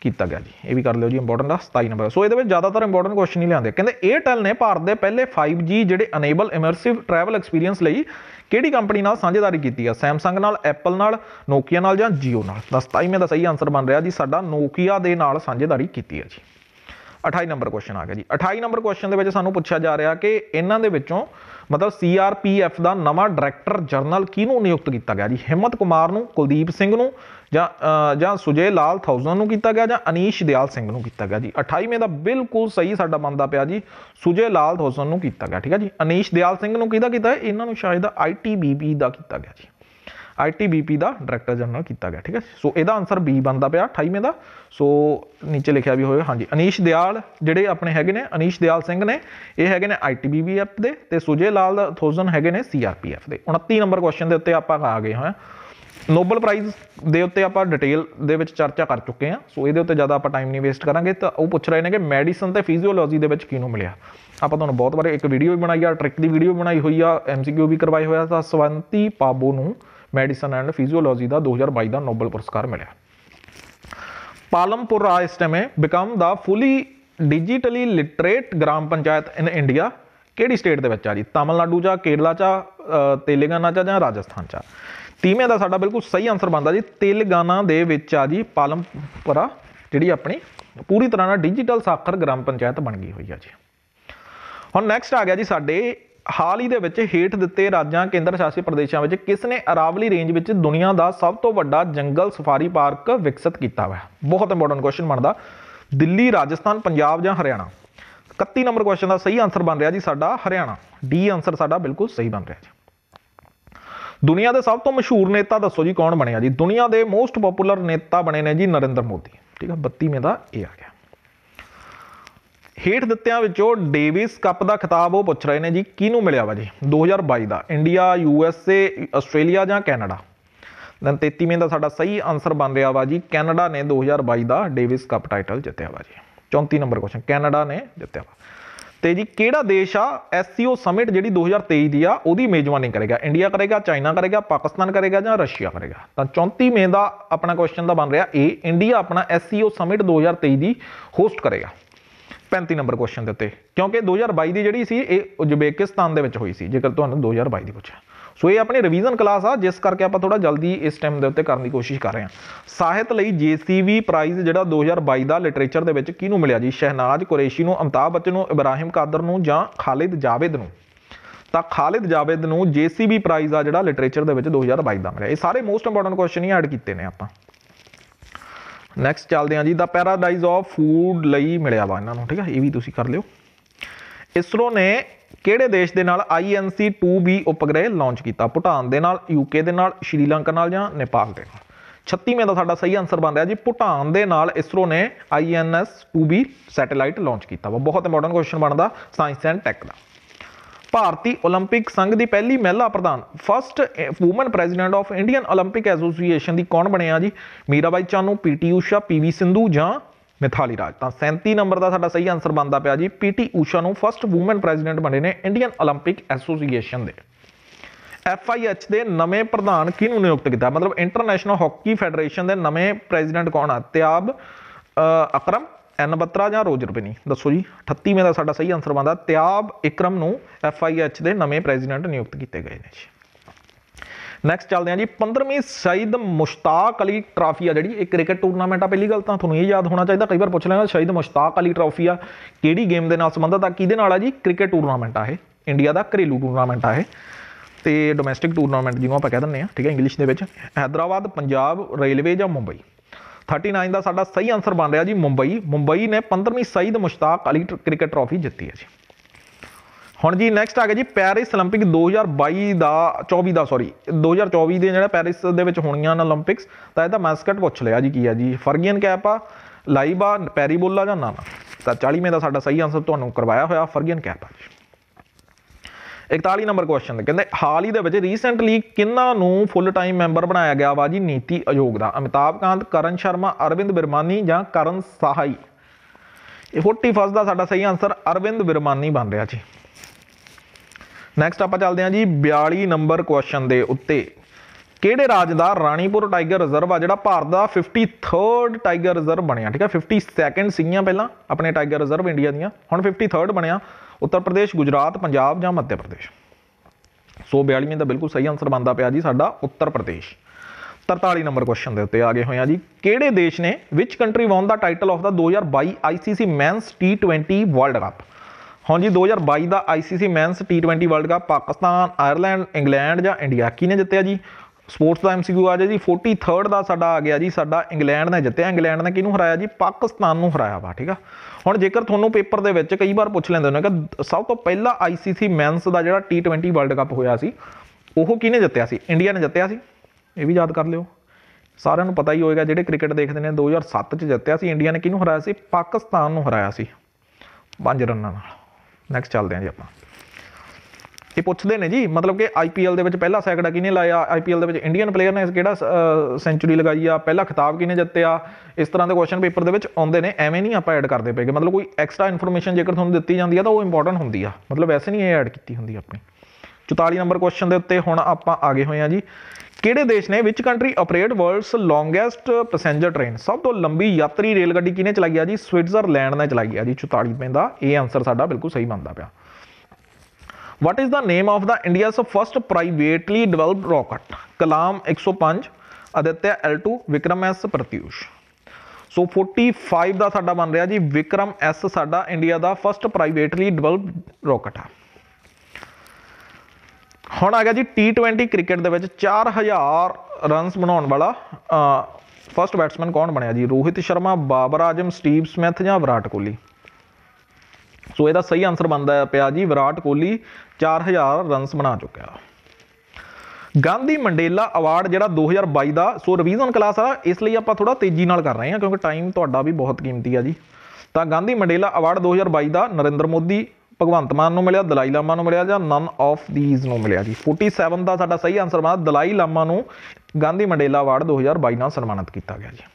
ਕੀਤਾ ਗਿਆ ਜੀ ਇਹ ਵੀ ਕਰ ਲਿਓ ਜੀ ਇੰਪੋਰਟੈਂਟ ਦਾ 27 ਨੰਬਰ ਸੋ ਇਹਦੇ ਵਿੱਚ ਜ਼ਿਆਦਾਤਰ ਇੰਪੋਰਟੈਂਟ ਕੁਐਸਚਨ ਹੀ ਲਿਆਂਦੇ ਕਹਿੰਦੇ Airtel ਨੇ ਭਾਰਤ ਦੇ ਪਹਿਲੇ 5G ਜਿਹੜੇ ਅਨੇਬਲ ਇਮਰਸਿਵ ਟਰੈਵਲ ਐਕਸਪੀਰੀਅੰਸ ਲਈ ਕਿਹੜੀ ਕੰਪਨੀ ਨਾਲ ਸਾਂਝੇਦਾਰੀ ਕੀਤੀ ਆ Samsung ਨਾਲ Apple ਨਾਲ Nokia ਨਾਲ ਜਾਂ Jio ਨਾਲ ਦਾ 27ਵੇਂ ਦਾ ਸਹੀ ਆਨਸਰ ਬਣ ਰਿਹਾ ਜੀ ਸਾਡਾ Nokia ਦੇ ਨਾਲ ਸਾਂਝੇਦਾਰੀ ਕੀਤੀ ਆ ਜੀ 28 ਨੰਬਰ ਕੁਐਸਚਨ ਆ ਗਿਆ ਜੀ 28 ਨੰਬਰ ਕੁਐਸਚਨ ਦੇ ਵਿੱਚ ਸਾਨੂੰ ਪੁੱਛਿਆ ਜਾ ਰਿਹਾ ਕਿ ਇਹਨਾਂ ਦੇ ਵਿੱਚੋਂ ਮਤਲਬ ਸੀਆਰਪੀਐਫ ਦਾ ਨਵਾਂ ਡਾਇਰੈਕਟਰ ਜਰਨਲ ਕਿਹਨੂੰ ਨਿਯੁਕਤ ਕੀਤਾ ਗਿਆ ਜੀ ਹਿੰਮਤ ਕੁਮਾਰ ਨੂੰ ਕੁਲਦੀਪ ਸਿੰਘ ਨੂੰ ਜਾਂ ਜਾਂ ਸੁਜੇ ਲਾਲ ਥਾਉਜ਼ਨ ਨੂੰ ਕੀਤਾ ਗਿਆ ਜਾਂ ਅਨੀਸ਼ ਦਿਆਲ ਸਿੰਘ ਨੂੰ ਕੀਤਾ ਗਿਆ ਜੀ 28ਵੇਂ ਦਾ ਬਿਲਕੁਲ ਸਹੀ ਸਾਡਾ ਬੰਦਾ ਪਿਆ ਜੀ ਸੁਜੇ ਲਾਲ ਥਾਉਜ਼ਨ ਨੂੰ ਕੀਤਾ ਗਿਆ ਠੀਕ ਹੈ ਜੀ ਅਨੀਸ਼ ਦਿਆਲ ਸਿੰਘ ਨੂੰ ਕਿਹਦਾ ਕੀਤਾ ਇਹਨਾਂ ਨੂੰ ਸ਼ਾਇਦ ਆਈਟੀਬੀਪੀ ਦਾ ਕੀਤਾ ਗਿਆ ਜੀ ਆਈਟੀਬੀਪੀ ਦਾ ਡਾਇਰੈਕਟਰ ਜਨਰਲ ਕੀਤਾ ਗਿਆ ਠੀਕ ਹੈ ਸੋ ਇਹਦਾ ਆਨਸਰ ਬੀ ਬਣਦਾ ਪਿਆ 28ਵੇਂ ਦਾ ਸੋ ਨੀਚੇ ਲਿਖਿਆ ਵੀ ਹੋਏਗਾ ਹਾਂਜੀ ਅਨੀਸ਼ ਦਿਆਲ ਜਿਹੜੇ ਆਪਣੇ ਹੈਗੇ ਨੇ ਅਨੀਸ਼ ਦਿਆਲ ਸਿੰਘ ਨੇ ਇਹ ਹੈਗੇ ਨੇ ਆਈਟੀਬੀਪੀ ਐਪ ਦੇ ਤੇ ਸੁਜੇ ਲਾਲ ਦਾ ਥੋਜ਼ਨ ਹੈਗੇ ਨੇ ਸੀਆਰਪੀਐਫ ਦੇ 29 ਨੰਬਰ ਕੁਐਸਚਨ ਦੇ ਉੱਤੇ ਆਪਾਂ ਆ ਗਏ ਹਾਂ ਨੋਬਲ ਪ੍ਰਾਈਜ਼ ਦੇ ਉੱਤੇ ਆਪਾਂ ਡਿਟੇਲ ਦੇ ਵਿੱਚ ਚਰਚਾ ਕਰ ਚੁੱਕੇ ਹਾਂ ਸੋ ਇਹਦੇ ਉੱਤੇ ਜ਼ਿਆਦਾ ਆਪਾਂ ਟਾਈਮ ਨਹੀਂ ਵੇਸਟ ਕਰਾਂਗੇ ਤਾਂ ਉਹ ਪੁੱਛ ਰਹੇ ਨੇ ਕਿ ਮੈਡੀਸਨ ਤੇ ਫਿਜ਼ੀਓਲੋਜੀ ਦੇ ਵਿੱਚ ਕਿਹਨੂੰ ਮਿਲਿਆ ਆਪਾਂ ਤੁਹਾਨੂੰ ਬਹੁਤ ਵਾਰ ਇੱਕ ਵੀਡੀਓ ਵੀ ਬਣਾਈ ਆ ਟ੍ਰਿਕ ਦੀ ਵੀਡੀਓ ਬਣਾਈ ਹੋਈ ਆ ਐਮਸੀਕਿਊ ਵੀ ਕਰਵਾਈ ਹੋਇਆ ਤਾਂ ਸਵੰਤੀ ਪਾਬੋ ਨੂੰ ਮੈਡੀਸਨ ਐਂਡ ਫਿਜ਼ੀਓਲੋਜੀ ਦਾ 2022 ਦਾ ਨੋਬਲ ਪੁਰਸਕਾਰ ਮਿਲਿਆ ਪਾਲਮਪੁਰ ਆਇਸ time become the fully digitally literate gram panchayat in India ਕਿਹੜੀ ਸਟੇਟ ਦੇ ਵਿੱਚ ਆ ਜੀ ਤਾਮਿਲਨਾਡੂ ਜਾਂ ਕੇਰਲਾ ਚਾ ਤੇਲੰਗਾਨਾ ਚਾ ਜਾਂ ਰਾਜਸਥਾਨ ਚਾ ਤੀਵੇਂ ਦਾ ਸਾਡਾ ਬਿਲਕੁਲ ਸਹੀ ਆਨਸਰ ਬਣਦਾ ਜੀ ਤੇਲੰਗਾਨਾ ਦੇ ਵਿੱਚ ਆ ਜੀ ਪਾਲਮਪੁਰਾ ਜਿਹੜੀ ਆਪਣੀ ਪੂਰੀ ਤਰ੍ਹਾਂ ਨਾਲ ਡਿਜੀਟਲ ਸਾਖਰ ਗ੍ਰਾਮ ਪੰਚਾਇਤ ਬਣ ਗਈ ਹੋਈ ਆ ਜੀ ਹੁਣ ਨੈਕਸਟ ਆ ਗਿਆ ਜੀ ਸਾਡੇ ਹਾਲ ਹੀ ਦੇ ਵਿੱਚ ਹੇਠ ਦਿੱਤੇ ਰਾਜਾਂ ਕੇਂਦਰ ਸ਼ਾਸਿਤ ਪ੍ਰਦੇਸ਼ਾਂ ਵਿੱਚ ਕਿਸ ਨੇ ਅਰਾਵਲੀ ਰੇਂਜ ਵਿੱਚ ਦੁਨੀਆ ਦਾ ਸਭ ਤੋਂ ਵੱਡਾ ਜੰਗਲ ਸਫਾਰੀ ਪਾਰਕ ਵਿਕਸਿਤ ਕੀਤਾ ਹੋਇਆ ਬਹੁਤ ਇੰਪੋਰਟੈਂਟ ਕੁਐਸਚਨ ਬਣਦਾ ਦਿੱਲੀ ਰਾਜਸਥਾਨ ਪੰਜਾਬ ਜਾਂ ਹਰਿਆਣਾ 31 ਨੰਬਰ ਕੁਐਸਚਨ ਦਾ ਸਹੀ ਆਨਸਰ ਬਣ ਰਿਹਾ ਜੀ ਸਾਡਾ ਹਰਿਆਣਾ ਡੀ ਆਨਸਰ ਸਾਡਾ ਬਿਲਕੁਲ ਸਹੀ ਬਣ ਰਿਹਾ ਜੀ ਦੁਨੀਆ ਦੇ ਸਭ ਤੋਂ ਮਸ਼ਹੂਰ ਨੇਤਾ ਦੱਸੋ ਜੀ ਕੌਣ ਬਣਿਆ ਜੀ ਦੁਨੀਆ ਦੇ ਮੋਸਟ ਪਪੂਲਰ ਨੇਤਾ ਬਣੇ ਨੇ ਜੀ ਨਰਿੰਦਰ ਮੋਦੀ ਠੀਕ ਹੈ 32ਵੇਂ ਦਾ ਇਹ ਆ ਗਿਆ ਹੇਠ ਦਿੱਤਿਆਂ ਵਿੱਚੋਂ ਡੇਵਿਸ ਕੱਪ ਦਾ ਖਿਤਾਬ ਉਹ ਪੁੱਛ ਰਹੇ ਨੇ ਜੀ ਕਿਹਨੂੰ ਮਿਲਿਆ ਵਾ ਜੀ 2022 ਦਾ India U S A Australia ਜਾਂ ਕੈਨੇਡਾ ਦਨ 33ਵੇਂ ਦਾ ਸਾਡਾ ਸਹੀ ਆਨਸਰ ਬਣ ਰਿਹਾ ਵਾ ਜੀ ਕੈਨੇਡਾ ਨੇ 2022 ਦਾ ਡੇਵਿਸ ਕੱਪ ਟਾਈਟਲ ਜਿੱਤਿਆ ਵਾ ਜੀ 34 ਨੰਬਰ ਕੁਐਸਚਨ ਕੈਨੇਡਾ ਨੇ ਜਿੱਤਿਆ ਵਾ ਤੇ ਜੀ ਕਿਹੜਾ ਦੇਸ਼ ਆ ਐਸਸੀਓ ਸਮਿਟ ਜਿਹੜੀ 2023 ਦੀ ਆ ਉਹਦੀ ਮੇਜ਼ਬਾਨੀ ਕਰੇਗਾ ਇੰਡੀਆ ਕਰੇਗਾ ਚਾਈਨਾ ਕਰੇਗਾ ਪਾਕਿਸਤਾਨ ਕਰੇਗਾ ਜਾਂ ਰਸ਼ੀਆ ਕਰੇਗਾ ਤਾਂ 34 ਦਾ ਆਪਣਾ ਕੁਐਸਚਨ ਦਾ ਬਣ ਰਿਹਾ ਏ ਇੰਡੀਆ ਆਪਣਾ ਐਸਸੀਓ ਸਮਿਟ 2023 ਦੀ ਹੋਸਟ ਕਰੇਗਾ 35 ਨੰਬਰ ਕੁਐਸਚਨ ਦੇ ਉੱਤੇ ਕਿਉਂਕਿ 2022 ਦੀ ਜਿਹੜੀ ਸੀ ਇਹ ਉਜ਼ਬੇਕਿਸਤਾਨ ਦੇ ਵਿੱਚ ਹੋਈ ਸੀ ਜੇਕਰ ਤੁਹਾਨੂੰ 2022 ਦੀ ਪੁੱਛਿਆ ਸੋ ਇਹ ਆਪਣੀ ਰਿਵੀਜ਼ਨ ਕਲਾਸ ਆ ਜਿਸ ਕਰਕੇ ਆਪਾਂ ਥੋੜਾ ਜਲਦੀ ਇਸ ਟਾਈਮ ਦੇ ਉੱਤੇ ਕਰਨ ਦੀ ਕੋਸ਼ਿਸ਼ ਕਰ ਰਹੇ ਹਾਂ ਸਾਹਿਤ ਲਈ ਜੀਸੀਵੀ ਪ੍ਰਾਈਜ਼ ਜਿਹੜਾ 2022 ਦਾ ਲਿਟਰੇਚਰ ਦੇ ਵਿੱਚ ਕਿਹਨੂੰ ਮਿਲਿਆ ਜੀ ਸ਼ਹਿਨਾਜ਼ ਕੁਰੈਸ਼ੀ ਨੂੰ ਅਮਤਾਬ ਬੱਚਨ ਨੂੰ ਇਬਰਾਹਿਮ ਕਾਦਰ ਨੂੰ ਜਾਂ ਖਾਲਿਦ ਜਾਵੇਦ ਨੂੰ ਤਾਂ ਖਾਲਿਦ ਜਾਵੇਦ ਨੂੰ ਜੀਸੀਵੀ ਪ੍ਰਾਈਜ਼ ਆ ਜਿਹੜਾ ਲਿਟਰੇਚਰ ਦੇ ਵਿੱਚ 2022 ਦਾ ਮਿਲਿਆ ਇਹ ਸਾਰੇ ਮੋਸਟ ਇੰਪੋਰਟੈਂਟ ਕੁਐਸਚਨ ਹੀ ਐਡ ਕੀਤੇ ਨੇ ਆਪਾਂ ਨੈਕਸਟ ਚੱਲਦੇ ਹਾਂ ਜੀ ਦਾ ਪੈਰਾਡਾਈਜ਼ ਆਫ ਫੂਡ ਲਈ ਮਿਲਿਆ ਵਾ ਇਹਨਾਂ ਨੂੰ ਠੀਕ ਹੈ ਇਹ ਵੀ ਤੁਸੀਂ ਕਰ ਲਿਓ ਇਸਰੋ ਨੇ ਕਿਹੜੇ ਦੇਸ਼ ਦੇ ਨਾਲ ਆਈਐਨਸੀ 2B ਉਪਗ੍ਰਹਿ ਲਾਂਚ ਕੀਤਾ ਭੂਟਾਨ ਦੇ ਨਾਲ ਯੂਕੇ ਦੇ ਨਾਲ ਸ਼੍ਰੀਲੰਕਾ ਨਾਲ ਜਾਂ ਨੇਪਾਲ ਦੇ ਨਾਲ 36ਵੇਂ ਦਾ ਸਾਡਾ ਸਹੀ ਆਨਸਰ ਬਣ ਰਿਹਾ ਜੀ ਭੂਟਾਨ ਦੇ ਨਾਲ ਇਸਰੋ ਨੇ ਆਈਐਨਐਸ 2B ਸੈਟੇਲਾਈਟ ਲਾਂਚ ਕੀਤਾ ਵਾ ਬਹੁਤ ਇੰਪੋਰਟੈਂਟ ਕੁਐਸਚਨ ਬਣਦਾ ਸਾਇੰਸ ਐਂਡ ਟੈਕ ਦਾ ਭਾਰਤੀ 올림픽 ਸੰਘ ਦੀ ਪਹਿਲੀ ਮਹਿਲਾ ਪ੍ਰਧਾਨ first woman president of Indian 올림픽 association ਦੀ ਕੌਣ ਬਣਿਆ ਜੀ ਮੀਰਾਬਾਈ ਚਾਨੂ ਪੀਟੀ ਊਸ਼ਾ ਪੀਵੀ ਸਿੰਧੂ ਜਾਂ ਮਿਥਾਲੀ ਰਾਜ ਤਾਂ 37 ਨੰਬਰ ਦਾ ਸਾਡਾ ਸਹੀ ਆਨਸਰ ਬਣਦਾ ਪਿਆ ਜੀ ਪੀਟੀ ਊਸ਼ਾ ਨੂੰ ਫਰਸਟ ਔਮਨ ਪ੍ਰੈਜ਼ੀਡੈਂਟ ਬਣੇ ਨੇ ਇੰਡੀਅਨ 올림픽 ਐਸੋਸੀਏਸ਼ਨ ਦੇ ਐਫਆਈਐਚ ਦੇ ਨਵੇਂ ਪ੍ਰਧਾਨ ਕਿਹਨੂੰ ਨਿਯੁਕਤ ਕੀਤਾ ਮਤਲਬ ਇੰਟਰਨੈਸ਼ਨਲ ਹਾਕੀ ਫੈਡਰੇਸ਼ਨ ਦੇ ਨਵੇਂ ਪ੍ਰੈਜ਼ੀਡੈਂਟ ਕੌਣ ਆ ਤਿਆਬ ਅਕਰਮ ਐਨ ਬੱਤਰਾ ਜਾਂ ਰੋਜਰ ਬਿਨੀ ਦੱਸੋ ਜੀ 38ਵੇਂ ਦਾ ਸਾਡਾ ਸਹੀ ਆਨਸਰ ਬਣਦਾ ਤਿਆਬ ਇਕਰਮ ਨੂੰ ਐਫ ਆਈ ਐਚ ਦੇ ਨਵੇਂ ਪ੍ਰੈਜ਼ੀਡੈਂਟ ਨਿਯੁਕਤ ਕੀਤੇ ਗਏ ਨੇ ਜੀ ਨੈਕਸਟ ਚੱਲਦੇ ਹਾਂ ਜੀ 15ਵੀਂ ਸ਼ਹੀਦ ਮੁਸ਼ਤਾਕ ਅਲੀ ਟਰਾਫੀ ਆ ਜਿਹੜੀ ਇਹ ਕ੍ਰਿਕਟ ਟੂਰਨਾਮੈਂਟ ਆ ਪਹਿਲੀ ਗੱਲ ਤਾਂ ਤੁਹਾਨੂੰ ਇਹ ਯਾਦ ਹੋਣਾ ਚਾਹੀਦਾ ਕਈ ਵਾਰ ਪੁੱਛ ਲੈਣਾ ਸ਼ਹੀਦ ਮੁਸ਼ਤਾਕ ਅਲੀ ਟਰਾਫੀ ਆ ਕਿਹੜੀ ਗੇਮ ਦੇ ਨਾਲ ਸੰਬੰਧਤ ਆ ਕਿਹਦੇ ਨਾਲ ਆ ਜੀ ਕ੍ਰਿਕਟ ਟੂਰਨਾਮੈਂਟ ਆ ਇਹ ਇੰਡੀਆ ਦਾ ਘਰੇਲੂ ਟੂਰਨਾਮੈਂਟ ਆ ਇਹ ਤੇ ਡੋਮੈਸਟਿਕ ਟੂਰਨਾਮੈਂਟ ਜਿਹਨੂੰ ਆਪਾਂ ਕਹਿ ਦਿੰਦੇ ਆ ਠੀਕ ਹੈ ਇੰਗਲਿਸ਼ ਦੇ ਵਿੱਚ ਹైదరాబాద్ ਪੰਜਾਬ ਰੇਲਵੇ ਜਾਂ ਮੁੰਬਈ 39 ਦਾ ਸਾਡਾ ਸਹੀ ਆਨਸਰ ਬਣ ਰਿਹਾ ਜੀ ਮੁੰਬਈ ਮੁੰਬਈ ਨੇ 15ਵੀਂ ਸਈਦ ਮੁਸ਼ਤਾਕ ਅਲੀ ਕ੍ਰਿਕਟ ਟਰਾਫੀ ਜਿੱਤੀ ਹੈ ਜੀ ਹੁਣ ਜੀ ਨੈਕਸਟ ਆ ਗਿਆ ਜੀ ਪੈਰਿਸ 올림픽 2022 ਦਾ 24 ਦਾ ਸੌਰੀ 2024 ਦੇ ਜਿਹੜਾ ਪੈਰਿਸ ਦੇ ਵਿੱਚ ਹੋਣੀਆਂ ਨੇ 올림픽ਸ ਤਾਂ ਇਹਦਾ ਮਾਸਕਟ ਪੁੱਛ ਲਿਆ ਜੀ ਕੀ ਆ ਜੀ ਫਰਗੀਅਨ ਕੈਪ ਆ ਲਾਈਬਾ ਪੈਰੀਬੋਲਾ ਜਾਂ ਨਾ ਤਾਂ 40ਵੇਂ ਦਾ ਸਾਡਾ ਸਹੀ ਆਨਸਰ ਤੁਹਾਨੂੰ ਕਰਵਾਇਆ ਹੋਇਆ ਫਰਗੀਅਨ ਕੈਪ ਆ ਜੀ 41 ਨੰਬਰ ਕੁਐਸਚਨ ਕਹਿੰਦੇ ਹਾਲ ਹੀ ਦੇ ਵਿੱਚ ਰੀਸੈਂਟਲੀ ਕਿੰਨਾਂ ਨੂੰ ਫੁੱਲ ਟਾਈਮ ਮੈਂਬਰ ਬਣਾਇਆ ਗਿਆ ਵਾ ਜੀ ਨੀਤੀ ਆਯੋਗ ਦਾ ਅਮਿਤਾਭ ਕਾਂਤ ਕਰਨ ਸ਼ਰਮਾ ਅਰਵਿੰਦ ਬਿਰਮਾਨੀ ਜਾਂ ਕਰਨ ਸਹਾਈ ਇਹ 41 ਦਾ ਸਾਡਾ ਸਹੀ ਆਨਸਰ ਅਰਵਿੰਦ ਬਿਰਮਾਨੀ ਬਣ ਰਿਹਾ ਜੀ ਨੈਕਸਟ ਆਪਾਂ ਚੱਲਦੇ ਹਾਂ ਜੀ 42 ਨੰਬਰ ਕੁਐਸਚਨ ਦੇ ਉੱਤੇ ਕਿਹੜੇ ਰਾਜ ਦਾ ਰਾਣੀਪੁਰ ਟਾਈਗਰ ਰਿਜ਼ਰਵ ਆ ਜਿਹੜਾ ਭਾਰਤ ਦਾ 53rd ਟਾਈਗਰ ਰਿਜ਼ਰਵ ਬਣਿਆ ਠੀਕ ਹੈ 52nd ਸੀਗੀਆਂ ਪਹਿਲਾਂ ਆਪਣੇ ਟਾਈਗਰ ਰਿਜ਼ਰਵ ਇੰਡੀਆ ਦੀਆਂ ਹੁਣ 53rd ਬਣਿਆ ਉੱਤਰ ਪ੍ਰਦੇਸ਼ ਗੁਜਰਾਤ ਪੰਜਾਬ ਜਾਂ ਮੱਧ ਪ੍ਰਦੇਸ਼ ਸੋ 42ਵੇਂ ਦਾ ਬਿਲਕੁਲ ਸਹੀ ਆਨਸਰ ਬਣਦਾ ਪਿਆ ਜੀ ਸਾਡਾ ਉੱਤਰ ਪ੍ਰਦੇਸ਼ 43 ਨੰਬਰ ਕੁਐਸਚਨ ਦੇ ਉੱਤੇ ਆ ਗਏ ਹੋਏ ਆ ਜੀ ਕਿਹੜੇ ਦੇਸ਼ ਨੇ which country won the title of the 2022 ICC men's T20 world cup ਹਾਂ ਜੀ 2022 ਦਾ ICC men's T20 world cup Pakistan Ireland England ਜਾਂ ਇੰਡੀਆ ਕਿਹਨੇ ਜਿੱਤਿਆ ਜੀ ਸਪੋਰਟਸ ਦਾ ਐਮਸੀਕਿਊ ਆ ਜਾ ਜੀ 43rd ਦਾ ਸਾਡਾ ਆ ਗਿਆ ਜੀ ਸਾਡਾ ਇੰਗਲੈਂਡ ਨੇ ਜਿੱਤਿਆ ਇੰਗਲੈਂਡ ਨੇ ਕਿਹਨੂੰ ਹਰਾਇਆ ਜੀ ਪਾਕਿਸਤਾਨ ਨੂੰ ਹਰਾਇਆ ਵਾ ਠੀਕ ਆ ਹੁਣ ਜੇਕਰ ਤੁਹਾਨੂੰ ਪੇਪਰ ਦੇ ਵਿੱਚ ਕਈ ਵਾਰ ਪੁੱਛ ਲੈਂਦੇ ਨੇ ਕਿ ਸਭ ਤੋਂ ਪਹਿਲਾ ICC ਮੈਨਸ ਦਾ ਜਿਹੜਾ T20 ਵਰਲਡ ਕੱਪ ਹੋਇਆ ਸੀ ਉਹ ਕਿਹਨੇ ਜਿੱਤਿਆ ਸੀ ਇੰਡੀਆ ਨੇ ਜਿੱਤਿਆ ਸੀ ਇਹ ਵੀ ਯਾਦ ਕਰ ਲਿਓ ਸਾਰਿਆਂ ਨੂੰ ਪਤਾ ਹੀ ਹੋਏਗਾ ਜਿਹੜੇ ਕ੍ਰਿਕਟ ਦੇਖਦੇ ਨੇ 2007 ਚ ਜਿੱਤਿਆ ਸੀ ਇੰਡੀਆ ਨੇ ਕਿਹਨੂੰ ਹਰਾਇਆ ਸੀ ਪਾਕਿਸਤਾਨ ਨੂੰ ਹਰਾਇਆ ਸੀ 5 ਰਨਾਂ ਨਾਲ ਨੈਕਸਟ ਚੱਲਦੇ ਆਂ ਜੀ ਆਪਾਂ ਇਹ ਪੁੱਛਦੇ ਨੇ ਜੀ ਮਤਲਬ ਕਿ ਆਈਪੀਐਲ ਦੇ ਵਿੱਚ ਪਹਿਲਾ ਸੈਕੜਾ ਕਿਹਨੇ ਲਾਇਆ ਆਈਪੀਐਲ ਦੇ ਵਿੱਚ ਇੰਡੀਅਨ ਪਲੇਅਰ ਨੇ ਕਿਹੜਾ ਸੈਂਚੁਰੀ ਲਗਾਈ ਆ ਪਹਿਲਾ ਖਿਤਾਬ ਕਿਹਨੇ ਜਿੱਤਿਆ ਇਸ ਤਰ੍ਹਾਂ ਦੇ ਕੁਐਸਚਨ ਪੇਪਰ ਦੇ ਵਿੱਚ ਆਉਂਦੇ ਨੇ ਐਵੇਂ ਨਹੀਂ ਆਪਾਂ ਐਡ ਕਰਦੇ ਪਏਗੇ ਮਤਲਬ ਕੋਈ ਐਕਸਟਰਾ ਇਨਫੋਰਮੇਸ਼ਨ ਜੇਕਰ ਤੁਹਾਨੂੰ ਦਿੱਤੀ ਜਾਂਦੀ ਆ ਤਾਂ ਉਹ ਇੰਪੋਰਟੈਂਟ ਹੁੰਦੀ ਆ ਮਤਲਬ ਵੈਸੇ ਨਹੀਂ ਇਹ ਐਡ ਕੀਤੀ ਹੁੰਦੀ ਆਪਣੀ 44 ਨੰਬਰ ਕੁਐਸਚਨ ਦੇ ਉੱਤੇ ਹੁਣ ਆਪਾਂ ਆਗੇ ਹੋਏ ਆ ਜੀ ਕਿਹੜੇ ਦੇਸ਼ ਨੇ which country operate world's longest passenger train ਸਭ ਤੋਂ ਲੰਬੀ ਯਾਤਰੀ ਰੇਲ ਗੱਡੀ ਕਿਹਨੇ ਚਲਾਈ ਆ ਜੀ ਸਵਿਟਜ਼ਰਲੈਂਡ ਨੇ ਚਲਾਈ ਆ ਜੀ 44 ਪੈਂਦਾ ਇਹ ਆਨਸਰ ਸਾਡਾ ਬਿਲਕੁਲ ਸਹੀ ਬਣਦਾ ਪਿਆ what is the name of the India's first privately developed rocket Kalam 105 Aditya L2 Vikram S Pratyush so 45 ਦਾ ਸਾਡਾ ਬਣ ਰਿਹਾ ਜੀ ਵਿਕਰਮ S ਸਾਡਾ ਇੰਡੀਆ ਦਾ ਫਰਸਟ ਪ੍ਰਾਈਵੇਟਲੀ ਡਿਵੈਲਪਡ ਰਾਕਟ ਆ ਹੁਣ ਆ ਗਿਆ ਜੀ T20 ਕ੍ਰਿਕਟ ਦੇ ਵਿੱਚ 4000 ਰਨਸ ਬਣਾਉਣ ਵਾਲਾ ਫਰਸਟ ਬੈਟਸਮੈਨ ਕੌਣ ਬਣਿਆ ਜੀ ਰੋਹਿਤ ਸ਼ਰਮਾ ਬਾਬਰ ਆਜਮ ਸਟੀਵ ਸਮਿਥ ਜਾਂ ਵਿਰਾਟ ਕੋਹਲੀ ਸੋ ਇਹਦਾ ਸਹੀ ਆਨਸਰ ਬਣਦਾ ਪਿਆ ਜੀ ਵਿਰਾਟ ਕੋਹਲੀ 4000 ਰਨਸ ਬਣਾ ਚੁੱਕਿਆ ਗਾਂਧੀ ਮੰਡੇਲਾ ਅਵਾਰਡ ਜਿਹੜਾ 2022 ਦਾ ਸੋ ਰਿਵੀਜ਼ਨ ਕਲਾਸ ਆ ਇਸ ਲਈ ਆਪਾਂ ਥੋੜਾ ਤੇਜ਼ੀ ਨਾਲ ਕਰ ਰਹੇ ਹਾਂ ਕਿਉਂਕਿ ਟਾਈਮ ਤੁਹਾਡਾ ਵੀ ਬਹੁਤ ਕੀਮਤੀ ਆ ਜੀ ਤਾਂ ਗਾਂਧੀ ਮੰਡੇਲਾ ਅਵਾਰਡ 2022 ਦਾ ਨਰਿੰਦਰ ਮੋਦੀ ਭਗਵੰਤ ਮਾਨ ਨੂੰ ਮਿਲਿਆ ਦਲਾਈ ਲਾਮਾ ਨੂੰ ਮਿਲਿਆ ਜਾਂ ਨਨ ਆਫ ਥੀਸ ਨੂੰ ਮਿਲਿਆ ਜੀ 47 ਦਾ ਸਾਡਾ ਸਹੀ ਆਨਸਰ ਬਣਾ ਦਲਾਈ ਲਾਮਾ ਨੂੰ ਗਾਂਧੀ ਮੰਡੇਲਾ ਅਵਾਰਡ 2022 ਨਾਲ ਸਨਮਾਨਿਤ ਕੀਤਾ ਗਿਆ ਜੀ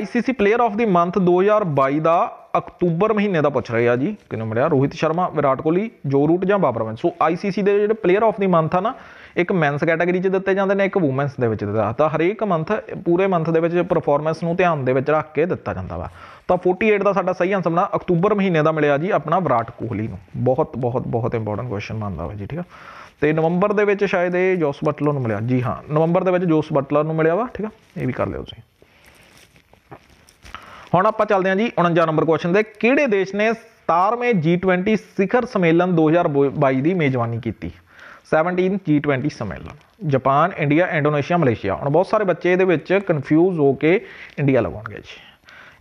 ICC player of the month 2022 ਦਾ ਅਕਤੂਬਰ ਮਹੀਨੇ ਦਾ ਪੁੱਛ ਰਹੇ ਆ ਜੀ ਕਿੰਨਾ ਮੜਿਆ ਰੋਹਿਤ ਸ਼ਰਮਾ ਵਿਰਾਟ ਕੋਹਲੀ ਜੋ ਰੂਟ ਜਾਂ ਬਾਬਰ ਬੰਸ ਸੋ ਆਈਸੀਸੀ ਦੇ ਜਿਹੜੇ ਪਲੇਅਰ ਆਫ ਦੀ ਮੰਥ ਆ ਨਾ ਇੱਕ ਮੈਨਸ ਕੈਟਾਗਰੀ 'ਚ ਦਿੱਤੇ ਜਾਂਦੇ ਨੇ ਇੱਕ ਔਮਨਸ ਦੇ ਵਿੱਚ ਦਿੱਤਾ ਤਾਂ ਹਰੇਕ ਮੰਥ ਪੂਰੇ ਮੰਥ ਦੇ ਵਿੱਚ ਪਰਫਾਰਮੈਂਸ ਨੂੰ ਧਿਆਨ ਦੇ ਵਿੱਚ ਰੱਖ ਕੇ ਦਿੱਤਾ ਜਾਂਦਾ ਵਾ ਤਾਂ 48 ਦਾ ਸਾਡਾ ਸਹੀ ਆਨਸਰ ਬਣਾ ਅਕਤੂਬਰ ਮਹੀਨੇ ਦਾ ਮਿਲਿਆ ਜੀ ਆਪਣਾ ਵਿਰਾਟ ਕੋਹਲੀ ਨੂੰ ਬਹੁਤ ਬਹੁਤ ਬਹੁਤ ਇੰਪੋਰਟੈਂਟ ਕੁਐਸਚਨ ਮੰਨਦਾ ਵਾ ਜੀ ਠੀਕ ਆ ਤੇ ਨਵੰਬਰ ਦੇ ਵਿੱਚ ਸ਼ਾਇਦ ਇਹ ਜੋਸ ਬਟਲਰ ਨੂੰ ਮਿਲਿਆ ਜੀ ਹਾਂ ਨਵੰਬਰ ਦੇ ਵਿੱਚ ਜੋਸ ਬਟਲਰ ਨੂੰ ਮਿਲਿਆ ਵਾ ਠੀਕ ਆ ਇਹ ਵੀ ਕਰ ਲਿਓ ਤੁਸੀਂ ਹੁਣ ਆਪਾਂ ਚੱਲਦੇ ਹਾਂ ਜੀ 49 ਨੰਬਰ ਕੁਐਸਚਨ ਦੇ ਕਿਹੜੇ ਦੇਸ਼ ਨੇ 17ਵੇਂ G20 ਸਿਖਰ ਸੰਮੇਲਨ 2022 ਦੀ ਮੇਜ਼ਬਾਨੀ ਕੀਤੀ 17 G20 ਸੰਮੇਲਨ ਜਾਪਾਨ ਇੰਡੀਆ ਇੰਡੋਨੇਸ਼ੀਆ ਮਲੇਸ਼ੀਆ ਹੁਣ ਬਹੁਤ ਸਾਰੇ ਬੱਚੇ ਇਹਦੇ ਵਿੱਚ ਕਨਫਿਊਜ਼ ਹੋ ਕੇ ਇੰਡੀਆ ਲਗਾਉਣਗੇ ਜੀ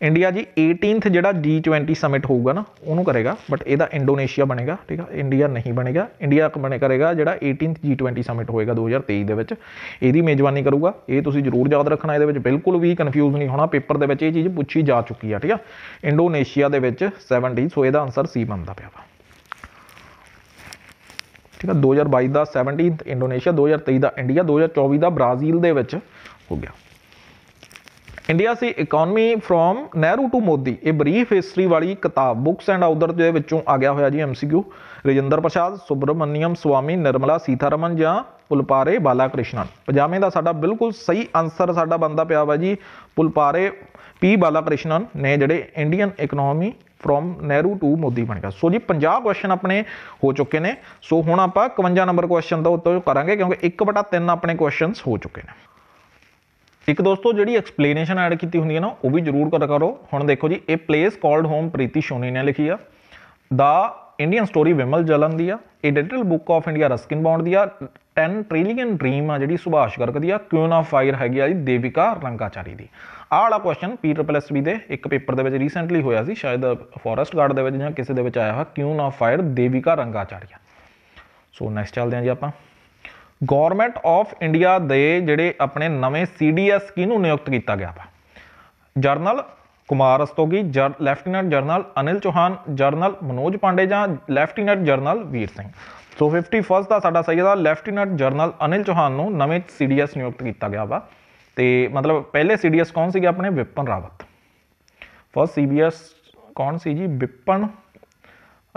ਇੰਡੀਆ ਜੀ 18th ਜਿਹੜਾ G20 ਸਮਿਟ ਹੋਊਗਾ ਨਾ ਉਹਨੂੰ ਕਰੇਗਾ ਬਟ ਇਹਦਾ ਇੰਡੋਨੇਸ਼ੀਆ ਬਣੇਗਾ ਠੀਕ ਆ ਇੰਡੀਆ ਨਹੀਂ ਬਣੇਗਾ ਇੰਡੀਆ ਬਣੇ ਕਰੇਗਾ ਜਿਹੜਾ 18th G20 ਸਮਿਟ ਹੋਏਗਾ 2023 ਦੇ ਵਿੱਚ ਇਹਦੀ ਮੇਜ਼ਬਾਨੀ ਕਰੂਗਾ ਇਹ ਤੁਸੀਂ ਜ਼ਰੂਰ ਯਾਦ ਰੱਖਣਾ ਇਹਦੇ ਵਿੱਚ ਬਿਲਕੁਲ ਵੀ ਕਨਫਿਊਜ਼ ਨਹੀਂ ਹੋਣਾ ਪੇਪਰ ਦੇ ਵਿੱਚ ਇਹ ਚੀਜ਼ ਪੁੱਛੀ ਜਾ ਚੁੱਕੀ ਆ ਠੀਕ ਆ ਇੰਡੋਨੇਸ਼ੀਆ ਦੇ ਵਿੱਚ 70 ਸੋ ਇਹਦਾ ਆਨਸਰ ਸੀ ਬਣਦਾ ਪਿਆ ਵਾ ਠੀਕ ਆ 2022 ਦਾ 17th ਇੰਡੋਨੇਸ਼ੀਆ 2023 ਦਾ ਇੰਡੀਆ 2024 ਦਾ ਬ੍ਰਾਜ਼ੀਲ ਦੇ ਵਿੱਚ ਹੋ ਗਿਆ ਇੰਡੀਆ ਸੀ economy from Nehru to Modi ਇਹ ਬਰੀਫ ਹਿਸਟਰੀ ਵਾਲੀ ਕਿਤਾਬ ਬੁੱਕਸ ਐਂਡ ਆਊਦਰ ਦੇ ਵਿੱਚੋਂ ਆ ਗਿਆ ਹੋਇਆ ਜੀ ਐਮਸੀਕਿਊ ਰਜਿੰਦਰ ਪ੍ਰਸ਼ਾਦ ਸੁਬਰਮਨੀਅਮ ਸਵਾਮੀ ਨਿਰਮਲਾ ਸੀਤਾਰਮਨ ਜਾਂ ਪੁਲਪਾਰੇ ਬਾਲਾਕ੍ਰਿਸ਼ਨਨ 50ਵੇਂ ਦਾ ਸਾਡਾ ਬਿਲਕੁਲ ਸਹੀ ਆਨਸਰ ਸਾਡਾ ਬੰਦਾ ਪਿਆ ਵਾ ਜੀ ਪੁਲਪਾਰੇ ਪੀ ਬਾਲਾਕ੍ਰਿਸ਼ਨਨ ਨੇ ਜਿਹੜੇ Indian economy from Nehru to Modi ਬਣ ਗਿਆ ਸੋ ਜੀ 50 ਕੁਐਸਚਨ ਆਪਣੇ ਹੋ ਚੁੱਕੇ ਨੇ ਸੋ ਹੁਣ ਆਪਾਂ 51 ਨੰਬਰ ਕੁਐਸਚਨ ਦਾ ਉੱਤਰ ਕਰਾਂਗੇ ਕਿਉਂਕਿ 1/3 ਆਪਣੇ ਕੁਐਸਚਨਸ ਹੋ ਚੁੱਕੇ ਨੇ ਇੱਕ ਦੋਸਤੋ ਜਿਹੜੀ ਐਕਸਪਲੇਨੇਸ਼ਨ ਐਡ ਕੀਤੀ ਹੁੰਦੀ ਹੈ ਨਾ ਉਹ ਵੀ ਜ਼ਰੂਰ ਕਰੋ ਹੁਣ ਦੇਖੋ ਜੀ ਇਹ place called home Preeti Shenoy ਨੇ ਲਿਖੀ ਆ the Indian story Vimal Jalan ਦੀ ਆ ਇਹ book of India Ruskin Bond ਦੀ ਆ 10 ਟ੍ਰਿਲੀਅਨ ਡ੍ਰੀਮ ਆ ਜਿਹੜੀ ਸੁਭਾਸ਼ ਗਰਗ ਦੀ ਆ ਕਿਉਂ ਨਾ ਫਾਇਰ ਹੈਗੀ ਆ ਜੀ ਦੇਵਿਕਾ ਰੰਗਾਚਾਰੀ ਦੀ ਆਹ ਵਾਲਾ ਕੁਐਸਚਨ ਪੀ ਟ੍ਰਿਪਲ ਐਸ ਦੇ ਇੱਕ ਪੇਪਰ ਦੇ ਵਿੱਚ ਰੀਸੈਂਟਲੀ ਹੋਇਆ ਸੀ ਸ਼ਾਇਦ ਫੋਰੈਸਟ ਗਾਰਡ ਦੇ ਵਿੱਚ ਜਾਂ ਕਿਸੇ ਦੇ ਵਿੱਚ ਆਇਆ ਹੋਇਆ ਕਿਉਂ ਨਾ fire Devika Rangachari so next ਚੱਲਦੇ ਆ ਜੀ ਆਪਾਂ ਗਵਰਨਮੈਂਟ ਆਫ ਇੰਡੀਆ ਦੇ ਜਿਹੜੇ ਆਪਣੇ ਨਵੇਂ ਸੀਡੀਐਸ ਕਿਹਨੂੰ ਨਿਯੁਕਤ ਕੀਤਾ ਗਿਆ ਵਾ general Kumar Astogi lieutenant general Anil Chauhan general Manoj Pande ਜਾਂ lieutenant general Veer Singh so 51 ਦਾ ਸਾਡਾ ਸਹੀ ਦਾ ਲੈਫਟੀਨੈਂਟ ਜਰਨਲ ਅਨਿਲ ਚੋਹਾਨ ਨੂੰ ਨਵੇਂ ਸੀਡੀਐਸ ਨਿਯੁਕਤ ਕੀਤਾ ਗਿਆ ਵਾ ਤੇ ਮਤਲਬ ਪਹਿਲੇ ਸੀਡੀਐਸ ਕੌਣ ਸੀਗੇ ਆਪਣੇ ਵਿਪਨ ਰਾਵਤ ਫਸਟ ਸੀਬੀਐਸ ਕੌਣ ਸੀ ਜੀ ਵਿਪਨ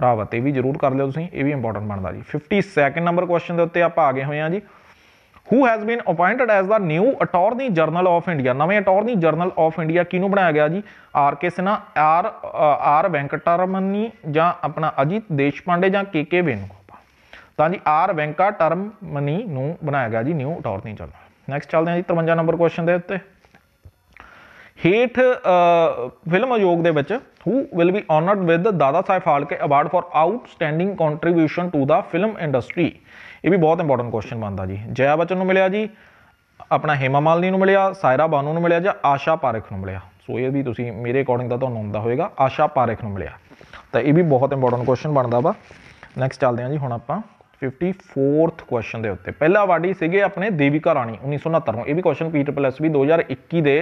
ਰਾਵਤ ਇਹ ਵੀ ਜ਼ਰੂਰ ਕਰ ਲਿਓ ਤੁਸੀਂ ਇਹ ਵੀ ਇੰਪੋਰਟੈਂਟ ਬਣਦਾ ਜੀ 52nd ਨੰਬਰ ਕੁਐਸਚਨ ਦੇ ਉੱਤੇ ਆਪਾਂ ਆ ਗਏ ਹੋਏ ਹਾਂ ਜੀ who has been appointed as the new attorney general of India ਨਵੇਂ ਅਟਾਰਨੀ ਜਰਨਲ ਆਫ ਇੰਡੀਆ ਕਿਹਨੂੰ ਬਣਾਇਆ ਗਿਆ ਜੀ R K Sinha R R Venkataramani ਜਾਂ ਆਪਣਾ ਅਜੀਤ ਦੇਸ਼ਪਾਂਡੇ ਜਾਂ ਕੇ ਕੇ ਵੇਨੁਗੋਪਾਲ ਤਾਂ ਜੀ ਆਰ ਵੈਂਕਟਰਮਨੀ ਨੂੰ ਬਣਾਇਆ ਗਿਆ ਜੀ ਨਿਊ ਅਟਾਰਨੀ ਜਰਨਲ ਨੈਕਸਟ ਚੱਲਦੇ ਹਾਂ ਜੀ 53 ਨੰਬਰ ਕੁਐਸਚਨ ਦੇ ਉੱਤੇ ਹੀਟ ਫਿਲਮ ਆਯੋਗ ਦੇ ਵਿੱਚ who will be honored with the Dada Sai Phalke Award for outstanding contribution to the film industry ਇਹ ਵੀ ਬਹੁਤ ਇੰਪੋਰਟੈਂਟ ਕੁਐਸਚਨ ਬਣਦਾ ਜੀ ਜਯਾ ਬਚਨ ਨੂੰ ਮਿਲਿਆ ਜੀ ਆਪਣਾ ਹੇਮਾ ਮਾਲਨੀ ਨੂੰ ਮਿਲਿਆ ਸਾਇਰਾ ਬਾਨੂ ਨੂੰ ਮਿਲਿਆ ਜਾਂ ਆਸ਼ਾ ਪਾਰਖ ਨੂੰ ਮਿਲਿਆ ਸੋ ਇਹ ਵੀ ਤੁਸੀਂ ਮੇਰੇ ਅਕੋਰਡਿੰਗ ਦਾ ਤੁਹਾਨੂੰ ਹੁੰਦਾ ਹੋਵੇਗਾ ਆਸ਼ਾ ਪਾਰਖ ਨੂੰ ਮਿਲਿਆ ਤਾਂ ਇਹ ਵੀ ਬਹੁਤ ਇੰਪੋਰਟੈਂਟ ਕੁਐਸਚਨ ਬਣਦਾ ਵਾ ਨੈਕਸਟ ਚੱਲਦੇ ਹਾਂ ਜੀ ਹੁਣ ਆਪਾਂ 54th ਕੁਐਸਚਨ ਦੇ ਉੱਤੇ ਪਹਿਲਾ ਵਾਰਡੀ ਸੀਗੇ ਆਪਣੇ ਦੇਵਿਕਾ ਰਾਣੀ 1969 ਨੂੰ ਇਹ ਵੀ ਕੁਐਸਚਨ ਪੀਟਰ ਪਲੱਸ ਵੀ 2021 ਦੇ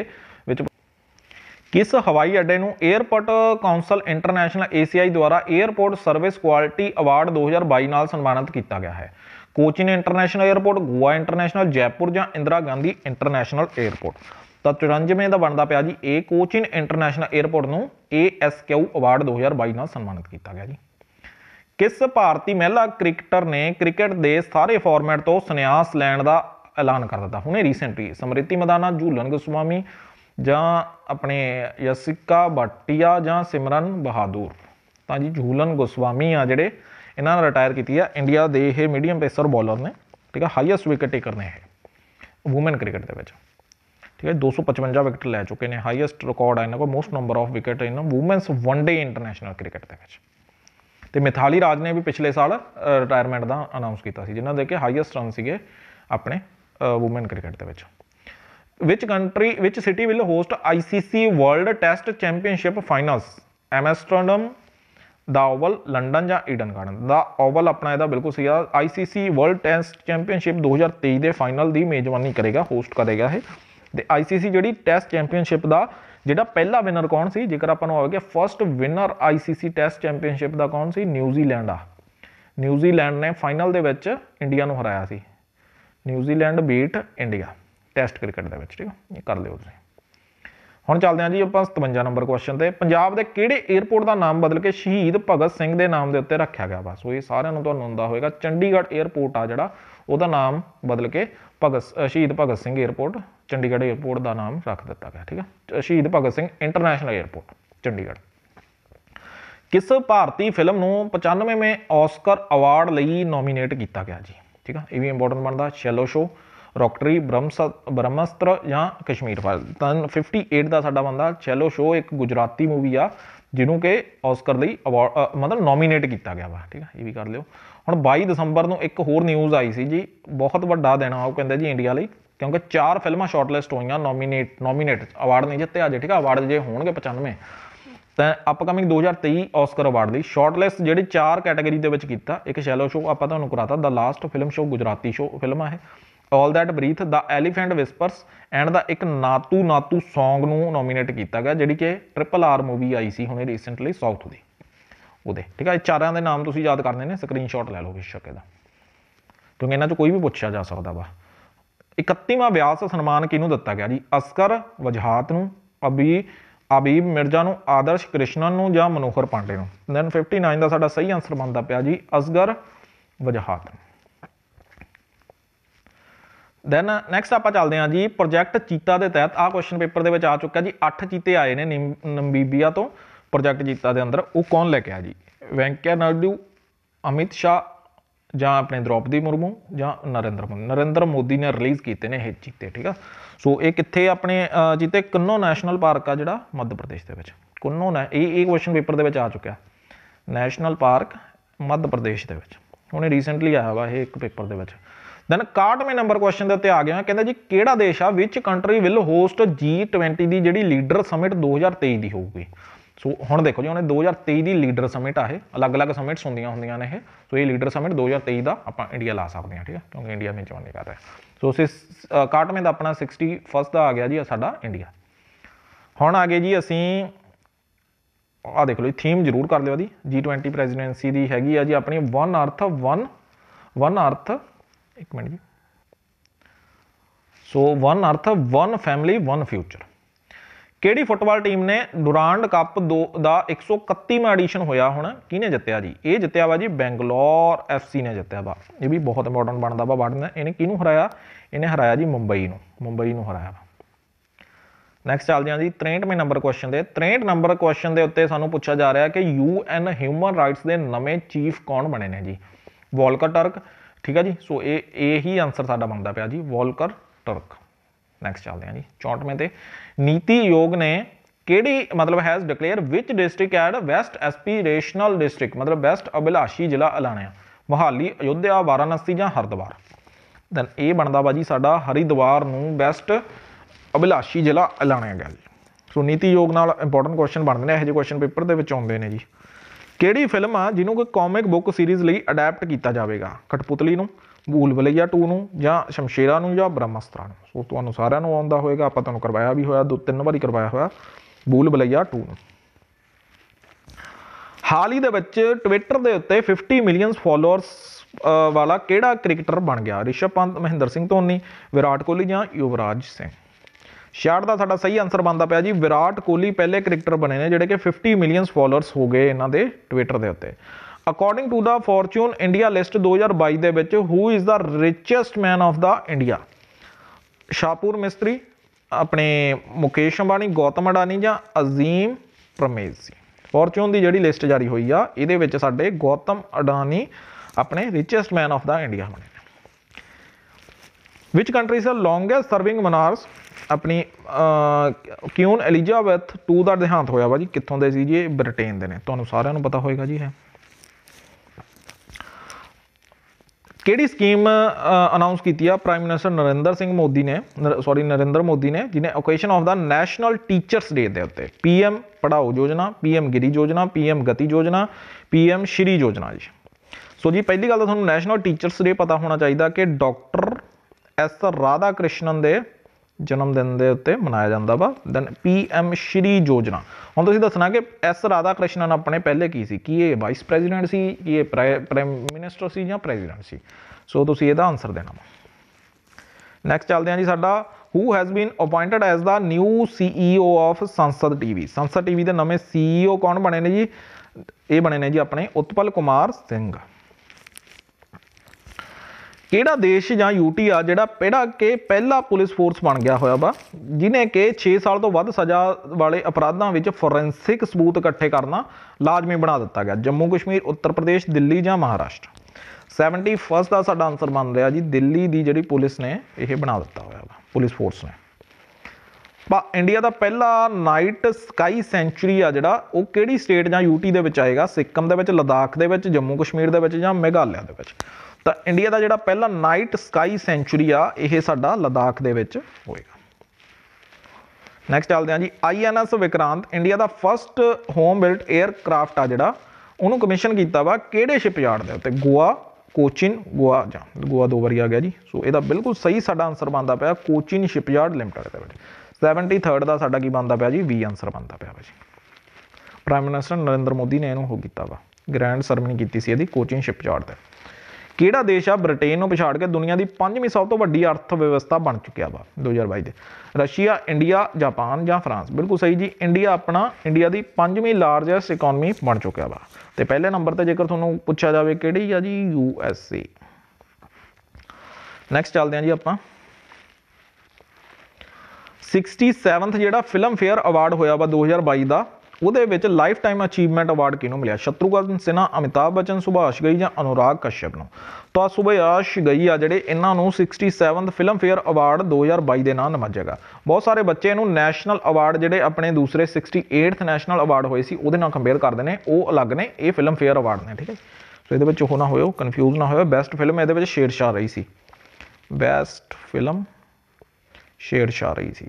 ਕਿਸ ਹਵਾਈ ਅੱਡੇ ਨੂੰ 에어ਪੋਰਟ ਕਾਉਂਸਲ ਇੰਟਰਨੈਸ਼ਨਲ ACI ਦੁਆਰਾ 에어ਪੋਰਟ ਸਰਵਿਸ ਕੁਆਲਿਟੀ ਅਵਾਰਡ 2022 ਨਾਲ ਸਨਮਾਨਿਤ ਕੀਤਾ ਗਿਆ ਹੈ Cochin international airport Goa international Jaipur ਜਾਂ ਇੰਦਰਾ ਗਾਂਧੀ ਇੰਟਰਨੈਸ਼ਨਲ 에어ਪੋਰਟ ਤਾਂ 94 ਦਾ ਬਣਦਾ ਪਿਆ ਜੀ ਇਹ ਕੋਚਿਨ ਇੰਟਰਨੈਸ਼ਨਲ 에어ਪੋਰਟ ਨੂੰ ASQ ਅਵਾਰਡ 2022 ਨਾਲ ਸਨਮਾਨਿਤ ਕੀਤਾ ਗਿਆ ਜੀ ਕਿਸ ਭਾਰਤੀ ਮਹਿਲਾ ਕ੍ਰਿਕਟਰ ਨੇ ਕ੍ਰਿਕਟ ਦੇ ਸਾਰੇ ਫਾਰਮੈਟ ਤੋਂ ਸੰਨਿਆਸ ਲੈਣ ਦਾ ਐਲਾਨ ਕਰ ਦਿੱਤਾ ਹੁਣੇ ਰੀਸੈਂਟਲੀ ਸਮ੍ਰਿਤੀ ਮਦਾਨਾ ਜੂਲਨ ਗੋਸਵਾਮੀ ਜਾਂ ਆਪਣੇ ਯਸਿਕਾ ਬਟਿਆ ਜਾਂ ਸਿਮਰਨ ਬਹਾਦੁਰ ਤਾਂ ਜੀ ਝੂਲਨ ਗੋਸਵਾਮੀ ਆ ਜਿਹੜੇ ਇਹਨਾਂ ਨੇ ਰਿਟਾਇਰ ਕੀਤੀ ਆ ਇੰਡੀਆ ਦੇ ਇਹ ਮੀਡੀਅਮ ਪੇਸਰ ਬੋਲਰ ਨੇ ਠੀਕ ਆ ਹਾਈਐਸਟ ਵਿਕਟ ਟੇਕਰ ਨੇ ਇਹ ਔਮਨ ਕ੍ਰਿਕਟ ਦੇ ਵਿੱਚ ਠੀਕ ਹੈ 255 ਵਿਕਟ ਲੈ ਚੁੱਕੇ ਨੇ ਹਾਈਐਸਟ ਰਿਕਾਰਡ ਆ ਇਹਨਾਂ ਕੋਲ most number of wicket in women's day international cricket ਦੇ ਵਿੱਚ ਤੇ ਮਿਥਾਲੀ ਰਾਜ ਨੇ ਵੀ ਪਿਛਲੇ ਸਾਲ ਰਿਟਾਇਰਮੈਂਟ ਦਾ ਅਨਾਉਂਸ ਕੀਤਾ ਸੀ ਜਿਨ੍ਹਾਂ ਦੇ ਕਿ ਹਾਈਐਸਟ ਰਨ ਸੀਗੇ ਆਪਣੇ ਔਮਨ ਕ੍ਰਿਕਟ ਦੇ ਵਿੱਚ ਵਿਚ ਕੰਟਰੀ ਵਿੱਚ city will host ICC world test championship finals Amsterdam the oval London ਜਾਂ ਈਡਨ ਗਾਰਡਨ ਦਾ ਓਵਲ ਆਪਣਾ ਇਹਦਾ ਬਿਲਕੁਲ ਸਹੀ ਆ ICC ਵਰਲਡ ਟੈਸਟ ਚੈਂਪੀਅਨਸ਼ਿਪ 2023 ਦੇ ਫਾਈਨਲ ਦੀ ਮੇਜ਼ਬਾਨੀ ਕਰੇਗਾ ਹੋਸਟ ਕਰੇਗਾ ਇਹ ਤੇ ICC ਜਿਹੜੀ ਟੈਸਟ ਚੈਂਪੀਅਨਸ਼ਿਪ ਦਾ ਜਿਹੜਾ ਪਹਿਲਾ ਵਿਨਰ ਕੌਣ ਸੀ ਜੇਕਰ ਆਪਾਂ ਨੂੰ ਆਵੇਗਾ first winner ICC test championship ਦਾ ਕੌਣ ਸੀ ਨਿਊਜ਼ੀਲੈਂਡ ਆ ਨਿਊਜ਼ੀਲੈਂਡ ਨੇ ਫਾਈਨਲ ਦੇ ਵਿੱਚ ਇੰਡੀਆ ਨੂੰ ਹਰਾਇਆ ਸੀ New Zealand beat India test cricket ਦੇ ਵਿੱਚ ਠੀਕ ਹੈ ਇਹ ਕਰ ਲਿਓ ਤੁਸੀਂ ਹੁਣ ਚੱਲਦੇ ਹਾਂ ਜੀ ਆਪਾਂ 57 ਨੰਬਰ ਕੁਐਸਚਨ ਤੇ ਪੰਜਾਬ ਦੇ ਕਿਹੜੇ 에어ਪੋਰਟ ਦਾ ਨਾਮ ਬਦਲ ਕੇ ਸ਼ਹੀਦ ਭਗਤ ਸਿੰਘ ਦੇ ਨਾਮ ਦੇ ਉੱਤੇ ਰੱਖਿਆ ਗਿਆ ਵਾ ਸੋ ਇਹ ਸਾਰਿਆਂ ਨੂੰ ਤੁਹਾਨੂੰ ਹੁੰਦਾ ਹੋਵੇਗਾ ਚੰਡੀਗੜ੍ਹ 에어ਪੋਰਟ ਆ ਜਿਹੜਾ ਉਹਦਾ ਨਾਮ ਬਦਲ ਕੇ ਭਗਤ ਸ਼ਹੀਦ ਭਗਤ ਸਿੰਘ 에어ਪੋਰਟ ਚੰਡੀਗੜ੍ਹ 에어ਪੋਰਟ ਦਾ ਨਾਮ ਰੱਖ ਦਿੱਤਾ ਗਿਆ ਠੀਕ ਹੈ ਸ਼ਹੀਦ ਭਗਤ ਸਿੰਘ ਇੰਟਰਨੈਸ਼ਨਲ 에어ਪੋਰਟ ਚੰਡੀਗੜ੍ਹ ਕਿਸ ਭਾਰਤੀ ਫਿਲਮ ਨੂੰ 95ਵੇਂ ਆਸਕਰ ਅਵਾਰਡ ਲਈ ਨੋਮੀਨੇਟ ਕੀਤਾ ਗਿਆ ਜੀ ਠੀਕ ਹੈ ਇਹ ਵੀ ਇੰਪੋਰਟੈਂਟ ਬਣਦਾ ਸ਼ੈਲੋ ਸ਼ੋ ਰੌਕਟਰੀ ਬ੍ਰਹਮਸਤਰ ਜਾਂ ਕਸ਼ਮੀਰ ਫਾਈਲ ਤਾਂ 58 ਦਾ ਸਾਡਾ ਬੰਦਾ ਚੈਲੋ ਸ਼ੋ ਇੱਕ ਗੁਜਰਾਤੀ ਮੂਵੀ ਆ ਜਿਹਨੂੰ ਕਿ ਆਸਕਰ ਲਈ ਅਵਾਰਡ ਮਤਲਬ ਨੋਮੀਨੇਟ ਕੀਤਾ ਗਿਆ ਵਾ ਠੀਕ ਆ ਇਹ ਵੀ ਕਰ ਲਿਓ ਹੁਣ 22 ਦਸੰਬਰ ਨੂੰ ਇੱਕ ਹੋਰ ਨਿਊਜ਼ ਆਈ ਸੀ ਜੀ ਬਹੁਤ ਵੱਡਾ ਦਿਨ ਆ ਉਹ ਕਹਿੰਦਾ ਜੀ ਇੰਡੀਆ ਲਈ ਕਿਉਂਕਿ ਚਾਰ ਫਿਲਮਾਂ ਸ਼ਾਰਟਲਿਸਟ ਹੋਈਆਂ ਨੋਮੀਨੇਟ ਨੋਮੀਨੇਟ ਅਵਾਰਡ ਨਹੀਂ ਜਿੱਤੇ ਅਜੇ ਠੀਕ ਆ ਅਵਾਰਡ ਜੇ ਹੋਣਗੇ 95 ਤਾਂ ਅਪਕਮਿੰਗ 2023 ਆਸਕਰ ਅਵਾਰਡ ਲਈ ਸ਼ਾਰਟਲਿਸਟ ਜਿਹੜੇ ਚਾਰ ਕੈਟਾਗਰੀ ਦੇ ਵਿੱਚ ਕੀਤਾ ਇੱਕ ਸ਼ੈਲੋ ਸ਼ੋ ਆਪਾਂ ਤੁਹਾਨੂੰ ਕਰਾਤਾ ਦਾ last film show Gujarati show film ਆ all that breathe the elephant whispers and the ਇੱਕ ਨਾਤੂ ਨਾਤੂ Song ਨੂੰ ਨੋਮੀਨੇਟ ਕੀਤਾ ਗਿਆ ਜਿਹੜੀ ਕਿ ਟ੍ਰਿਪਲ ਆਰ ਮੂਵੀ ਆਈ ਸੀ ਹੁਣੇ ਰੀਸੈਂਟਲੀ ਸਾਊਥ ਦੀ ਉਹਦੇ ਠੀਕ ਹੈ ਇਹ ਚਾਰਾਂ ਦੇ ਨਾਮ ਤੁਸੀਂ ਯਾਦ ਕਰਨੇ ਨੇ ਸਕਰੀਨਸ਼ਾਟ ਲੈ ਲਓ ਬਿਸ਼ੱਕ ਇਹਦਾ ਕਿਉਂਕਿ ਇਹਨਾਂ 'ਚ ਕੋਈ ਵੀ ਪੁੱਛਿਆ ਜਾ ਸਕਦਾ ਵਾ 31ਵਾਂ ਵਿਆਸ ਸਨਮਾਨ ਕਿਹਨੂੰ ਦਿੱਤਾ ਗਿਆ ਜੀ ਅਸਕਰ ਵਜਹਾਤ ਨੂੰ ਅਬੀ ਅਬੀ ਮਿਰਜ਼ਾ ਨੂੰ ਆਦਰਸ਼ ਕ੍ਰਿਸ਼ਨਨ ਨੂੰ ਜਾਂ ਮਨੋਹਰ ਪਾਂਡੇ ਨੂੰ ਦੈਨ 59 ਦਾ ਸਾਡਾ ਸਹੀ ਆਨਸਰ ਬਣਦਾ ਪਿਆ ਜੀ ਅਸਗਰ ਵਜਹਾਤ ਨੂੰ ਦੈਨ ਨੈਕਸਟ ਆਪਾਂ ਚੱਲਦੇ ਹਾਂ ਜੀ ਪ੍ਰੋਜੈਕਟ ਚੀਤਾ ਦੇ ਤਹਿਤ ਆਹ ਕੁਐਸਚਨ ਪੇਪਰ ਦੇ ਵਿੱਚ ਆ ਚੁੱਕਾ ਜੀ 8 ਚੀਤੇ ਆਏ ਨੇ ਨੰਬੀਬੀਆ ਤੋਂ ਪ੍ਰੋਜੈਕਟ ਚੀਤਾ ਦੇ ਅੰਦਰ ਉਹ ਕੌਣ ਲੈ ਕੇ ਆ ਜੀ ਵੈਂਕਿਆ ਨਾਇਡੂ ਅਮਿਤ ਸ਼ਾ ਜਾਂ ਆਪਣੇ ਦ੍ਰੋਪਦੀ ਮੁਰਮੂ ਜਾਂ ਨਰਿੰਦਰ ਮੋਦੀ ਨਰਿੰਦਰ ਮੋਦੀ ਨੇ ਰਿਲੀਜ਼ ਕੀਤੇ ਨੇ ਇਹ ਚੀਤੇ ਠੀਕ ਆ ਸੋ ਇਹ ਕਿੱਥੇ ਆਪਣੇ ਜਿੱਤੇ ਕੰਨੋ ਨੈਸ਼ਨਲ ਪਾਰਕ ਆ ਜਿਹੜਾ ਮੱਧ ਪ੍ਰਦੇਸ਼ ਦੇ ਵਿੱਚ ਕੰਨੋ ਨਾ ਇਹ ਇਹ ਕੁਐਸਚਨ ਪੇਪਰ ਦੇ ਵਿੱਚ ਆ ਚੁੱਕਿਆ ਨੈਸ਼ਨਲ ਪਾਰਕ ਮੱਧ ਪ੍ਰਦੇਸ਼ ਦੇ ਵਿੱਚ ਹੁਣੇ ਰੀਸੈਂਟਲੀ ਆਇਆ ਵਾ ਇਹ ਇੱਕ ਪੇਪਰ ਦੇ ਵਿੱਚ ਦੈਨ 61ਵੇਂ ਨੰਬਰ ਕੁਐਸਚਨ ਦੇ ਉੱਤੇ ਆ ਗਿਆ ਕਹਿੰਦਾ ਜੀ ਕਿਹੜਾ ਦੇਸ਼ ਆ which country will host G20 ਦੀ ਜਿਹੜੀ ਲੀਡਰ ਸਮਿਟ 2023 ਦੀ ਹੋਊਗੀ ਸੋ ਹੁਣ ਦੇਖੋ ਜੀ ਉਹਨੇ 2023 ਦੀ ਲੀਡਰ ਸਮਿਟ ਆ ਇਹ ਅਲੱਗ-ਅਲੱਗ ਸਮਿਟਸ ਹੁੰਦੀਆਂ ਹੁੰਦੀਆਂ ਨੇ ਇਹ ਸੋ ਇਹ ਲੀਡਰ ਸਮਿਟ 2023 ਦਾ ਆਪਾਂ ਇੰਡੀਆ ਲਾ ਸਕਦੇ ਹਾਂ ਠੀਕ ਹੈ ਕਿਉਂਕਿ ਇੰਡੀਆ ਮੇਂ ਜੁਆਇਨ ਕਰ ਰਿਹਾ ਸੋ ਸਿਸ 61ਵੇਂ ਦਾ ਆਪਣਾ 61st ਦਾ ਆ ਗਿਆ ਜੀ ਸਾਡਾ ਇੰਡੀਆ ਹੁਣ ਆ ਗਏ ਜੀ ਅਸੀਂ ਆ ਦੇਖ ਲਓ ਇਹ ਥੀਮ ਜ਼ਰੂਰ ਕਰ ਲਿਓ ਜੀ G20 ਪ੍ਰੈਜ਼ੀਡੈਂਸੀ ਦੀ ਹੈਗੀ ਆ ਜੀ ਆਪਣੀ ਵਨ ਅਰਥ ਵਨ ਵਨ ਅਰਥ ਇੱਕ ਮਿੰਟ ਜੀ so one earth one family one future ਕਿਹੜੀ ਫੁੱਟਬਾਲ ਟੀਮ ਨੇ ਡੁਰਾਂਡ ਕੱਪ 2 ਦਾ 131ਵਾਂ ਐਡੀਸ਼ਨ ਹੋਇਆ ਹੁਣ ਕਿਹਨੇ ਜਿੱਤਿਆ ਜੀ ਇਹ ਜਿੱਤਿਆ ਵਾ ਜੀ ਬੈਂਗਲੌਰ ਐਫਸੀ ਨੇ ਜਿੱਤਿਆ ਵਾ ਇਹ ਵੀ ਬਹੁਤ ਇੰਪੋਰਟੈਂਟ ਬਣਦਾ ਵਾ ਵੜਨਾ ਇਹਨੇ ਕਿਹਨੂੰ ਹਰਾਇਆ ਇਹਨੇ ਹਰਾਇਆ ਜੀ ਮੁੰਬਈ ਨੂੰ ਮੁੰਬਈ ਨੂੰ ਹਰਾਇਆ ਵਾ ਨੈਕਸਟ ਚੱਲਦੇ ਹਾਂ ਜੀ 63ਵੇਂ ਨੰਬਰ ਕੁਐਸਚਨ ਦੇ 63 ਨੰਬਰ ਕੁਐਸਚਨ ਦੇ ਉੱਤੇ ਸਾਨੂੰ ਪੁੱਛਿਆ ਜਾ ਰਿਹਾ ਹੈ ਕਿ ਯੂਐਨ ਹਿਊਮਨ ਰਾਈਟਸ ਦੇ ਨਵੇਂ ਚੀਫ ਕੌਣ ਬਣੇ ਨੇ ਜੀ ਵੋਲਕਰ ਟਰਕ ਠੀਕ ਹੈ ਜੀ ਸੋ ਇਹ ਇਹ ਹੀ ਆਨਸਰ ਸਾਡਾ ਬਣਦਾ ਪਿਆ ਜੀ ਵੋਲਕਰ ਟਰਕ ਨੈਕਸਟ ਚੱਲਦੇ ਹਾਂ ਜੀ 64ਵੇਂ ਤੇ ਨੀਤੀ ਆਯੋਗ ਨੇ ਕਿਹੜੀ ਮਤਲਬ has declare which district as best aspirational district ਮਤਲਬ ਬੈਸਟ ਅਭਿਲਾਸ਼ੀ ਜ਼ਿਲ੍ਹਾ ਐਲਾਨਿਆ ਮੁਹਾਲੀ ਅਯੁੱਧਿਆ ਵਾਰਾਨਸੀ ਜਾਂ ਹਰਦਵਾਰ ਦੈਨ ਇਹ ਬਣਦਾ ਬਾਜੀ ਸਾਡਾ ਹਰਿਦਵਾਰ ਨੂੰ ਬੈਸਟ ਅਭਿਲਾਸ਼ੀ ਜ਼ਿਲ੍ਹਾ ਐਲਾਨਿਆ ਗਿਆ ਜੀ ਸੋ ਨੀਤੀ ਆਯੋਗ ਨਾਲ ਇੰਪੋਰਟੈਂਟ ਕੁਐਸਚਨ ਬਣਦੇ ਨੇ ਇਹੋ ਜਿਹੇ ਕੁਐਸਚਨ ਪੇਪਰ ਦੇ ਵਿੱਚ ਆਉਂਦੇ ਨੇ ਜੀ ਕਿਹੜੀ ਫਿਲਮ ਆ ਜਿਹਨੂੰ ਕੋਈ ਕਾਮਿਕ ਬੁੱਕ ਸੀਰੀਜ਼ ਲਈ ਅਡਾਪਟ ਕੀਤਾ ਜਾਵੇਗਾ ਕਟਪੁਤਲੀ ਨੂੰ ਭੂਲ ਬਲਈਆ 2 ਨੂੰ ਜਾਂ ਸ਼ਮਸ਼ੇਰਾ ਨੂੰ ਜਾਂ ਬ੍ਰਹਮਸਤਰਾ ਨੂੰ ਸੋ ਤੁਹਾਨੂੰ ਸਾਰਿਆਂ ਨੂੰ ਆਉਂਦਾ ਹੋਵੇਗਾ ਆਪਾਂ ਤੁਹਾਨੂੰ ਕਰਵਾਇਆ ਵੀ ਹੋਇਆ ਦੋ ਤਿੰਨ ਵਾਰੀ ਕਰਵਾਇਆ ਹੋਇਆ ਭੂਲ ਬਲਈਆ 2 ਨੂੰ ਹਾਲ ਹੀ ਦੇ ਵਿੱਚ ਟਵਿੱਟਰ ਦੇ ਉੱਤੇ 50 ਮਿਲੀਅਨਸ ਫਾਲੋਅਰਸ ਵਾਲਾ ਕਿਹੜਾ ਕ੍ਰਿਕਟਰ ਬਣ ਗਿਆ ਰਿਸ਼ਭ ਪੰਤ ਮਹਿੰਦਰ ਸਿੰਘ ਧੋਨੀ ਵਿਰਾਟ ਕੋਹਲੀ ਜਾਂ ਯੁਵਰਾਜ ਸਿੰਘ 66 ਦਾ ਸਾਡਾ ਸਹੀ ਆਨਸਰ ਬਣਦਾ ਪਿਆ ਜੀ ਵਿਰਾਟ ਕੋਹਲੀ ਪਹਿਲੇ ਕ੍ਰਿਕਟਰ ਬਣੇ ਨੇ ਜਿਹੜੇ ਕਿ 50 ਮਿਲੀਅਨ ਫਾਲੋਅਰਸ ਹੋ ਗਏ ਇਹਨਾਂ ਦੇ ਟਵਿੱਟਰ ਦੇ ਉੱਤੇ according to the Fortune India list 2022 ਦੇ ਵਿੱਚ who is the richest man of the India Shapoor Mistry ਆਪਣੇ ਮੁਕੇਸ਼ ਅੰਬਾਨੀ ਗੌਤਮ ਅਡਾਨੀ ਜਾਂ ਅਜ਼ੀਮ ਪ੍ਰਮੇਸ਼ ਜੀ ਫੋਰਚੂਨ ਦੀ ਜਿਹੜੀ ਲਿਸਟ ਜਾਰੀ ਹੋਈ ਆ ਇਹਦੇ ਵਿੱਚ ਸਾਡੇ ਗੌਤਮ ਅਡਾਨੀ ਆਪਣੇ richest man of the India ਬਣੇ which country's the longest serving monarchs ਆਪਣੀ ਕਿਉਨ ਐਲਿਜ਼ਾਬੈਥ 2 ਦਾ ਦੇਹਾਂਤ ਹੋਇਆ ਵਾ ਜੀ ਕਿੱਥੋਂ ਦੇ ਸੀ ਜੀ ਇਹ ਬ੍ਰਿਟੇਨ ਦੇ ਨੇ ਤੁਹਾਨੂੰ ਸਾਰਿਆਂ ਨੂੰ ਪਤਾ ਹੋਏਗਾ ਜੀ ਇਹ ਕਿਹੜੀ ਸਕੀਮ ਅਨਾਉਂਸ ਕੀਤੀ ਆ ਪ੍ਰਾਈਮ ਮਿਨਿਸਟਰ ਨਰਿੰਦਰ ਸਿੰਘ ਮੋਦੀ ਨੇ ਸੌਰੀ ਨਰਿੰਦਰ ਮੋਦੀ ਨੇ ਜਿਨੇ occasion of the national teachers day ਦੇ ਉੱਤੇ ਪੀਐਮ ਪੜਾਓ ਯੋਜਨਾ ਪੀਐਮ ਗਿਰੀ ਯੋਜਨਾ ਪੀਐਮ ਗਤੀ ਯੋਜਨਾ ਪੀਐਮ ਸ਼੍ਰੀ ਯੋਜਨਾ ਜੀ ਸੋ ਜੀ ਪਹਿਲੀ ਗੱਲ ਤਾਂ ਤੁਹਾਨੂੰ ਨੈਸ਼ਨਲ ਟੀਚਰਸ ਡੇ ਪਤਾ ਹੋਣਾ ਚਾਹੀਦਾ ਕਿ ਡਾਕਟਰ ਐਸ ਰਾਧਾ ਕ੍ਰਿਸ਼ਨਨ ਦੇ ਜਨਮ ਦਿਨ ਦੇ ਉੱਤੇ ਮਨਾਇਆ ਜਾਂਦਾ ਵਾ ਦੈਨ ਪੀ ਐਮ ਸ਼੍ਰੀ ਯੋਜਨਾ ਹੁਣ ਤੁਸੀਂ ਦੱਸਣਾ ਕਿ ਐਸ ਰਾਧਾ ਕ੍ਰਿਸ਼ਨਨ ਆਪਣੇ ਪਹਿਲੇ ਕੀ ਸੀ ਕੀ ਇਹ ਵਾਈਸ ਪ੍ਰੈਜ਼ੀਡੈਂਟ ਸੀ ਕੀ ਇਹ ਪ੍ਰਾਈਮ ਮਿਨਿਸਟਰ ਸੀ ਜਾਂ ਪ੍ਰੈਜ਼ੀਡੈਂਟ ਸੀ ਸੋ ਤੁਸੀਂ ਇਹਦਾ ਆਨਸਰ ਦੇਣਾ ਨੈਕਸਟ ਚੱਲਦੇ ਹਾਂ ਜੀ ਸਾਡਾ who has been appointed as the new CEO of Sansad TV Sansad TV ਦੇ ਨਵੇਂ ਸੀਈਓ e ਕੌਣ ਬਣੇ ਨੇ ਜੀ ਇਹ ਬਣੇ ਨੇ ਜੀ ਆਪਣੇ ਉਤਪਲ ਕੁਮਾਰ ਸਿੰਘ ਕਿਹੜਾ ਦੇਸ਼ ਜਾਂ ਯੂਟੀ ਆ ਜਿਹੜਾ ਪਹਿੜਾ ਕੇ ਪਹਿਲਾ ਪੁਲਿਸ ਫੋਰਸ ਬਣ ਗਿਆ ਹੋਇਆ ਵਾ ਜਿਨੇ ਕੇ 6 ਸਾਲ ਤੋਂ ਵੱਧ ਸਜ਼ਾ ਵਾਲੇ ਅਪਰਾਧਾਂ ਵਿੱਚ ਫੋਰੈਂਸਿਕ ਸਬੂਤ ਇਕੱਠੇ ਕਰਨਾ ਲਾਜ਼ਮੀ ਬਣਾ ਦਿੱਤਾ ਗਿਆ ਜੰਮੂ ਕਸ਼ਮੀਰ ਉੱਤਰ ਪ੍ਰਦੇਸ਼ ਦਿੱਲੀ ਜਾਂ ਮਹਾਰਾਸ਼ਟਰ 71 ਦਾ ਸਾਡਾ ਆਨਸਰ ਬਣ ਰਿਹਾ ਜੀ ਦਿੱਲੀ ਦੀ ਜਿਹੜੀ ਪੁਲਿਸ ਨੇ ਇਹ ਬਣਾ ਦਿੱਤਾ ਹੋਇਆ ਵਾ ਪੁਲਿਸ ਫੋਰਸ ਨੇ ਬਾ ਇੰਡੀਆ ਦਾ ਪਹਿਲਾ ਨਾਈਟ ਸਕਾਈ ਸੈਂਚਰੀ ਆ ਜਿਹੜਾ ਉਹ ਕਿਹੜੀ ਸਟੇਟ ਜਾਂ ਯੂਟੀ ਦੇ ਵਿੱਚ ਆਏਗਾ ਸਿੱਕਮ ਦੇ ਵਿੱਚ ਲਦਾਖ ਦੇ ਵਿੱਚ ਜੰਮੂ ਕਸ਼ਮੀਰ ਦੇ ਵਿੱਚ ਜਾਂ ਮੇਘਾਲਿਆ ਦੇ ਵਿੱਚ ਤਾਂ ਇੰਡੀਆ ਦਾ ਜਿਹੜਾ ਪਹਿਲਾ ਨਾਈਟ ਸਕਾਈ ਸੈਂਚਰੀ ਆ ਇਹ ਸਾਡਾ ਲਦਾਖ ਦੇ ਵਿੱਚ ਹੋਏਗਾ ਨੈਕਸਟ ਚੱਲਦੇ ਹਾਂ ਜੀ ਆਈਐਨਐਸ ਵਿਕਰਾਂਤ ਇੰਡੀਆ ਦਾ ਫਰਸਟ ਹੋਮ ਬਿਲਟ 에ਅਰਕ੍ਰਾਫਟ ਆ ਜਿਹੜਾ ਉਹਨੂੰ ਕਮਿਸ਼ਨ ਕੀਤਾ ਵਾ ਕਿਹੜੇ ਸ਼ਿਪਯਾਰਡ ਦੇ ਉੱਤੇ ਗੋਆ ਕੋਚਿਨ ਗੋਆ ਜਾਂ ਗੋਆ ਦੋ ਵਾਰੀ ਆ ਗਿਆ ਜੀ ਸੋ ਇਹਦਾ ਬਿਲਕੁਲ ਸਹੀ ਸਾਡਾ ਆਨਸਰ ਬਣਦਾ ਪਿਆ ਕੋਚਿਨ ਸ਼ਿਪਯਾਰਡ ਲਿਮਟਿਡ ਦੇ ਵਿੱਚ 73rd ਦਾ ਸਾਡਾ ਕੀ ਬਣਦਾ ਪਿਆ ਜੀ ਵੀ ਆਨਸਰ ਬਣਦਾ ਪਿਆ ਭਾਜੀ ਪ੍ਰਾਈਮ ਮਿਨਿਸਟਰ ਨਰਿੰਦਰ ਮੋਦੀ ਨੇ ਇਹਨੂੰ ਹੋ ਕੀਤਾ ਵਾ ਗ੍ਰੈਂਡ ਸਰਮਨੀ ਕੀਤੀ ਸੀ ਇਹਦੀ ਕੋਚਿੰਗ ਚਾਰਟ ਤੇ ਕਿਹੜਾ ਦੇਸ਼ ਆ ਬ੍ਰਿਟੇਨ ਨੂੰ ਪਛਾੜ ਕੇ ਦੁਨੀਆ ਦੀ ਪੰਜਵੀਂ ਸਭ ਤੋਂ ਵੱਡੀ ਅਰਥ ਵਿਵਸਥਾ ਬਣ ਚੁੱਕਿਆ ਵਾ 2022 ਦੇ ਰਸ਼ੀਆ ਇੰਡੀਆ ਜਾਪਾਨ ਜਾਂ ਫਰਾਂਸ ਬਿਲਕੁਲ ਸਹੀ ਜੀ ਇੰਡੀਆ ਆਪਣਾ ਇੰਡੀਆ ਦੀ ਪੰਜਵੀਂ ਲਾਰਜੈਸਟ ਇਕਨੋਮੀ ਬਣ ਚੁੱਕਿਆ ਵਾ ਤੇ ਪਹਿਲੇ ਨੰਬਰ ਤੇ ਜੇਕਰ ਤੁਹਾਨੂੰ ਪੁੱਛਿਆ ਜਾਵੇ ਕਿਹੜੀ ਆ ਜੀ ਯੂ ਐਸ ਏ ਨੈਕਸਟ ਚੱਲਦੇ ਆ ਜੀ ਆਪਾਂ 67th ਜਿਹੜਾ ਫਿਲਮ ਫੇਅਰ ਅਵਾਰਡ ਹੋਇਆ ਵਾ 2022 ਦਾ ਉਹਦੇ ਵਿੱਚ ਲਾਈਫ ਟਾਈਮ ਅਚੀਵਮੈਂਟ ਅਵਾਰਡ ਕਿਹਨੂੰ ਮਿਲਿਆ ਸ਼ਤਰੂਗਨ ਸਿਨਾ ਅਮਿਤਾਭ ਬਚਨ ਸੁਭਾਸ਼ ਗਈ ਜਾਂ ਅਨੁਰਾਗ ਕਸ਼ਯਪ ਨੂੰ ਤਾਂ ਸੁਭਾਸ਼ ਗਈ ਆ ਜਿਹੜੇ ਇਹਨਾਂ ਨੂੰ 67th ਫਿਲਮ ਫੇਅਰ ਅਵਾਰਡ 2022 ਦੇ ਨਾਲ ਨਵਾਜੇਗਾ ਬਹੁਤ ਸਾਰੇ ਬੱਚੇ ਇਹਨੂੰ ਨੈਸ਼ਨਲ ਅਵਾਰਡ ਜਿਹੜੇ ਆਪਣੇ ਦੂਸਰੇ 68th ਨੈਸ਼ਨਲ ਅਵਾਰਡ ਹੋਏ ਸੀ ਉਹਦੇ ਨਾਲ ਕੰਪੇਅਰ ਕਰਦੇ ਨੇ ਉਹ ਅਲੱਗ ਨੇ ਇਹ ਫਿਲਮ ਫੇਅਰ ਅਵਾਰਡ ਨੇ ਠੀਕ ਹੈ ਸੋ ਇਹਦੇ ਵਿੱਚ ਹੋਣਾ ਹੋਇਓ ਕਨਫਿਊਜ਼ ਨਾ ਹੋਇਓ ਬੈਸਟ ਫਿਲਮ ਇਹਦੇ ਵਿੱਚ ਸ਼ੇਰਸ਼ਾਹ ਰਹੀ ਸੀ ਬੈਸਟ ਫਿਲਮ ਸ਼ੇਰ ਸ਼ਾ ਰਹੀ ਸੀ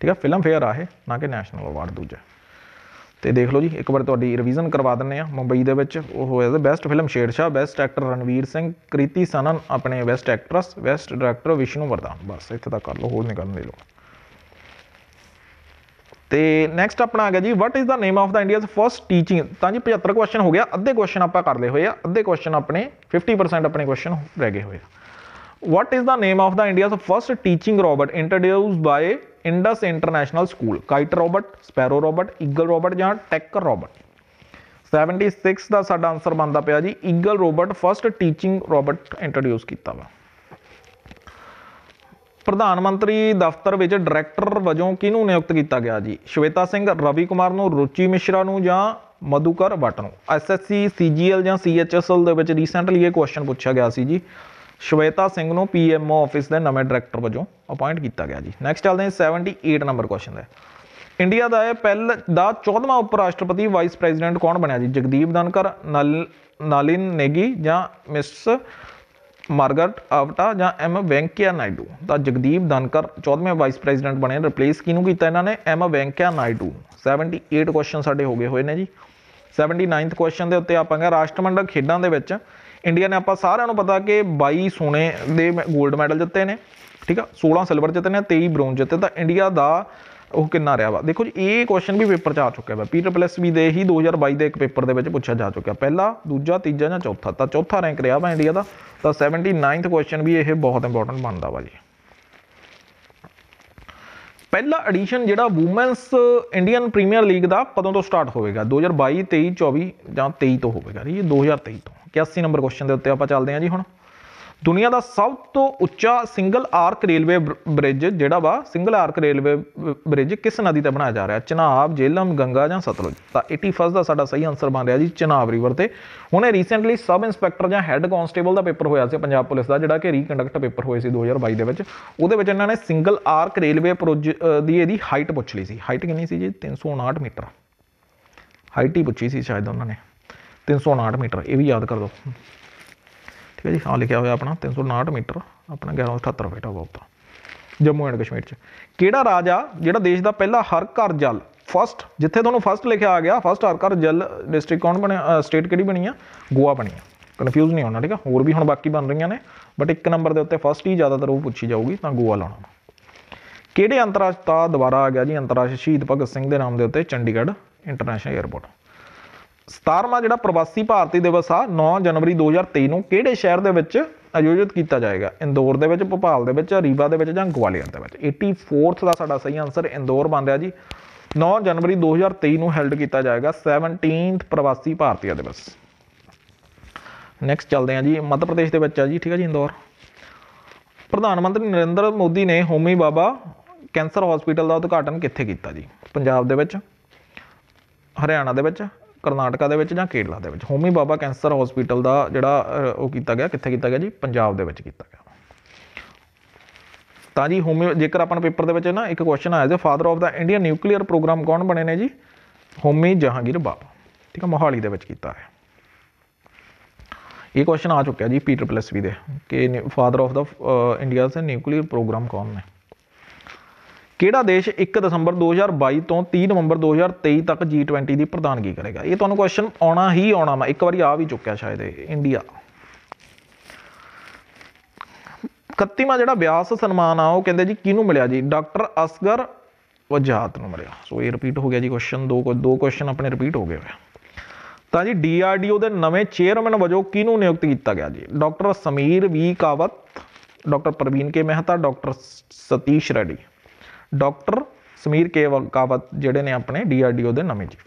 ਠੀਕ ਹੈ ਫਿਲਮ ਫੇਅਰ ਆਹੇ ਨਾ ਕਿ ਨੈਸ਼ਨਲ ਅਵਾਰਡ ਦੂਜਾ ਤੇ ਦੇਖ ਲਓ ਜੀ ਇੱਕ ਵਾਰ ਤੁਹਾਡੀ ਰਿਵੀਜ਼ਨ ਕਰਵਾ ਦਿੰਨੇ ਆ ਮੁੰਬਈ ਦੇ ਵਿੱਚ ਉਹ ਹੋਇਆ ਦਾ ਬੈਸਟ ਫਿਲਮ ਸ਼ਾ ਬੈਸਟ ਐਕਟਰ ਰਣਵੀਰ ਸਿੰਘ ਕ੍ਰਿਤੀ ਸਨਨ ਆਪਣੇ best actress best director Vishnu Vardhan ਬਸ ਇੱਥੇ ਤੱਕ ਕਰ ਲਓ ਹੋਰ ਨਹੀਂ ਕਰਨ ਦੇ ਲੋ ਤੇ ਨੈਕਸਟ ਆਪਣਾ ਆ ਗਿਆ ਜੀ what is the name of the India's first teaching ਤਾਂ ਜੀ 75 ਕੁਐਸਚਨ ਹੋ ਗਿਆ ਅੱਧੇ ਕੁਐਸਚਨ ਆਪਾਂ ਕਰ ਲਏ ਹੋਏ ਆ ਅੱਧੇ ਕੁਐਸਚਨ ਆਪਣੇ 50% ਆਪਣੇ ਕੁਐਸਚਨ ਰਹਿ ਗਏ ਹੋਏ ਆ what is the name of the India's first teaching robot introduced by Indus international school kite robot sparrow robot eagle robot ਜਾਂ ਟੈਕਰ ਰੋਬੋਟ 76 ਦਾ ਸਾਡਾ ਆਨਸਰ ਬਣਦਾ ਪਿਆ ਜੀ eagle robot first teaching robot introduce ਕੀਤਾ ਵਾ ਪ੍ਰਧਾਨ ਮੰਤਰੀ ਦਫ਼ਤਰ ਵਿੱਚ ਡਾਇਰੈਕਟਰ ਵਜੋਂ ਕਿਹਨੂੰ ਨਿਯੁਕਤ ਕੀਤਾ ਗਿਆ ਜੀ ਸ਼ਵੇਤਾ ਸਿੰਘ ਰਵੀ ਕੁਮਾਰ ਨੂੰ ਰੁਚੀ ਮਿਸ਼ਰਾ ਨੂੰ ਜਾਂ ਮਧੂਕਰ ਭੱਟ ਨੂੰ ਐਸਐਸਸੀ ਸੀਜੀਐਲ ਜਾਂ ਸੀਐਚਐਸਐਲ ਦੇ ਵਿੱਚ ਰੀਸੈਂਟਲੀ ਇਹ ਕੁਐਸਚਨ ਪੁੱਛਿਆ ਗਿਆ ਸੀ ਜੀ ਸ਼ਵੇਤਾ ਸਿੰਘ ਨੂੰ ਪੀਐਮਓ ਆਫਿਸ ਦੇ ਨਵੇਂ ਡਾਇਰੈਕਟਰ ਵਜੋਂ ਅਪਾਇੰਟ ਕੀਤਾ ਗਿਆ ਜੀ ਨੈਕਸਟ ਚੱਲਦੇ ਹਾਂ 78 ਨੰਬਰ ਕੁਐਸਚਨ ਦਾ ਇੰਡੀਆ ਦਾ ਇਹ ਪਹਿਲ ਦਾ 14ਵਾਂ ਉਪ ਰਾਸ਼ਟਰਪਤੀ ਵਾਈਸ ਪ੍ਰੈਜ਼ੀਡੈਂਟ ਕੌਣ ਬਣਿਆ ਜੀ ਜਗਦੀਪ ਧਨਕਰ ਨਾਲਿਨ ਨੇਗੀ ਜਾਂ ਮਿਸ ਮਾਰਗਰਟ ਆਵਟਾ ਜਾਂ ਐਮ ਵੈਂਕਿਆ ਨਾਇਡੂ ਤਾਂ ਜਗਦੀਪ ਧਨਕਰ 14ਵੇਂ ਵਾਈਸ ਪ੍ਰੈਜ਼ੀਡੈਂਟ ਬਣੇ ਰਿਪਲੇਸ ਕਿਹਨੂੰ ਕੀਤਾ ਇਹਨਾਂ ਨੇ ਐਮ ਵੈਂਕਿਆ ਨਾਇਡੂ 78 ਕੁਐਸਚਨ ਸਾਡੇ ਹੋ ਗਏ ਹੋਏ ਨੇ ਜੀ 79th ਕੁਐਸਚਨ ਦੇ ਉੱਤੇ ਆਪਾਂ ਕਹਿੰਗੇ ਰਾਸ਼ਟਰਮੰਡਲ ਖੇਡਾਂ ਦੇ ਵਿੱਚ ਇੰਡੀਆ ਨੇ ਆਪਾਂ ਸਾਰਿਆਂ ਨੂੰ ਪਤਾ ਕਿ 22 ਸੋਨੇ ਦੇ 골ਡ ਮੈਡਲ ਜਿੱਤੇ ਨੇ ਠੀਕ ਆ 16 ਸਿਲਵਰ ਜਿੱਤੇ ਨੇ 23 ਬ੍ਰੌਂਜ ਜਿੱਤੇ ਤਾਂ ਇੰਡੀਆ ਦਾ ਉਹ ਕਿੰਨਾ ਰਿਹਾ ਵਾ ਦੇਖੋ ਜੀ ਇਹ ਕੁਐਸਚਨ ਵੀ ਪੇਪਰ 'ਚ ਆ ਚੁੱਕਿਆ ਵਾ ਪੀਟਰ ਪਲੱਸ ਵੀ ਦੇ ਹੀ 2022 ਦੇ ਇੱਕ ਪੇਪਰ ਦੇ ਵਿੱਚ ਪੁੱਛਿਆ ਜਾ ਚੁੱਕਿਆ ਪਹਿਲਾ ਦੂਜਾ ਤੀਜਾ ਜਾਂ ਚੌਥਾ ਤਾਂ ਚੌਥਾ ਰੈਂਕ ਰਿਹਾ ਵਾ ਇੰਡੀਆ ਦਾ ਤਾਂ 79th ਕੁਐਸਚਨ ਵੀ ਇਹ ਬਹੁਤ ਇੰਪੋਰਟੈਂਟ ਬਣਦਾ ਵਾ ਜੀ ਪਹਿਲਾ ਐਡੀਸ਼ਨ ਜਿਹੜਾ ਔਮਨਸ ਇੰਡੀਅਨ ਪ੍ਰੀਮੀਅਰ ਲੀਗ ਦਾ ਕਦੋਂ ਤੋਂ ਸਟਾਰਟ ਹੋਵੇਗਾ 2022 23 24 ਜਾਂ 23 ਤੋਂ ਹੋਵੇਗਾ ਜੀ 2023 ਤੋਂ 81 ਨੰਬਰ ਕੁਐਸਚਨ ਦੇ ਉੱਤੇ ਆਪਾਂ ਚੱਲਦੇ ਹਾਂ ਜੀ ਹੁਣ ਦੁਨੀਆ ਦਾ ਸਭ ਤੋਂ ਉੱਚਾ ਸਿੰਗਲ ਆਰਕ ਰੇਲਵੇ ਬ੍ਰਿਜ ਜਿਹੜਾ ਵਾ ਸਿੰਗਲ ਆਰਕ ਰੇਲਵੇ ਬ੍ਰਿਜ ਕਿਸ ਨਦੀ ਤੇ ਬਣਾਇਆ ਜਾ ਰਿਹਾ ਚਨਾਬ ਜੇਹਲਮ ਗੰਗਾ ਜਾਂ ਸਤਲੁਜ ਤਾਂ 81 ਦਾ ਸਾਡਾ ਸਹੀ ਆਨਸਰ ਬਣ ਰਿਹਾ ਜੀ ਚਨਾਬ ਰਿਵਰ ਤੇ ਹੁਣੇ ਰੀਸੈਂਟਲੀ ਸਬ ਇੰਸਪੈਕਟਰ ਜਾਂ ਹੈੱਡ ਕਨਸਟੇਬਲ ਦਾ ਪੇਪਰ ਹੋਇਆ ਸੀ ਪੰਜਾਬ ਪੁਲਿਸ ਦਾ ਜਿਹੜਾ ਕਿ ਰੀਕੰਡਕਟ ਪੇਪਰ ਹੋਏ ਸੀ 2022 ਦੇ ਵਿੱਚ ਉਹਦੇ ਵਿੱਚ ਇਹਨਾਂ ਨੇ ਸਿੰਗਲ ਆਰਕ ਰੇਲਵੇ ਦੀ ਇਹਦੀ ਹਾਈਟ ਪੁੱਛ ਲਈ ਸੀ ਹਾਈਟ ਕਿੰਨੀ ਸੀ ਜੀ 359 ਮੀਟਰ ਹਾਈਟ ਹੀ ਪੁੱਛੀ ਸੀ ਸ਼ਾਇਦ ਉਹਨਾਂ ਨੇ 359 ਮੀਟਰ ਇਹ ਵੀ ਯਾਦ ਕਰ ਲਓ ਠੀਕ ਹੈ ਜੀ ਹਾਂ ਲਿਖਿਆ ਹੋਇਆ ਆਪਣਾ 359 ਮੀਟਰ ਆਪਣਾ 1178 ਫੀਟ ਆਊਗਾ ਉੱਤਰ ਜੰਮੂ ਐਂਡ ਕਸ਼ਮੀਰ 'ਚ ਕਿਹੜਾ ਰਾਜ ਆ ਜਿਹੜਾ ਦੇਸ਼ ਦਾ ਪਹਿਲਾ ਹਰ ਘਰ ਜਲ ਫਸਟ ਜਿੱਥੇ ਤੁਹਾਨੂੰ ਫਸਟ ਲਿਖਿਆ ਆ ਗਿਆ ਫਸਟ ਹਰ ਘਰ ਜਲ ਡਿਸਟ੍ਰਿਕਟ ਕੌਣ ਬਣਿਆ ਸਟੇਟ ਕਿਹੜੀ ਬਣੀ ਆ ਗੋਆ ਬਣੀ ਆ ਕਨਫਿਊਜ਼ ਨਹੀਂ ਹੋਣਾ ਠੀਕ ਆ ਹੋਰ ਵੀ ਹੁਣ ਬਾਕੀ ਬਣ ਰਹੀਆਂ ਨੇ ਬਟ ਇੱਕ ਨੰਬਰ ਦੇ ਉੱਤੇ ਫਸਟ ਹੀ ਜ਼ਿਆਦਾਤਰ ਉਹ ਪੁੱਛੀ ਜਾਊਗੀ ਤਾਂ ਗੋਆ ਲਾਉਣਾ ਕਿਹੜੇ ਅੰਤਰਰਾਸ਼ਟਰੀ ਦਵਾਰਾ ਆ ਗਿਆ ਜੀ ਅੰਤਰਰਾਸ਼ਟਰੀ ਸ਼ਹੀਦ ਭਗਤ ਸਿੰਘ ਦੇ ਨਾਮ ਦੇ ਉੱਤੇ ਚੰਡੀਗੜ੍ਹ ਇੰਟਰਨੈਸ਼ਨਲ 에ਅਰਪੋਰਟ 17ਵਾਂ ਜਿਹੜਾ ਪ੍ਰਵਾਸੀ ਭਾਰਤੀ ਦਿਵਸ ਆ 9 ਜਨਵਰੀ 2023 ਨੂੰ ਕਿਹੜੇ ਸ਼ਹਿਰ ਦੇ ਵਿੱਚ ਆਯੋਜਿਤ ਕੀਤਾ ਜਾਏਗਾ ਇੰਦੌਰ ਦੇ ਵਿੱਚ ਭੋਪਾਲ ਦੇ ਵਿੱਚ ਰੀਵਾ ਦੇ ਵਿੱਚ ਜਾਂ ਗਵਾਲੀਅਰ ਦੇ ਵਿੱਚ 84th ਦਾ ਸਾਡਾ ਸਹੀ ਆਨਸਰ ਇੰਦੌਰ ਬਣ ਰਿਹਾ ਜੀ 9 ਜਨਵਰੀ 2023 ਨੂੰ ਹੈਲਡ ਕੀਤਾ ਜਾਏਗਾ 17th ਪ੍ਰਵਾਸੀ ਭਾਰਤੀ ਦਿਵਸ ਨੈਕਸਟ ਚੱਲਦੇ ਹਾਂ ਜੀ ਮੱਧ ਪ੍ਰਦੇਸ਼ ਦੇ ਵਿੱਚ ਆ ਜੀ ਠੀਕ ਹੈ ਜੀ ਇੰਦੌਰ ਪ੍ਰਧਾਨ ਮੰਤਰੀ ਨਰਿੰਦਰ ਮੋਦੀ ਨੇ ਹੋਮੀ ਬਾਬਾ ਕੈਂਸਰ ਹਸਪੀਟਲ ਦਾ ਉਦਘਾਟਨ ਕਿੱਥੇ ਕੀਤਾ ਜੀ ਪੰਜਾਬ ਦੇ ਵਿੱਚ ਹਰਿਆਣਾ ਦੇ ਵਿੱਚ ਕਰਨਾਟਕਾ ਦੇ ਵਿੱਚ ਜਾਂ ਕੇਰਲਾ ਦੇ ਵਿੱਚ ਹੋਮੀ ਬਾਬਾ ਕੈਂਸਰ ਹਸਪੀਟਲ ਦਾ ਜਿਹੜਾ ਉਹ ਕੀਤਾ ਗਿਆ ਕਿੱਥੇ ਕੀਤਾ ਗਿਆ ਜੀ ਪੰਜਾਬ ਦੇ ਵਿੱਚ ਕੀਤਾ ਗਿਆ ਤਾਂ ਜੀ ਹੋਮੀ ਜੇਕਰ ਆਪਾਂ ਪੇਪਰ ਦੇ ਵਿੱਚ ਨਾ ਇੱਕ ਕੁਐਸਚਨ ਆਇਆ ਜੇ father of the Indian nuclear programme ਕੌਣ ਬਣੇ ਨੇ ਜੀ ਹੋਮੀ ਜਹਾਂਗੀਰ ਬਾਬਾ ਠੀਕ ਹੈ ਮੋਹਾਲੀ ਦੇ ਵਿੱਚ ਕੀਤਾ ਹੈ ਇਹ ਕੁਐਸਚਨ ਆ ਚੁੱਕਿਆ ਜੀ ਪੀਟਰ ਪਲੱਸ ਵੀ ਦੇ ਕਿ father of the India's nuclear programme ਕੌਣ ਨੇ ਕਿਹੜਾ ਦੇਸ਼ 1 ਦਸੰਬਰ 2022 ਤੋਂ 30 ਨਵੰਬਰ 2023 ਤੱਕ G20 ਦੀ ਪ੍ਰਧਾਨਗੀ ਕਰੇਗਾ ਇਹ ਤੁਹਾਨੂੰ ਕੁਐਸਚਨ ਆਉਣਾ ਹੀ ਆਉਣਾ ਮੈਂ ਇੱਕ ਵਾਰੀ ਆ ਵੀ ਚੁੱਕਿਆ ਸ਼ਾਇਦ ਇਹ ਇੰਡੀਆ 31ਵਾਂ ਜਿਹੜਾ ਵਿਆਸ ਸਨਮਾਨ ਆ ਉਹ ਕਹਿੰਦੇ ਜੀ ਕਿਹਨੂੰ ਮਿਲਿਆ ਜੀ ਡਾਕਟਰ ਅਸਗਰ ਵਜਾਤ ਨੂੰ ਮਿਲਿਆ ਸੋ ਇਹ ਰਿਪੀਟ ਹੋ ਗਿਆ ਜੀ ਕੁਐਸਚਨ ਦੋ ਦੋ ਕੁਐਸਚਨ ਆਪਣੇ ਰਿਪੀਟ ਹੋ ਗਏ ਹੋਏ ਤਾਂ ਜੀ ਡੀਆਰਡੀਓ ਦੇ ਨਵੇਂ ਚੇਅਰਮੈਨ ਵਜੋਂ ਕਿਹਨੂੰ ਨਿਯੁਕਤ ਕੀਤਾ ਗਿਆ ਜੀ doctor Sameer V Kamat doctor Praveen K Mehta doctor Satish Reddy doctor Sameer K Kamat ਜਿਹੜੇ ਨੇ ਆਪਣੇ ਡੀਆਰਡੀਓ ਦੇ ਨਵੇਂ ਚੀਫ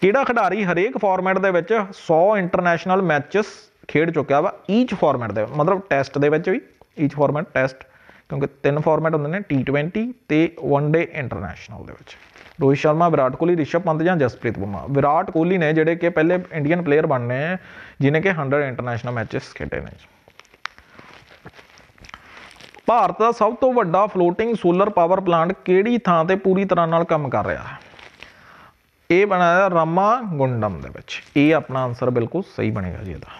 ਕਿਹੜਾ ਖਿਡਾਰੀ ਹਰੇਕ ਫਾਰਮੈਟ ਦੇ ਵਿੱਚ 100 ਇੰਟਰਨੈਸ਼ਨਲ ਮੈਚਸ ਖੇਡ ਚੁੱਕਿਆ ਵਾ ਈਚ ਫਾਰਮੈਟ ਦੇ ਮਤਲਬ ਟੈਸਟ ਦੇ ਵਿੱਚ ਵੀ ਈਚ ਫਾਰਮੈਟ ਟੈਸਟ ਕਿਉਂਕਿ ਤਿੰਨ ਫਾਰਮੈਟ ਹੁੰਦੇ ਨੇ T20 ਤੇ ਵਨ ਡੇ ਇੰਟਰਨੈਸ਼ਨਲ ਦੇ ਵਿੱਚ ਰੋਹਿਤ ਸ਼ਰਮਾ ਵਿਰਾਟ ਕੋਹਲੀ ਰਿਸ਼ਭ ਪੰਤ ਜਾਂ ਜਸਪ੍ਰੀਤ ਬੁਮਰਾ ਵਿਰਾਟ ਕੋਹਲੀ ਨੇ ਜਿਹੜੇ ਕਿ ਪਹਿਲੇ ਇੰਡੀਅਨ ਪਲੇਅਰ ਬਣਨੇ ਜਿਨੇ ਕਿ 100 ਇੰਟਰਨੈਸ਼ਨਲ ਮੈਚਸ ਖੇਡੇ ਨੇ ਭਾਰਤ ਦਾ ਸਭ ਤੋਂ ਵੱਡਾ ਫਲੋਟਿੰਗ ਸੋਲਰ ਪਾਵਰ ਪਲਾਂਟ ਕਿਹੜੀ ਥਾਂ ਤੇ ਪੂਰੀ ਤਰ੍ਹਾਂ ਨਾਲ ਕੰਮ ਕਰ ਰਿਹਾ ਹੈ ਇਹ ਬਣਾਇਆ ਰਾਮਾ ਗੁੰਡਮ ਦੇ ਵਿੱਚ ਇਹ ਆਪਣਾ ਆਨਸਰ ਬਿਲਕੁਲ ਸਹੀ ਬਣੇਗਾ ਜੀ ਇਹਦਾ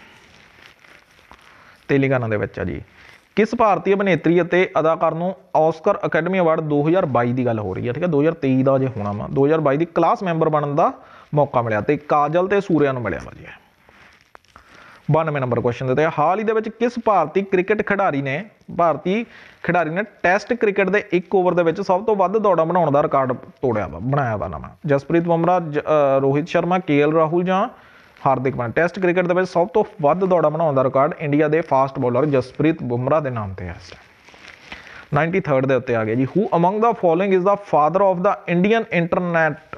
ਤੇਲੰਗਾਨਾ ਦੇ ਵਿੱਚ ਆ ਜੀ ਕਿਸ ਭਾਰਤੀ ਅਭਿਨੇਤਰੀ ਅਤੇ ਅਦਾਕਾਰ ਨੂੰ ਆਸਕਰ ਅਕੈਡਮੀ ਅਵਾਰਡ 2022 ਦੀ ਗੱਲ ਹੋ ਰਹੀ ਹੈ ਠੀਕ ਹੈ 2023 ਦਾ ਜੇ ਹੋਣਾ ਵਾ 2022 ਦੀ ਕਲਾਸ ਮੈਂਬਰ ਬਣਨ ਦਾ ਮੌਕਾ ਮਿਲਿਆ ਤੇ ਕਾਜਲ ਤੇ ਸੂਰਿਆ ਨੂੰ ਮਿਲਿਆ ਵਾ ਜੀ 92 ਨੰਬਰ ਕੁਐਸਚਨ ਦਿੱਤਾ ਹੈ ਹਾਲ ਹੀ ਦੇ ਵਿੱਚ ਕਿਸ ਭਾਰਤੀ ਕ੍ਰਿਕਟ ਖਿਡਾਰੀ ਨੇ ਭਾਰਤੀ ਖਿਡਾਰੀ ਨੇ ਟੈਸਟ ਕ੍ਰਿਕਟ ਦੇ 1 ਓਵਰ ਦੇ ਵਿੱਚ ਸਭ ਤੋਂ ਵੱਧ ਦੌੜਾਂ ਬਣਾਉਣ ਦਾ ਰਿਕਾਰਡ ਤੋੜਿਆ ਵਾ ਬਣਾਇਆ ਵਾ ਨਾਮ ਜਸਪ੍ਰੀਤ ਬੁਮਰਾ ਰੋਹਿਤ ਸ਼ਰਮਾ ਕੇਐਲ ਰਾਹੁਲ ਜਾਂ ਹਾਰਦਿਕ ਪਾਂਡਿਆ ਟੈਸਟ ਕ੍ਰਿਕਟ ਦੇ ਵਿੱਚ ਸਭ ਤੋਂ ਵੱਧ ਦੌੜਾਂ ਬਣਾਉਣ ਦਾ ਰਿਕਾਰਡ ਇੰਡੀਆ ਦੇ ਫਾਸਟ ਬੋਲਰ ਜਸਪ੍ਰੀਤ ਬੁਮਰਾ ਦੇ ਨਾਮ ਤੇ ਹੈ 93 ਦੇ ਉੱਤੇ ਆ ਗਿਆ ਜੀ who among the following is the father of the Indian internet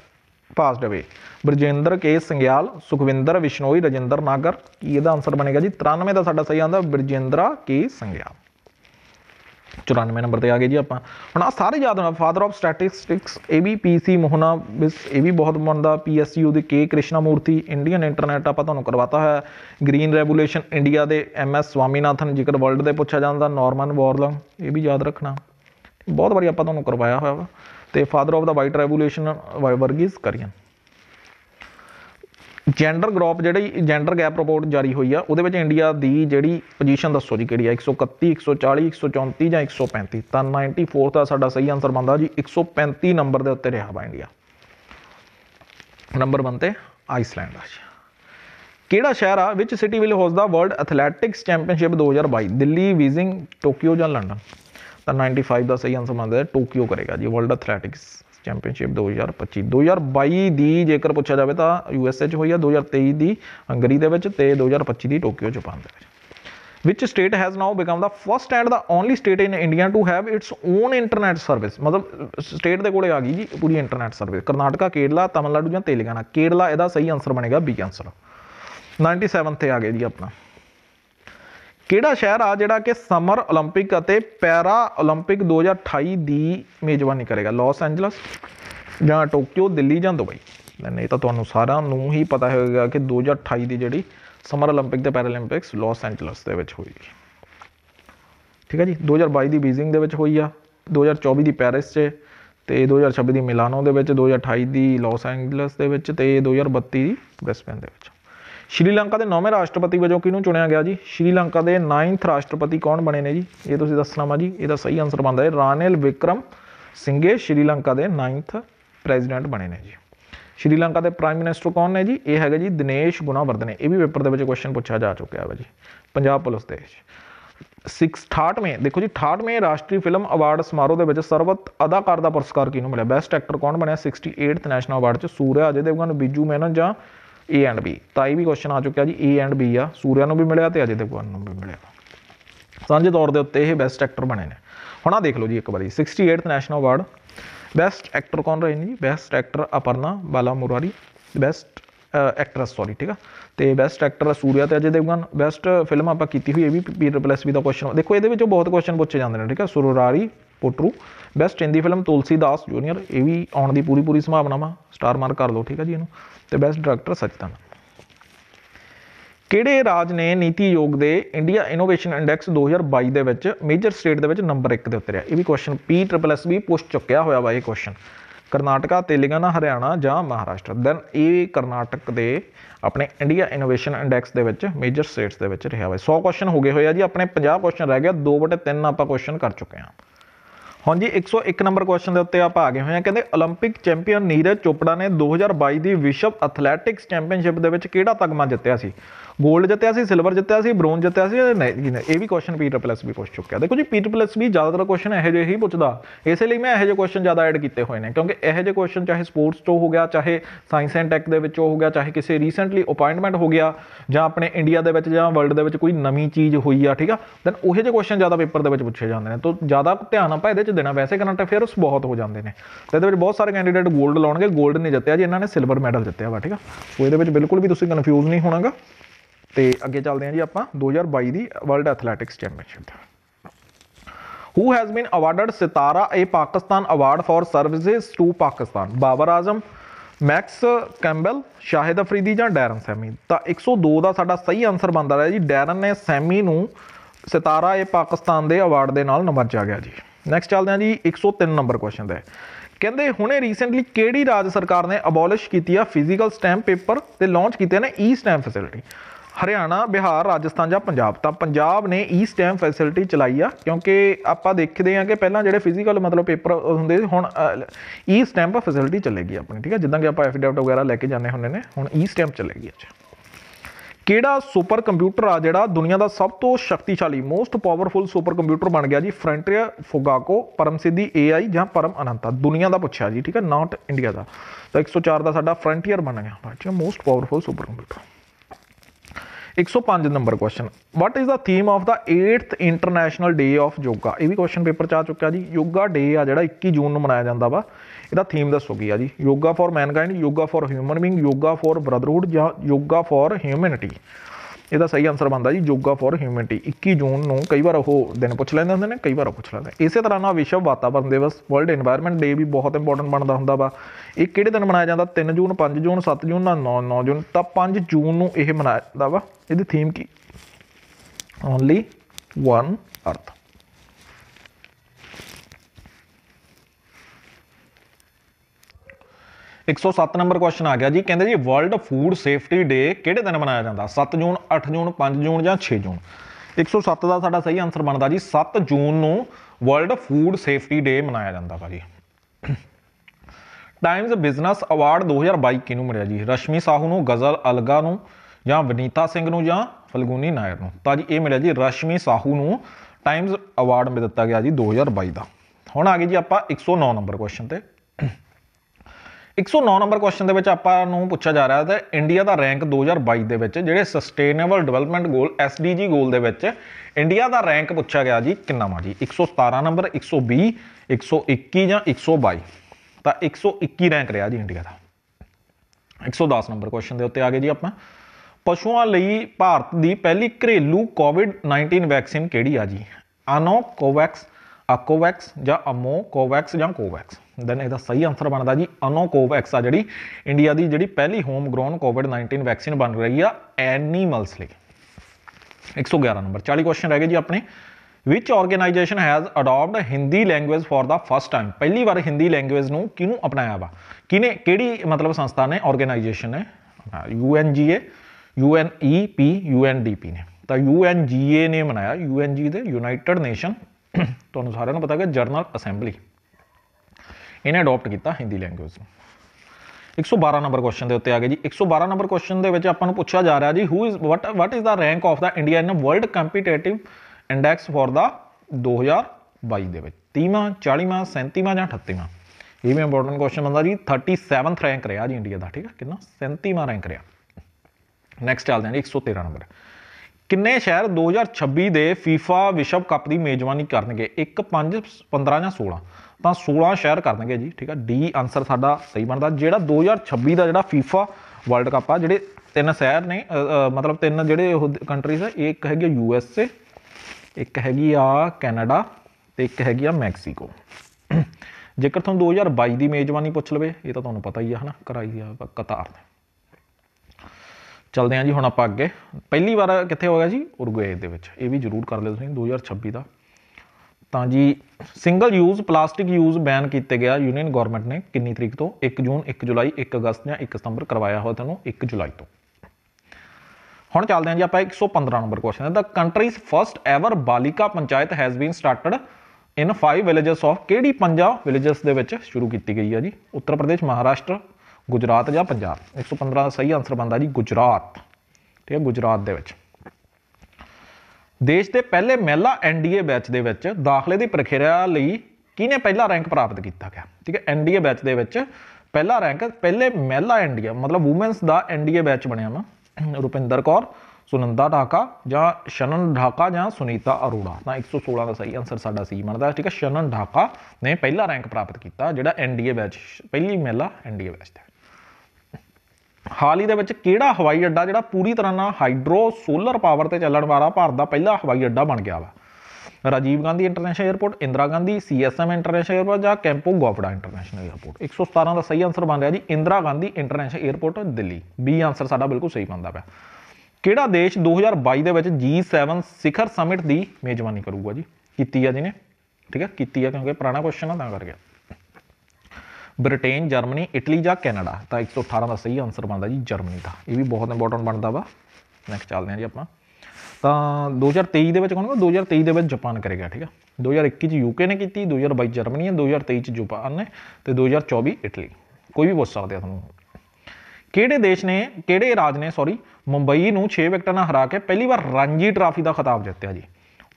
passed away Brijendra ਕੇ ਸੰਗਿਆਲ ਸੁਖਵਿੰਦਰ ਵਿਸ਼ਨੋਈ ਰਜਿੰਦਰ ਨਾਗਰ ਕੀ ਇਹਦਾ ਆਨਸਰ ਬਣੇਗਾ ਜੀ 93 ਦਾ ਸਾਡਾ ਸਹੀ ਆਂਦਾ ਬ੍ਰਜਿੰਦਰਾ ਕੇ ਸੰਗਿਆਲ 94 ਨੰਬਰ ਤੇ ਆ ਗਏ ਜੀ ਆਪਾਂ ਹੁਣ ਆ ਸਾਰੇ ਯਾਦ ਹੋਣਾ father of statistics ABPC Mahalanobis ਇਹ ਵੀ ਬਹੁਤ ਮੰਨਦਾ ਪੀਐਸਯੂ ਦੇ ਕੇ ਕ੍ਰਿਸ਼ਨਾ ਮੂਰਤੀ ਇੰਡੀਅਨ ਇੰਟਰਨੈਟ ਆਪਾਂ ਤੁਹਾਨੂੰ ਕਰਵਾਤਾ ਹੈ ਗ੍ਰੀਨ ਰੈਵੋਲੂਸ਼ਨ ਇੰਡੀਆ ਦੇ ਐਮਐਸ ਸਵਾਮੀਨਾਥਨ ਜਿਕਰ ਵਰਲਡ ਦੇ ਪੁੱਛਿਆ ਜਾਂਦਾ ਨਾਰਮਨ ਵਾਰਲਮ ਇਹ ਵੀ ਯਾਦ ਰੱਖਣਾ ਬਹੁਤ ਵਾਰੀ ਆਪਾਂ ਤੁਹਾਨੂੰ ਕਰਵਾਇਆ ਹੋਇਆ ਵਾ ਤੇ father of the white revolution Verghese Kurien gender group ਜਿਹੜੀ ਜੈਂਡਰ ਗੈਪ ਰਿਪੋਰਟ ਜਾਰੀ ਹੋਈ ਆ ਉਹਦੇ ਵਿੱਚ ਇੰਡੀਆ ਦੀ ਜਿਹੜੀ ਪੋਜੀਸ਼ਨ ਦੱਸੋ ਜੀ ਕਿਹੜੀ ਆ 131 140 134 ਜਾਂ 135 ਤਾਂ 94 ਦਾ ਸਾਡਾ ਸਹੀ ਆਨਸਰ ਬੰਦਾ ਜੀ 135 ਨੰਬਰ ਦੇ ਉੱਤੇ ਰਿਹਾ ਵਾ ਇੰਡੀਆ ਨੰਬਰ 1 ਤੇ ਆਈਸਲੈਂਡ ਆ ਕਿਹੜਾ ਸ਼ਹਿਰ ਆ which city will host the world athletics championship 2022 Delhi Beijing Tokyo ਜਾਂ ਲੰਡਨ ਤਾਂ 95 ਦਾ ਸਹੀ ਆਨਸਰ ਮੰਨਦਾ ਹੈ ਟੋਕੀਓ ਕਰੇਗਾ ਜੀ ਵਰਲਡ ਐਥਲੈਟਿਕਸ ਚੈਂਪੀਅਨਸ਼ਿਪ 2025 2022 ਦੀ ਜੇਕਰ ਪੁੱਛਿਆ ਜਾਵੇ ਤਾਂ ਯੂ ਯੂਐਸਏ 'ਚ ਹੋਈ ਆ 2023 ਦੀ ਹੰਗਰੀ ਦੇ ਵਿੱਚ ਤੇ 2025 ਦੀ ਟੋਕੀਓ ਜਾਪਾਨ ਦੇ ਵਿੱਚ which state has now become the first and the only state in India to have its own internet service ਮਤਲਬ ਸਟੇਟ ਦੇ ਕੋਲੇ ਆ ਗਈ ਜੀ ਪੂਰੀ ਇੰਟਰਨੈਟ ਸਰਵਿਸ ਕਰਨਾਟਕਾ ਕੇਰਲਾ ਤਮਿਲਨਾਡੂ ਜਾਂ ਤੇਲੰਗਾਨਾ ਕੇਰਲਾ ਇਹਦਾ ਸਹੀ ਆਨਸਰ ਬਣੇਗਾ ਬੀ ਆਨਸਰ 97 ਤੇ ਆ ਗਿਆ ਜੀ ਆਪਣਾ ਕਿਹੜਾ ਸ਼ਹਿਰ ਆ ਜਿਹੜਾ ਕਿ ਸਮਰ 올림픽 ਅਤੇ ਪੈਰਾ 올림픽 2028 ਦੀ ਮੇਜ਼ਬਾਨੀ ਕਰੇਗਾ ਲਾਸ ਐਂਜਲਸ ਜਾਂ ਟੋਕੀਓ ਦਿੱਲੀ ਜਾਂ ਦੁਬਈ ਨਹੀਂ ਤਾਂ ਤੁਹਾਨੂੰ ਸਾਰਿਆਂ ਨੂੰ ਹੀ ਪਤਾ ਹੋਵੇਗਾ ਕਿ 2028 ਦੀ ਜਿਹੜੀ ਸਮਰ 올림픽 ਤੇ ਪੈਰਾਲੰਪਿਕਸ ਲਾਸ ਐਂਜਲਸ ਦੇ ਵਿੱਚ ਹੋਏਗੀ ਠੀਕ ਹੈ ਜੀ 2022 ਦੀ ਬੀਜ਼ਿੰਗ ਦੇ ਵਿੱਚ ਹੋਈ ਆ 2024 ਦੀ ਪੈਰਿਸ 'ਚ ਤੇ 2026 ਦੀ ਮਿਲਾਨੋ ਦੇ ਵਿੱਚ 2028 ਦੀ ਲਾਸ ਐਂਜਲਸ ਦੇ ਵਿੱਚ ਤੇ 2032 ਦੀ ਬ੍ਰਿਸਬਨ ਦੇ ਵਿੱਚ ਸ਼੍ਰੀਲੰਕਾ ਦੇ ਨੌਵੇਂ ਰਾਸ਼ਟਰਪਤੀ ਵਜੋਂ ਕਿਹਨੂੰ ਚੁਣਿਆ ਗਿਆ ਜੀ ਸ਼੍ਰੀਲੰਕਾ ਦੇ 9th ਰਾਸ਼ਟਰਪਤੀ ਕੌਣ ਬਣੇ ਨੇ ਜੀ ਇਹ ਤੁਸੀਂ ਦੱਸਣਾ ਮਾ ਜੀ ਇਹਦਾ ਸਹੀ ਆਨਸਰ ਬਣਦਾ ਹੈ ਰਾਨੇਲ ਵਿਕਰਮ ਸਿੰਘੇ ਸ਼੍ਰੀਲੰਕਾ ਦੇ 9th ਪ੍ਰੈਜ਼ੀਡੈਂਟ ਬਣੇ ਨੇ ਜੀ ਸ਼੍ਰੀਲੰਕਾ ਦੇ ਪ੍ਰਾਈਮ ਮਿਨਿਸਟਰ ਕੌਣ ਨੇ ਜੀ ਇਹ ਹੈਗਾ ਜੀ ਦਿਨੇਸ਼ ਗੁਨਾਵਰਦਨੇ ਇਹ ਵੀ ਪੇਪਰ ਦੇ ਵਿੱਚ ਕੁਐਸਚਨ ਪੁੱਛਿਆ ਜਾ ਚੁੱਕਿਆ ਹੈ ਜੀ ਪੰਜਾਬ ਪੁਲਿਸ ਦੇ 68ਵੇਂ ਦੇਖੋ ਜੀ 68ਵੇਂ ਰਾਸ਼ਟਰੀ ਫਿਲਮ ਅਵਾਰਡ ਸਮਾਰੋਹ ਦੇ ਵਿੱਚ ਸਰਵਤ ਅਦਾਕਾਰ ਦਾ ਪੁਰਸਕਾਰ ਕਿਹਨੂੰ ਮਿਲਿਆ ਬੈਸਟ ਐਕਟਰ ਕੌਣ ਬਣਿਆ 68th ਨੈਸ਼ਨਲ ਅਵਾਰਡ ਚ ਸੂਰਿਆ ਅਜੇ ਦੇਵਗਨ ਬੀਜੂ ਮੈਨਨ ਜਾਂ ਏ ਐਂਡ ਬੀ ਤਾਂ ਇਹ ਵੀ ਕੁਐਸਚਨ ਆ ਚੁੱਕਿਆ ਜੀ ਏ ਐਂਡ ਬੀ ਆ ਸੂਰਿਆ ਨੂੰ ਵੀ ਮਿਲਿਆ ਤੇ ਅਜੇ ਕੁਆਨ ਨੂੰ ਵੀ ਮਿਲਿਆ ਸਾਂਝੇ ਤੌਰ ਦੇ ਉੱਤੇ ਇਹ ਬੈਸਟ ਐਕਟਰ ਬਣੇ ਨੇ ਹੁਣ ਆ ਦੇਖ ਲਓ ਜੀ ਇੱਕ ਵਾਰੀ 68th national award best actor ਕੌਣ ਰਹੇ ਨੇ ਜੀ ਬੈਸਟ ਐਕਟਰ ਅਪਰਨਾ ਬਾਲਾ ਮੁਰਾਰੀ ਬੈਸਟ ਐਕਟਰਸ ਸੌਰੀ ਠੀਕ ਆ ਤੇ ਬੈਸਟ ਐਕਟਰ ਸੂਰਿਆ ਤੇ ਅਜੇ ਦੇਵਗਨ ਬੈਸਟ ਫਿਲਮ ਆਪਾਂ ਕੀਤੀ ਹੋਈ ਇਹ ਵੀ ਪੀ ਪਲੱਸ ਵੀ ਦਾ ਕੁਐਸਚਨ ਦੇਖੋ ਇਹਦੇ ਵਿੱਚੋਂ ਬਹੁਤ ਕੁਐਸਚਨ ਪੁੱਛੇ ਜਾਂਦੇ ਨੇ ਠੀਕ ਆ Soorarai Pottru best Hindi film Tulsidas junior ਇਹ ਵੀ ਆਉਣ ਦੀ ਪੂਰੀ ਪੂਰੀ ਵਾ ਸਟਾਰ ਮਾਰਕ ਕਰ ਲਓ ਠੀਕ ਹੈ ਜੀ ਇਹਨੂੰ ਤੇ ਬੈਸਟ ਡਾਇਰੈਕਟਰ ਸਚਤਨ ਕਿਹੜੇ ਰਾਜ ਨੇ ਨੀਤੀ ਯੋਗ ਦੇ ਇੰਡੀਆ ਇਨੋਵੇਸ਼ਨ ਇੰਡੈਕਸ 2022 ਦੇ ਵਿੱਚ ਮੇਜਰ ਸਟੇਟ ਦੇ ਵਿੱਚ ਨੰਬਰ 1 ਦੇ ਉੱਤੇ ਰਿਹਾ ਇਹ ਵੀ ਕੁਐਸਚਨ ਪੀ ਟ੍ਰਿਪਲ ਐਸ ਵੀ ਪੁੱਛ ਚੁੱਕਿਆ ਹੋਇਆ ਵਾ ਇਹ ਕੁਐਸਚਨ ਕਰਨਾਟਕਾ ਤੇਲੰਗਾਨਾ ਹਰਿਆਣਾ ਜਾਂ ਮਹਾਰਾਸ਼ਟਰ ਦੈਨ ਇਹ ਕਰਨਾਟਕ ਦੇ ਆਪਣੇ ਇੰਡੀਆ ਇਨੋਵੇਸ਼ਨ ਇੰਡੈਕਸ ਦੇ ਵਿੱਚ ਮੇਜਰ ਸਟੇਟਸ ਦੇ ਵਿੱਚ ਰਿਹਾ ਵਾ 100 ਕੁਐਸਚਨ ਹੋ ਗਏ ਹੋਏ ਆ ਜੀ ਆਪਣੇ 50 ਕੁਐਸਚਨ ਰਹਿ ਗਿਆ 2/3 ਆਪਾਂ ਕੁਐਸਚਨ ਕਰ ਚੁੱਕੇ ਹਾਂ ਹਾਂਜੀ 101 ਨੰਬਰ ਕੁਐਸਚਨ ਦੇ ਉੱਤੇ ਆਪਾਂ ਆ ਗਏ ਹੋਏ ਆ ਕਹਿੰਦੇ 올림픽 ਚੈਂਪੀਅਨ ਨੀਰਜ ਚੋਪੜਾ ਨੇ 2022 ਦੀ ਵਿਸ਼ਵ ਐਥਲੈਟਿਕਸ ਚੈਂਪੀਅਨਸ਼ਿਪ ਦੇ ਵਿੱਚ ਕਿਹੜਾ ਤਗਮਾ ਜਿੱਤਿਆ ਸੀ ਗੋਲਡ ਜਿੱਤਿਆ ਸੀ ਸਿਲਵਰ ਜਿੱਤਿਆ ਸੀ ਬ੍ਰੋਂਜ ਜਿੱਤਿਆ ਸੀ ਇਹ ਵੀ ਕੁਐਸਚਨ ਪੀਟਰ ਪਲੱਸ ਵੀ ਪੁੱਛ ਚੁੱਕਿਆ ਦੇਖੋ ਜੀ ਪੀਟਰ ਪਲੱਸ ਵੀ ਜ਼ਿਆਦਾਤਰ ਕੁਐਸਚਨ ਇਹੋ ਜਿਹੇ ਹੀ ਪੁੱਛਦਾ ਇਸੇ ਲਈ ਮੈਂ ਇਹੋ ਜਿਹੇ ਕੁਐਸਚਨ ਜ਼ਿਆਦਾ ਐਡ ਕੀਤੇ ਹੋਏ ਨੇ ਕਿਉਂਕਿ ਇਹੋ ਜਿਹੇ ਕੁਐਸਚਨ ਚਾਹੇ ਸਪੋਰਟਸ ਤੋਂ ਹੋ ਗਿਆ ਚਾਹੇ ਸਾਇੰਸ ਐਂਡ ਟੈਕ ਦੇ ਵਿੱਚੋਂ ਹੋ ਗਿਆ ਚਾਹੇ ਕਿਸੇ ਰੀਸੈਂਟਲੀ ਅਪਾਇੰਟਮੈਂਟ ਹੋ ਗਿਆ ਜਾਂ ਆਪਣੇ ਇੰਡੀਆ ਦੇ ਵਿੱਚ ਜਾਂ ਵਰਲਡ ਦੇ ਵਿੱਚ ਕੋਈ ਨਵੀਂ ਚੀਜ਼ ਹੋਈ ਆ ਠੀਕ ਆ ਦੈਨ ਉਹੋ ਜਿਹੇ ਕੁਐਸਚਨ ਜ਼ਿਆਦਾ ਪੇਪਰ ਦੇ ਵਿੱਚ ਪੁੱਛੇ ਜਾਂਦੇ ਨੇ ਤੋਂ ਜ਼ਿਆਦਾ ਧਿਆਨ ਆਪਾਂ ਇਹਦੇ 'ਚ ਦੇਣਾ ਵੈਸੇ ਕਰੰਟ ਅਫੇਅਰਸ ਬਹੁਤ ਹੋ ਜਾਂਦੇ ਨੇ ਤੇ ਇਹਦੇ ਵਿੱਚ ਬਹੁਤ ਸਾਰੇ ਕੈਂਡੀਡੇਟ ਗੋਲਡ ਲਾਉਣਗੇ ਗੋਲਡ ਨਹੀਂ ਜਿੱਤਿਆ ਜੀ ਇਹਨਾਂ ਨੇ ਸਿਲਵਰ ਮੈਡਲ ਜਿੱਤਿਆ ਵਾ ਠੀਕ ਆ ਉਹ ਇਹਦੇ ਵਿੱਚ ਬਿਲਕੁਲ ਵੀ ਤੁਸੀਂ ਕਨਫਿਊਜ਼ ਨਹੀਂ ਹੋਣਾਗਾ ਤੇ ਅੱਗੇ ਚੱਲਦੇ ਹਾਂ ਜੀ ਆਪਾਂ 2022 ਦੀ ਵਰਲਡ ਐਥਲੈਟਿਕਸ ਚੈਂਪੀਅਨਸ਼ਿਪ ਦਾ who has been awarded Sitara e Pakistan award for services to Pakistan Babar Azam Max Campbell Shahid Afridi ਜਾਂ ਡੈਰਨ ਸੈਮੀ ਤਾਂ 102 ਦਾ ਸਾਡਾ ਸਹੀ ਆਨਸਰ ਬਣਦਾ ਰਿਹਾ ਜੀ ਡੈਰਨ ਨੇ ਸੈਮੀ ਨੂੰ ਸਿਤਾਰਾ ਏ ਪਾਕਿਸਤਾਨ ਦੇ ਅਵਾਰਡ ਦੇ ਨਾਲ ਨਵਾਜਿਆ ਗਿਆ ਜੀ ਨੈਕਸਟ ਚੱਲਦੇ ਹਾਂ ਜੀ 103 ਨੰਬਰ ਕੁਐਸਚਨ ਦਾ ਕਹਿੰਦੇ ਹੁਣੇ ਰੀਸੈਂਟਲੀ ਕਿਹੜੀ ਰਾਜ ਸਰਕਾਰ ਨੇ ਅਬੋਲਿਸ਼ ਕੀਤੀ ਆ ਫਿਜ਼ੀਕਲ ਸਟੈਂਪ ਪੇਪਰ ਤੇ ਲਾਂਚ ਕੀਤੇ ਨੇ e stamp facility Haryana Bihar Rajasthan ਜਾਂ ਪੰਜਾਬ ਤਾਂ ਪੰਜਾਬ ਨੇ ਈ ਸਟੈਮ ਫੈਸਿਲਿਟੀ ਚਲਾਈ ਆ ਕਿਉਂਕਿ ਆਪਾਂ ਦੇਖਦੇ ਆ ਕਿ ਪਹਿਲਾਂ ਜਿਹੜੇ ਫਿਜ਼ੀਕਲ ਮਤਲਬ ਪੇਪਰ ਹੁੰਦੇ ਹੁਣ ਈ ਸਟੈਂਪ ਫੈਸਿਲਿਟੀ ਚੱਲੇਗੀ ਆਪਣੀ ਠੀਕ ਹੈ ਜਿੱਦਾਂ ਕਿ ਆਪਾਂ ਐਫੀਡੈਵਿਟ ਵਗੈਰਾ ਲੈ ਕੇ ਜਾਂਦੇ ਹੁੰਦੇ ਨੇ ਹੁਣ ਈ ਸਟੈਂਪ ਚੱਲੇਗੀ ਅੱਜ ਕਿਹੜਾ ਸੁਪਰ ਕੰਪਿਊਟਰ ਆ ਜਿਹੜਾ ਦੁਨੀਆ ਦਾ ਸਭ ਤੋਂ ਸ਼ਕਤੀਸ਼ਾਲੀ ਮੋਸਟ ਪਾਵਰਫੁਲ ਸੁਪਰ ਕੰਪਿਊਟਰ ਬਣ ਗਿਆ ਜੀ ਫਰੰਟੀਅਰ ਫੋਗਾਕੋ ਪਰਮਸਿੱਧੀ AI ਜਾਂ ਪਰਮ ਅਨੰਤਾ ਦੁਨੀਆ ਦਾ ਪੁੱਛਿਆ ਜੀ ਠੀਕ ਹੈ ਨਾਟ ਇੰਡੀਆ ਦਾ ਤਾਂ 104 ਦਾ ਸਾਡਾ ਫਰੰਟੀਅਰ ਬਣ ਗਿਆ ਬੱਚਾ most powerful super computer 105 number question what is the theme of the 8th international day of yoga ਇਹ ਵੀ ਕੁਐਸਚਨ ਪੇਪਰ ਚ ਆ ਚੁੱਕਿਆ ਜੀ ਯੋਗਾ ਡੇ ਆ ਜਿਹੜਾ 21 ਜੂਨ ਨੂੰ ਮਨਾਇਆ ਜਾਂਦਾ ਵਾ ਇਹਦਾ ਥੀਮ ਦੱਸੋ ਕੀ ਆ ਜੀ yoga for mankind yoga for human being yoga for brotherhood ਜਾਂ ਯੋਗਾ ਫॉर ਹਿਊਮੈਨਿਟੀ ਇਹਦਾ ਸਹੀ ਆਨਸਰ ਬਣਦਾ ਜੀ ਯੋਗਾ ਫॉर ਹਿਊਮੈਨਿਟੀ 21 ਜੂਨ ਨੂੰ ਕਈ ਵਾਰ ਉਹ ਦਿਨ ਪੁੱਛ ਲੈਂਦੇ ਹੁੰਦੇ ਨੇ ਕਈ ਵਾਰ ਉਹ ਪੁੱਛ ਲੈਂਦੇ ਇਸੇ ਤਰ੍ਹਾਂ ਨਾਲ ਵਿਸ਼ਵ ਵਾਤਾਵਰਣ ਦਿਵਸ ਵਰਲਡ এনवायरमेंट ਡੇ ਵੀ ਬਹੁਤ ਇੰਪੋਰਟੈਂਟ ਬਣਦਾ ਹੁੰਦਾ ਵਾ ਇਹ ਕਿਹੜੇ ਦਿਨ ਮਨਾਇਆ ਜਾਂਦਾ 3 ਜੂਨ 5 ਜੂਨ 7 ਜੂਨ ਨਾਲ 9 9 ਜੂਨ ਤਾਂ 5 ਜੂਨ ਨੂੰ ਇਹ ਮਨਾਇਆ ਜਾਂਦਾ ਵਾ ਇਹਦੀ ਥੀਮ ਕੀ ਓਨਲੀ ਵਨ ਅਰਥ 107 ਨੰਬਰ ਕੁਐਸਚਨ ਆ ਗਿਆ ਜੀ ਕਹਿੰਦੇ ਜੀ ਵਰਲਡ ਫੂਡ ਸੇਫਟੀ ਡੇ ਕਿਹੜੇ ਦਿਨ ਮਨਾਇਆ ਜਾਂਦਾ 7 ਜੂਨ 8 ਜੂਨ 5 ਜੂਨ ਜਾਂ 6 ਜੂਨ 107 ਦਾ ਸਾਡਾ ਸਹੀ ਆਨਸਰ ਬਣਦਾ ਜੀ 7 ਜੂਨ ਨੂੰ ਵਰਲਡ ਫੂਡ ਸੇਫਟੀ ਡੇ ਮਨਾਇਆ ਜਾਂਦਾ ਭਾਜੀ ਟਾਈਮਜ਼ ਬਿਜ਼ਨਸ ਅਵਾਰਡ 2022 ਕਿਹਨੂੰ ਮਿਲਿਆ ਜੀ ਰਸ਼ਮੀ ਸਾਹੂ ਨੂੰ ਗਜ਼ਲ ਅਲਗਾ ਨੂੰ ਜਾਂ ਵਨੀਤਾ ਸਿੰਘ ਨੂੰ ਜਾਂ ਫਲਗੂਨੀ ਨਾਇਰ ਨੂੰ ਤਾਂ ਜੀ ਇਹ ਮਿਲਿਆ ਜੀ ਰਸ਼ਮੀ ਸਾਹੂ ਨੂੰ ਟਾਈਮਜ਼ ਅਵਾਰਡ ਮਿਲ ਦਿੱਤਾ ਗਿਆ ਜੀ 2022 ਦਾ ਹੁਣ ਆ ਗਏ ਜੀ ਆਪਾਂ 109 ਨੰਬਰ ਕੁਐਸਚਨ ਤੇ 109 ਨੰਬਰ ਕੁਐਸਚਨ ਦੇ ਵਿੱਚ ਆਪਾਂ ਨੂੰ ਪੁੱਛਿਆ ਜਾ ਰਿਹਾ ਹੈ ਇੰਡੀਆ ਦਾ ਰੈਂਕ 2022 ਦੇ ਵਿੱਚ ਜਿਹੜੇ ਸਸਟੇਨੇਬਲ ਡਿਵੈਲਪਮੈਂਟ ਗੋਲ ਐਸਡੀਜੀ ਗੋਲ ਦੇ ਵਿੱਚ ਇੰਡੀਆ ਦਾ ਰੈਂਕ ਪੁੱਛਿਆ ਗਿਆ ਜੀ ਕਿੰਨਾ ਵਾ ਜੀ 117 ਨੰਬਰ 120 121 ਜਾਂ 122 ਤਾਂ 121 ਰੈਂਕ ਰਿਹਾ ਜੀ ਇੰਡੀਆ ਦਾ 110 ਨੰਬਰ ਕੁਐਸਚਨ ਦੇ ਉੱਤੇ ਆ ਗਏ ਜੀ ਆਪਾਂ ਪਸ਼ੂਆਂ ਲਈ ਭਾਰਤ ਦੀ ਪਹਿਲੀ ਘਰੇਲੂ ਕੋਵਿਡ-19 ਵੈਕਸੀਨ ਕਿਹੜੀ ਆ ਜੀ ਅਨੋ ਕੋਵੈਕਸ ਅਕੋਵੈਕਸ ਜਾਂ ਅਮੋ ਕੋਵੈਕਸ ਜਾਂ ਕੋਵੈਕਸ ਦੈਨ ਇਹਦਾ ਸਹੀ ਆਨਸਰ ਬਣਦਾ ਜੀ ਅਨੋਕੋਵੈਕਸ ਆ ਜਿਹੜੀ ਇੰਡੀਆ ਦੀ ਜਿਹੜੀ ਪਹਿਲੀ ਹੋਮ ਗਰੋਨ ਕੋਵਿਡ-19 ਵੈਕਸੀਨ ਬਣ ਰਹੀ ਆ ਐਨੀਮਲਸ ਲਈ 111 ਨੰਬਰ 40 ਕੁਐਸਚਨ ਰਹਿ ਗਏ ਜੀ ਆਪਣੇ which organisation has adapt Hindi language for the first time ਪਹਿਲੀ ਵਾਰ ਹਿੰਦੀ ਲੈਂਗੁਏਜ ਨੂੰ ਕਿਹਨੂੰ ਅਪਣਾਇਆ ਵਾ ਕਿਨੇ ਕਿਹੜੀ ਮਤਲਬ ਸੰਸਥਾ ਨੇ ਆਰਗੇਨਾਈਜੇਸ਼ਨ ਹੈ UNGA UNEP UNDP ਨੇ ਤਾਂ UNGA ਨੇ ਮਨਾਇਆ UNG ਦੇ ਯੂਨਾਈਟਿਡ ਨੇਸ਼ਨ ਤੁਹਾਨੂੰ ਸਾਰਿਆਂ ਨੂੰ ਪਤਾ ਹੈ ਜਰਨਲ ਅਸੈਂਬਲੀ ਇਹਨੇ ਅਡਾਪਟ ਕੀਤਾ ਹਿੰਦੀ ਲੈਂਗੁਏਜ ਨੂੰ 112 ਨੰਬਰ ਕੁਐਸਚਨ ਦੇ ਉੱਤੇ ਆ ਗਏ ਜੀ 112 ਨੰਬਰ ਕੁਐਸਚਨ ਦੇ ਵਿੱਚ ਆਪਾਂ ਨੂੰ ਪੁੱਛਿਆ ਜਾ ਰਿਹਾ ਜੀ who is what what is the rank of the India in world competitive index for the 2022 ਦੇ ਵਿੱਚ 30ਵਾਂ 40ਵਾਂ 37ਵਾਂ ਜਾਂ 38ਵਾਂ ਇਹ ਵੀ ਇੰਪੋਰਟੈਂਟ ਕੁਐਸਚਨ ਹੁੰਦਾ ਜੀ 37th ਰੈਂਕ ਰਿਹਾ ਜੀ ਇੰਡੀਆ ਦਾ ਠੀਕ ਹੈ ਕਿੰਨਾ 37ਵਾਂ ਰੈਂਕ ਰਿਹਾ ਨੈਕਸਟ ਚੱਲਦੇ ਹਾਂ ਜੀ 113 ਨੰਬਰ ਕਿੰਨੇ ਸ਼ਹਿਰ 2026 ਦੇ FIFA ਵਿਸ਼ਵ ਕੱਪ ਦੀ ਮੇਜ਼ਬਾਨੀ ਕਰਨਗੇ 1 5 15 ਜਾਂ 16 ਤਾਂ 16 ਸ਼ਹਿਰ ਕਰਨਗੇ ਜੀ ਠੀਕ ਆ ਡੀ ਆਨਸਰ ਸਾਡਾ ਸਹੀ ਬਣਦਾ ਜਿਹੜਾ 2026 ਦਾ ਜਿਹੜਾ FIFA ਵਰਲਡ ਕੱਪ ਆ ਜਿਹੜੇ ਤਿੰਨ ਸ਼ਹਿਰ ਨੇ ਮਤਲਬ ਤਿੰਨ ਜਿਹੜੇ ਉਹ ਕੰਟਰੀਜ਼ ਆ ਇੱਕ ਹੈਗੀ ਯੂ ਐਸ ਏ ਇੱਕ ਹੈਗੀ ਆ ਕੈਨੇਡਾ ਤੇ ਇੱਕ ਹੈਗੀ ਆ ਮੈਕਸੀਕੋ ਜੇਕਰ ਤੁਹਾਨੂੰ 2022 ਦੀ ਮੇਜ਼ਬਾਨੀ ਪੁੱਛ ਲਵੇ ਇਹ ਤਾਂ ਤੁਹਾਨੂੰ ਪਤਾ ਹੀ ਆ ਹਨਾ ਕਰਾਈ ਆ ਕਤਾਰ ਨੇ ਚਲਦੇ ਹਾਂ ਜੀ ਹੁਣ ਆਪਾਂ ਅੱਗੇ ਪਹਿਲੀ ਵਾਰ ਕਿੱਥੇ ਹੋਇਆ ਜੀ ਉਰਗਵੇ ਦੇ ਵਿੱਚ ਇਹ ਵੀ ਜ਼ਰੂਰ ਕਰ ਲਿਓ ਤੁਸੀਂ 2026 ਦਾ ਤਾਂ ਜੀ single use plastic use ban ਕੀਤੇ ਗਿਆ ਯੂਨੀਅਨ ਗਵਰਨਮੈਂਟ ਨੇ ਕਿੰਨੀ ਤਰੀਕ ਤੋਂ 1 ਜੂਨ 1 ਜੁਲਾਈ 1 ਅਗਸਤ ਜਾਂ 1 ਸਤੰਬਰ ਕਰਵਾਇਆ ਹੋਇਆ ਤੁਹਾਨੂੰ 1 ਜੁਲਾਈ ਤੋਂ ਹੁਣ ਚੱਲਦੇ ਹਾਂ ਜੀ ਆਪਾਂ 115 ਨੰਬਰ ਕੁਐਸਚਨ ਹੈ the country's first ever Balika panchayat has been started in 5 villages of ਕਿਹੜੀ ਪੰਜਾਬ ਵਿਲੇजेस ਦੇ ਵਿੱਚ ਸ਼ੁਰੂ ਕੀਤੀ ਗਈ ਹੈ ਜੀ ਉੱਤਰ ਪ੍ਰਦੇਸ਼ ਮਹਾਰਾਸ਼ਟਰ ਗੁਜਰਾਤ ਜਾਂ ਪੰਜਾਬ 115 ਦਾ ਸਹੀ ਆਨਸਰ ਬਣਦਾ ਜੀ ਗੁਜਰਾਤ ਠੀਕ ਹੈ ਗੁਜਰਾਤ ਦੇ ਵਿੱਚ ਦੇਸ਼ ਦੇ ਪਹਿਲੇ ਮਹਿਲਾ ਐਨਡੀਏ ਬੈਚ ਦੇ ਵਿੱਚ ਦਾਖਲੇ ਦੀ ਪ੍ਰਕਿਰਿਆ ਲਈ ਕਿਹਨੇ ਪਹਿਲਾ ਰੈਂਕ ਪ੍ਰਾਪਤ ਕੀਤਾ ਗਿਆ ਠੀਕ ਹੈ ਐਨਡੀਏ ਬੈਚ ਦੇ ਵਿੱਚ ਪਹਿਲਾ ਰੈਂਕ ਪਹਿਲੇ ਮਹਿਲਾ ਐਨਡੀਏ ਮਤਲਬ ਔਮਨਸ ਦਾ ਐਨਡੀਏ ਬੈਚ ਬਣਿਆ ਵਾ ਰੁਪਿੰਦਰ ਕੌਰ ਸੁਨੰਦਾ ਢਾਕਾ ਜਾਂ ਸ਼ਨਨ ਢਾਕਾ ਜਾਂ ਸੁਨੀਤਾ ਅਰੋੜਾ ਤਾਂ 116 ਦਾ ਸਹੀ ਆਨਸਰ ਸਾਡਾ ਸੀ ਬਣਦਾ ਠੀਕ ਹੈ ਸ਼ਨਨ ਢਾਕਾ ਨੇ ਪਹਿਲਾ ਰੈਂਕ ਪ੍ਰਾਪਤ ਕੀਤਾ ਜਿਹੜਾ ਐਨਡੀਏ ਬੈਚ ਪਹਿਲੀ ਮਹਿਲਾ ਐਨਡੀਏ ਬੈਚ ਦਾ ਹਾਲ ਹੀ ਦੇ ਵਿੱਚ ਕਿਹੜਾ ਹਵਾਈ ਅੱਡਾ ਜਿਹੜਾ ਪੂਰੀ ਤਰ੍ਹਾਂ ਨਾਲ ਹਾਈਡਰੋ ਸੋਲਰ ਪਾਵਰ ਤੇ ਚੱਲਣ ਵਾਲਾ ਭਾਰਤ ਦਾ ਪਹਿਲਾ ਹਵਾਈ ਅੱਡਾ ਬਣ ਗਿਆ ਵਾ Rajiv Gandhi international airport Indira Gandhi CSM international airport ਜਾਂ ਕੈਂਪੋ ਗੋਫੜਾ ਇੰਟਰਨੈਸ਼ਨਲ 에어ਪੋਰਟ 117 ਦਾ ਸਹੀ ਆਨਸਰ ਬਣ ਰਿਹਾ ਜੀ Indira Gandhi international airport Delhi B answer ਸਾਡਾ ਬਿਲਕੁਲ ਸਹੀ ਬਣਦਾ ਪਿਆ ਕਿਹੜਾ ਦੇਸ਼ 2022 ਦੇ ਵਿੱਚ G7 ਸਿਖਰ ਸਮਿਟ ਦੀ ਮੇਜ਼ਬਾਨੀ ਕਰੂਗਾ ਜੀ ਕੀਤੀ ਆ ਜੀ ਨੇ ਠੀਕ ਹੈ ਕੀਤੀ ਆ ਕਿਉਂਕਿ ਪੁਰਾਣਾ ਕੁਐਸਚਨ ਆ ਤਾਂ ਕਰ ਗਿਆ ਬ੍ਰਿਟੇਨ ਜਰਮਨੀ ਇਟਲੀ ਜਾਂ ਕੈਨੇਡਾ ਤਾਂ 118 ਦਾ ਸਹੀ ਆਨਸਰ ਬਣਦਾ ਜੀ ਜਰਮਨੀ ਦਾ ਇਹ ਵੀ ਬਹੁਤ ਇੰਪੋਰਟੈਂਟ ਬਣਦਾ ਵਾ ਨੈਕਸਟ ਚੱਲਦੇ ਹਾਂ ਜੀ ਆਪਾਂ ਤਾਂ 2023 ਦੇ ਵਿੱਚ ਕੌਣ 2023 ਦੇ ਵਿੱਚ ਜਾਪਾਨ ਕਰੇਗਾ ਠੀਕ ਆ 2021 ਚ ਯੂਕੇ ਨੇ ਕੀਤੀ 2022 ਜਰਮਨੀ ਹੈ 2023 ਚ ਜਾਪਾਨ ਨੇ ਤੇ 2024 ਇਟਲੀ ਕੋਈ ਵੀ ਪੁੱਛ ਸਕਦੇ ਆ ਤੁਹਾਨੂੰ ਕਿਹੜੇ ਦੇਸ਼ ਨੇ ਕਿਹੜੇ ਰਾਜ ਨੇ ਸੌਰੀ ਮੁੰਬਈ ਨੂੰ 6 ਵਿਕਟਾਂ ਨਾਲ ਹਰਾ ਕੇ ਪਹਿਲੀ ਵਾਰ ਰਣਜੀ ਟਰਾਫੀ ਦਾ ਖਿਤਾਬ ਜਿੱਤਿਆ ਜੀ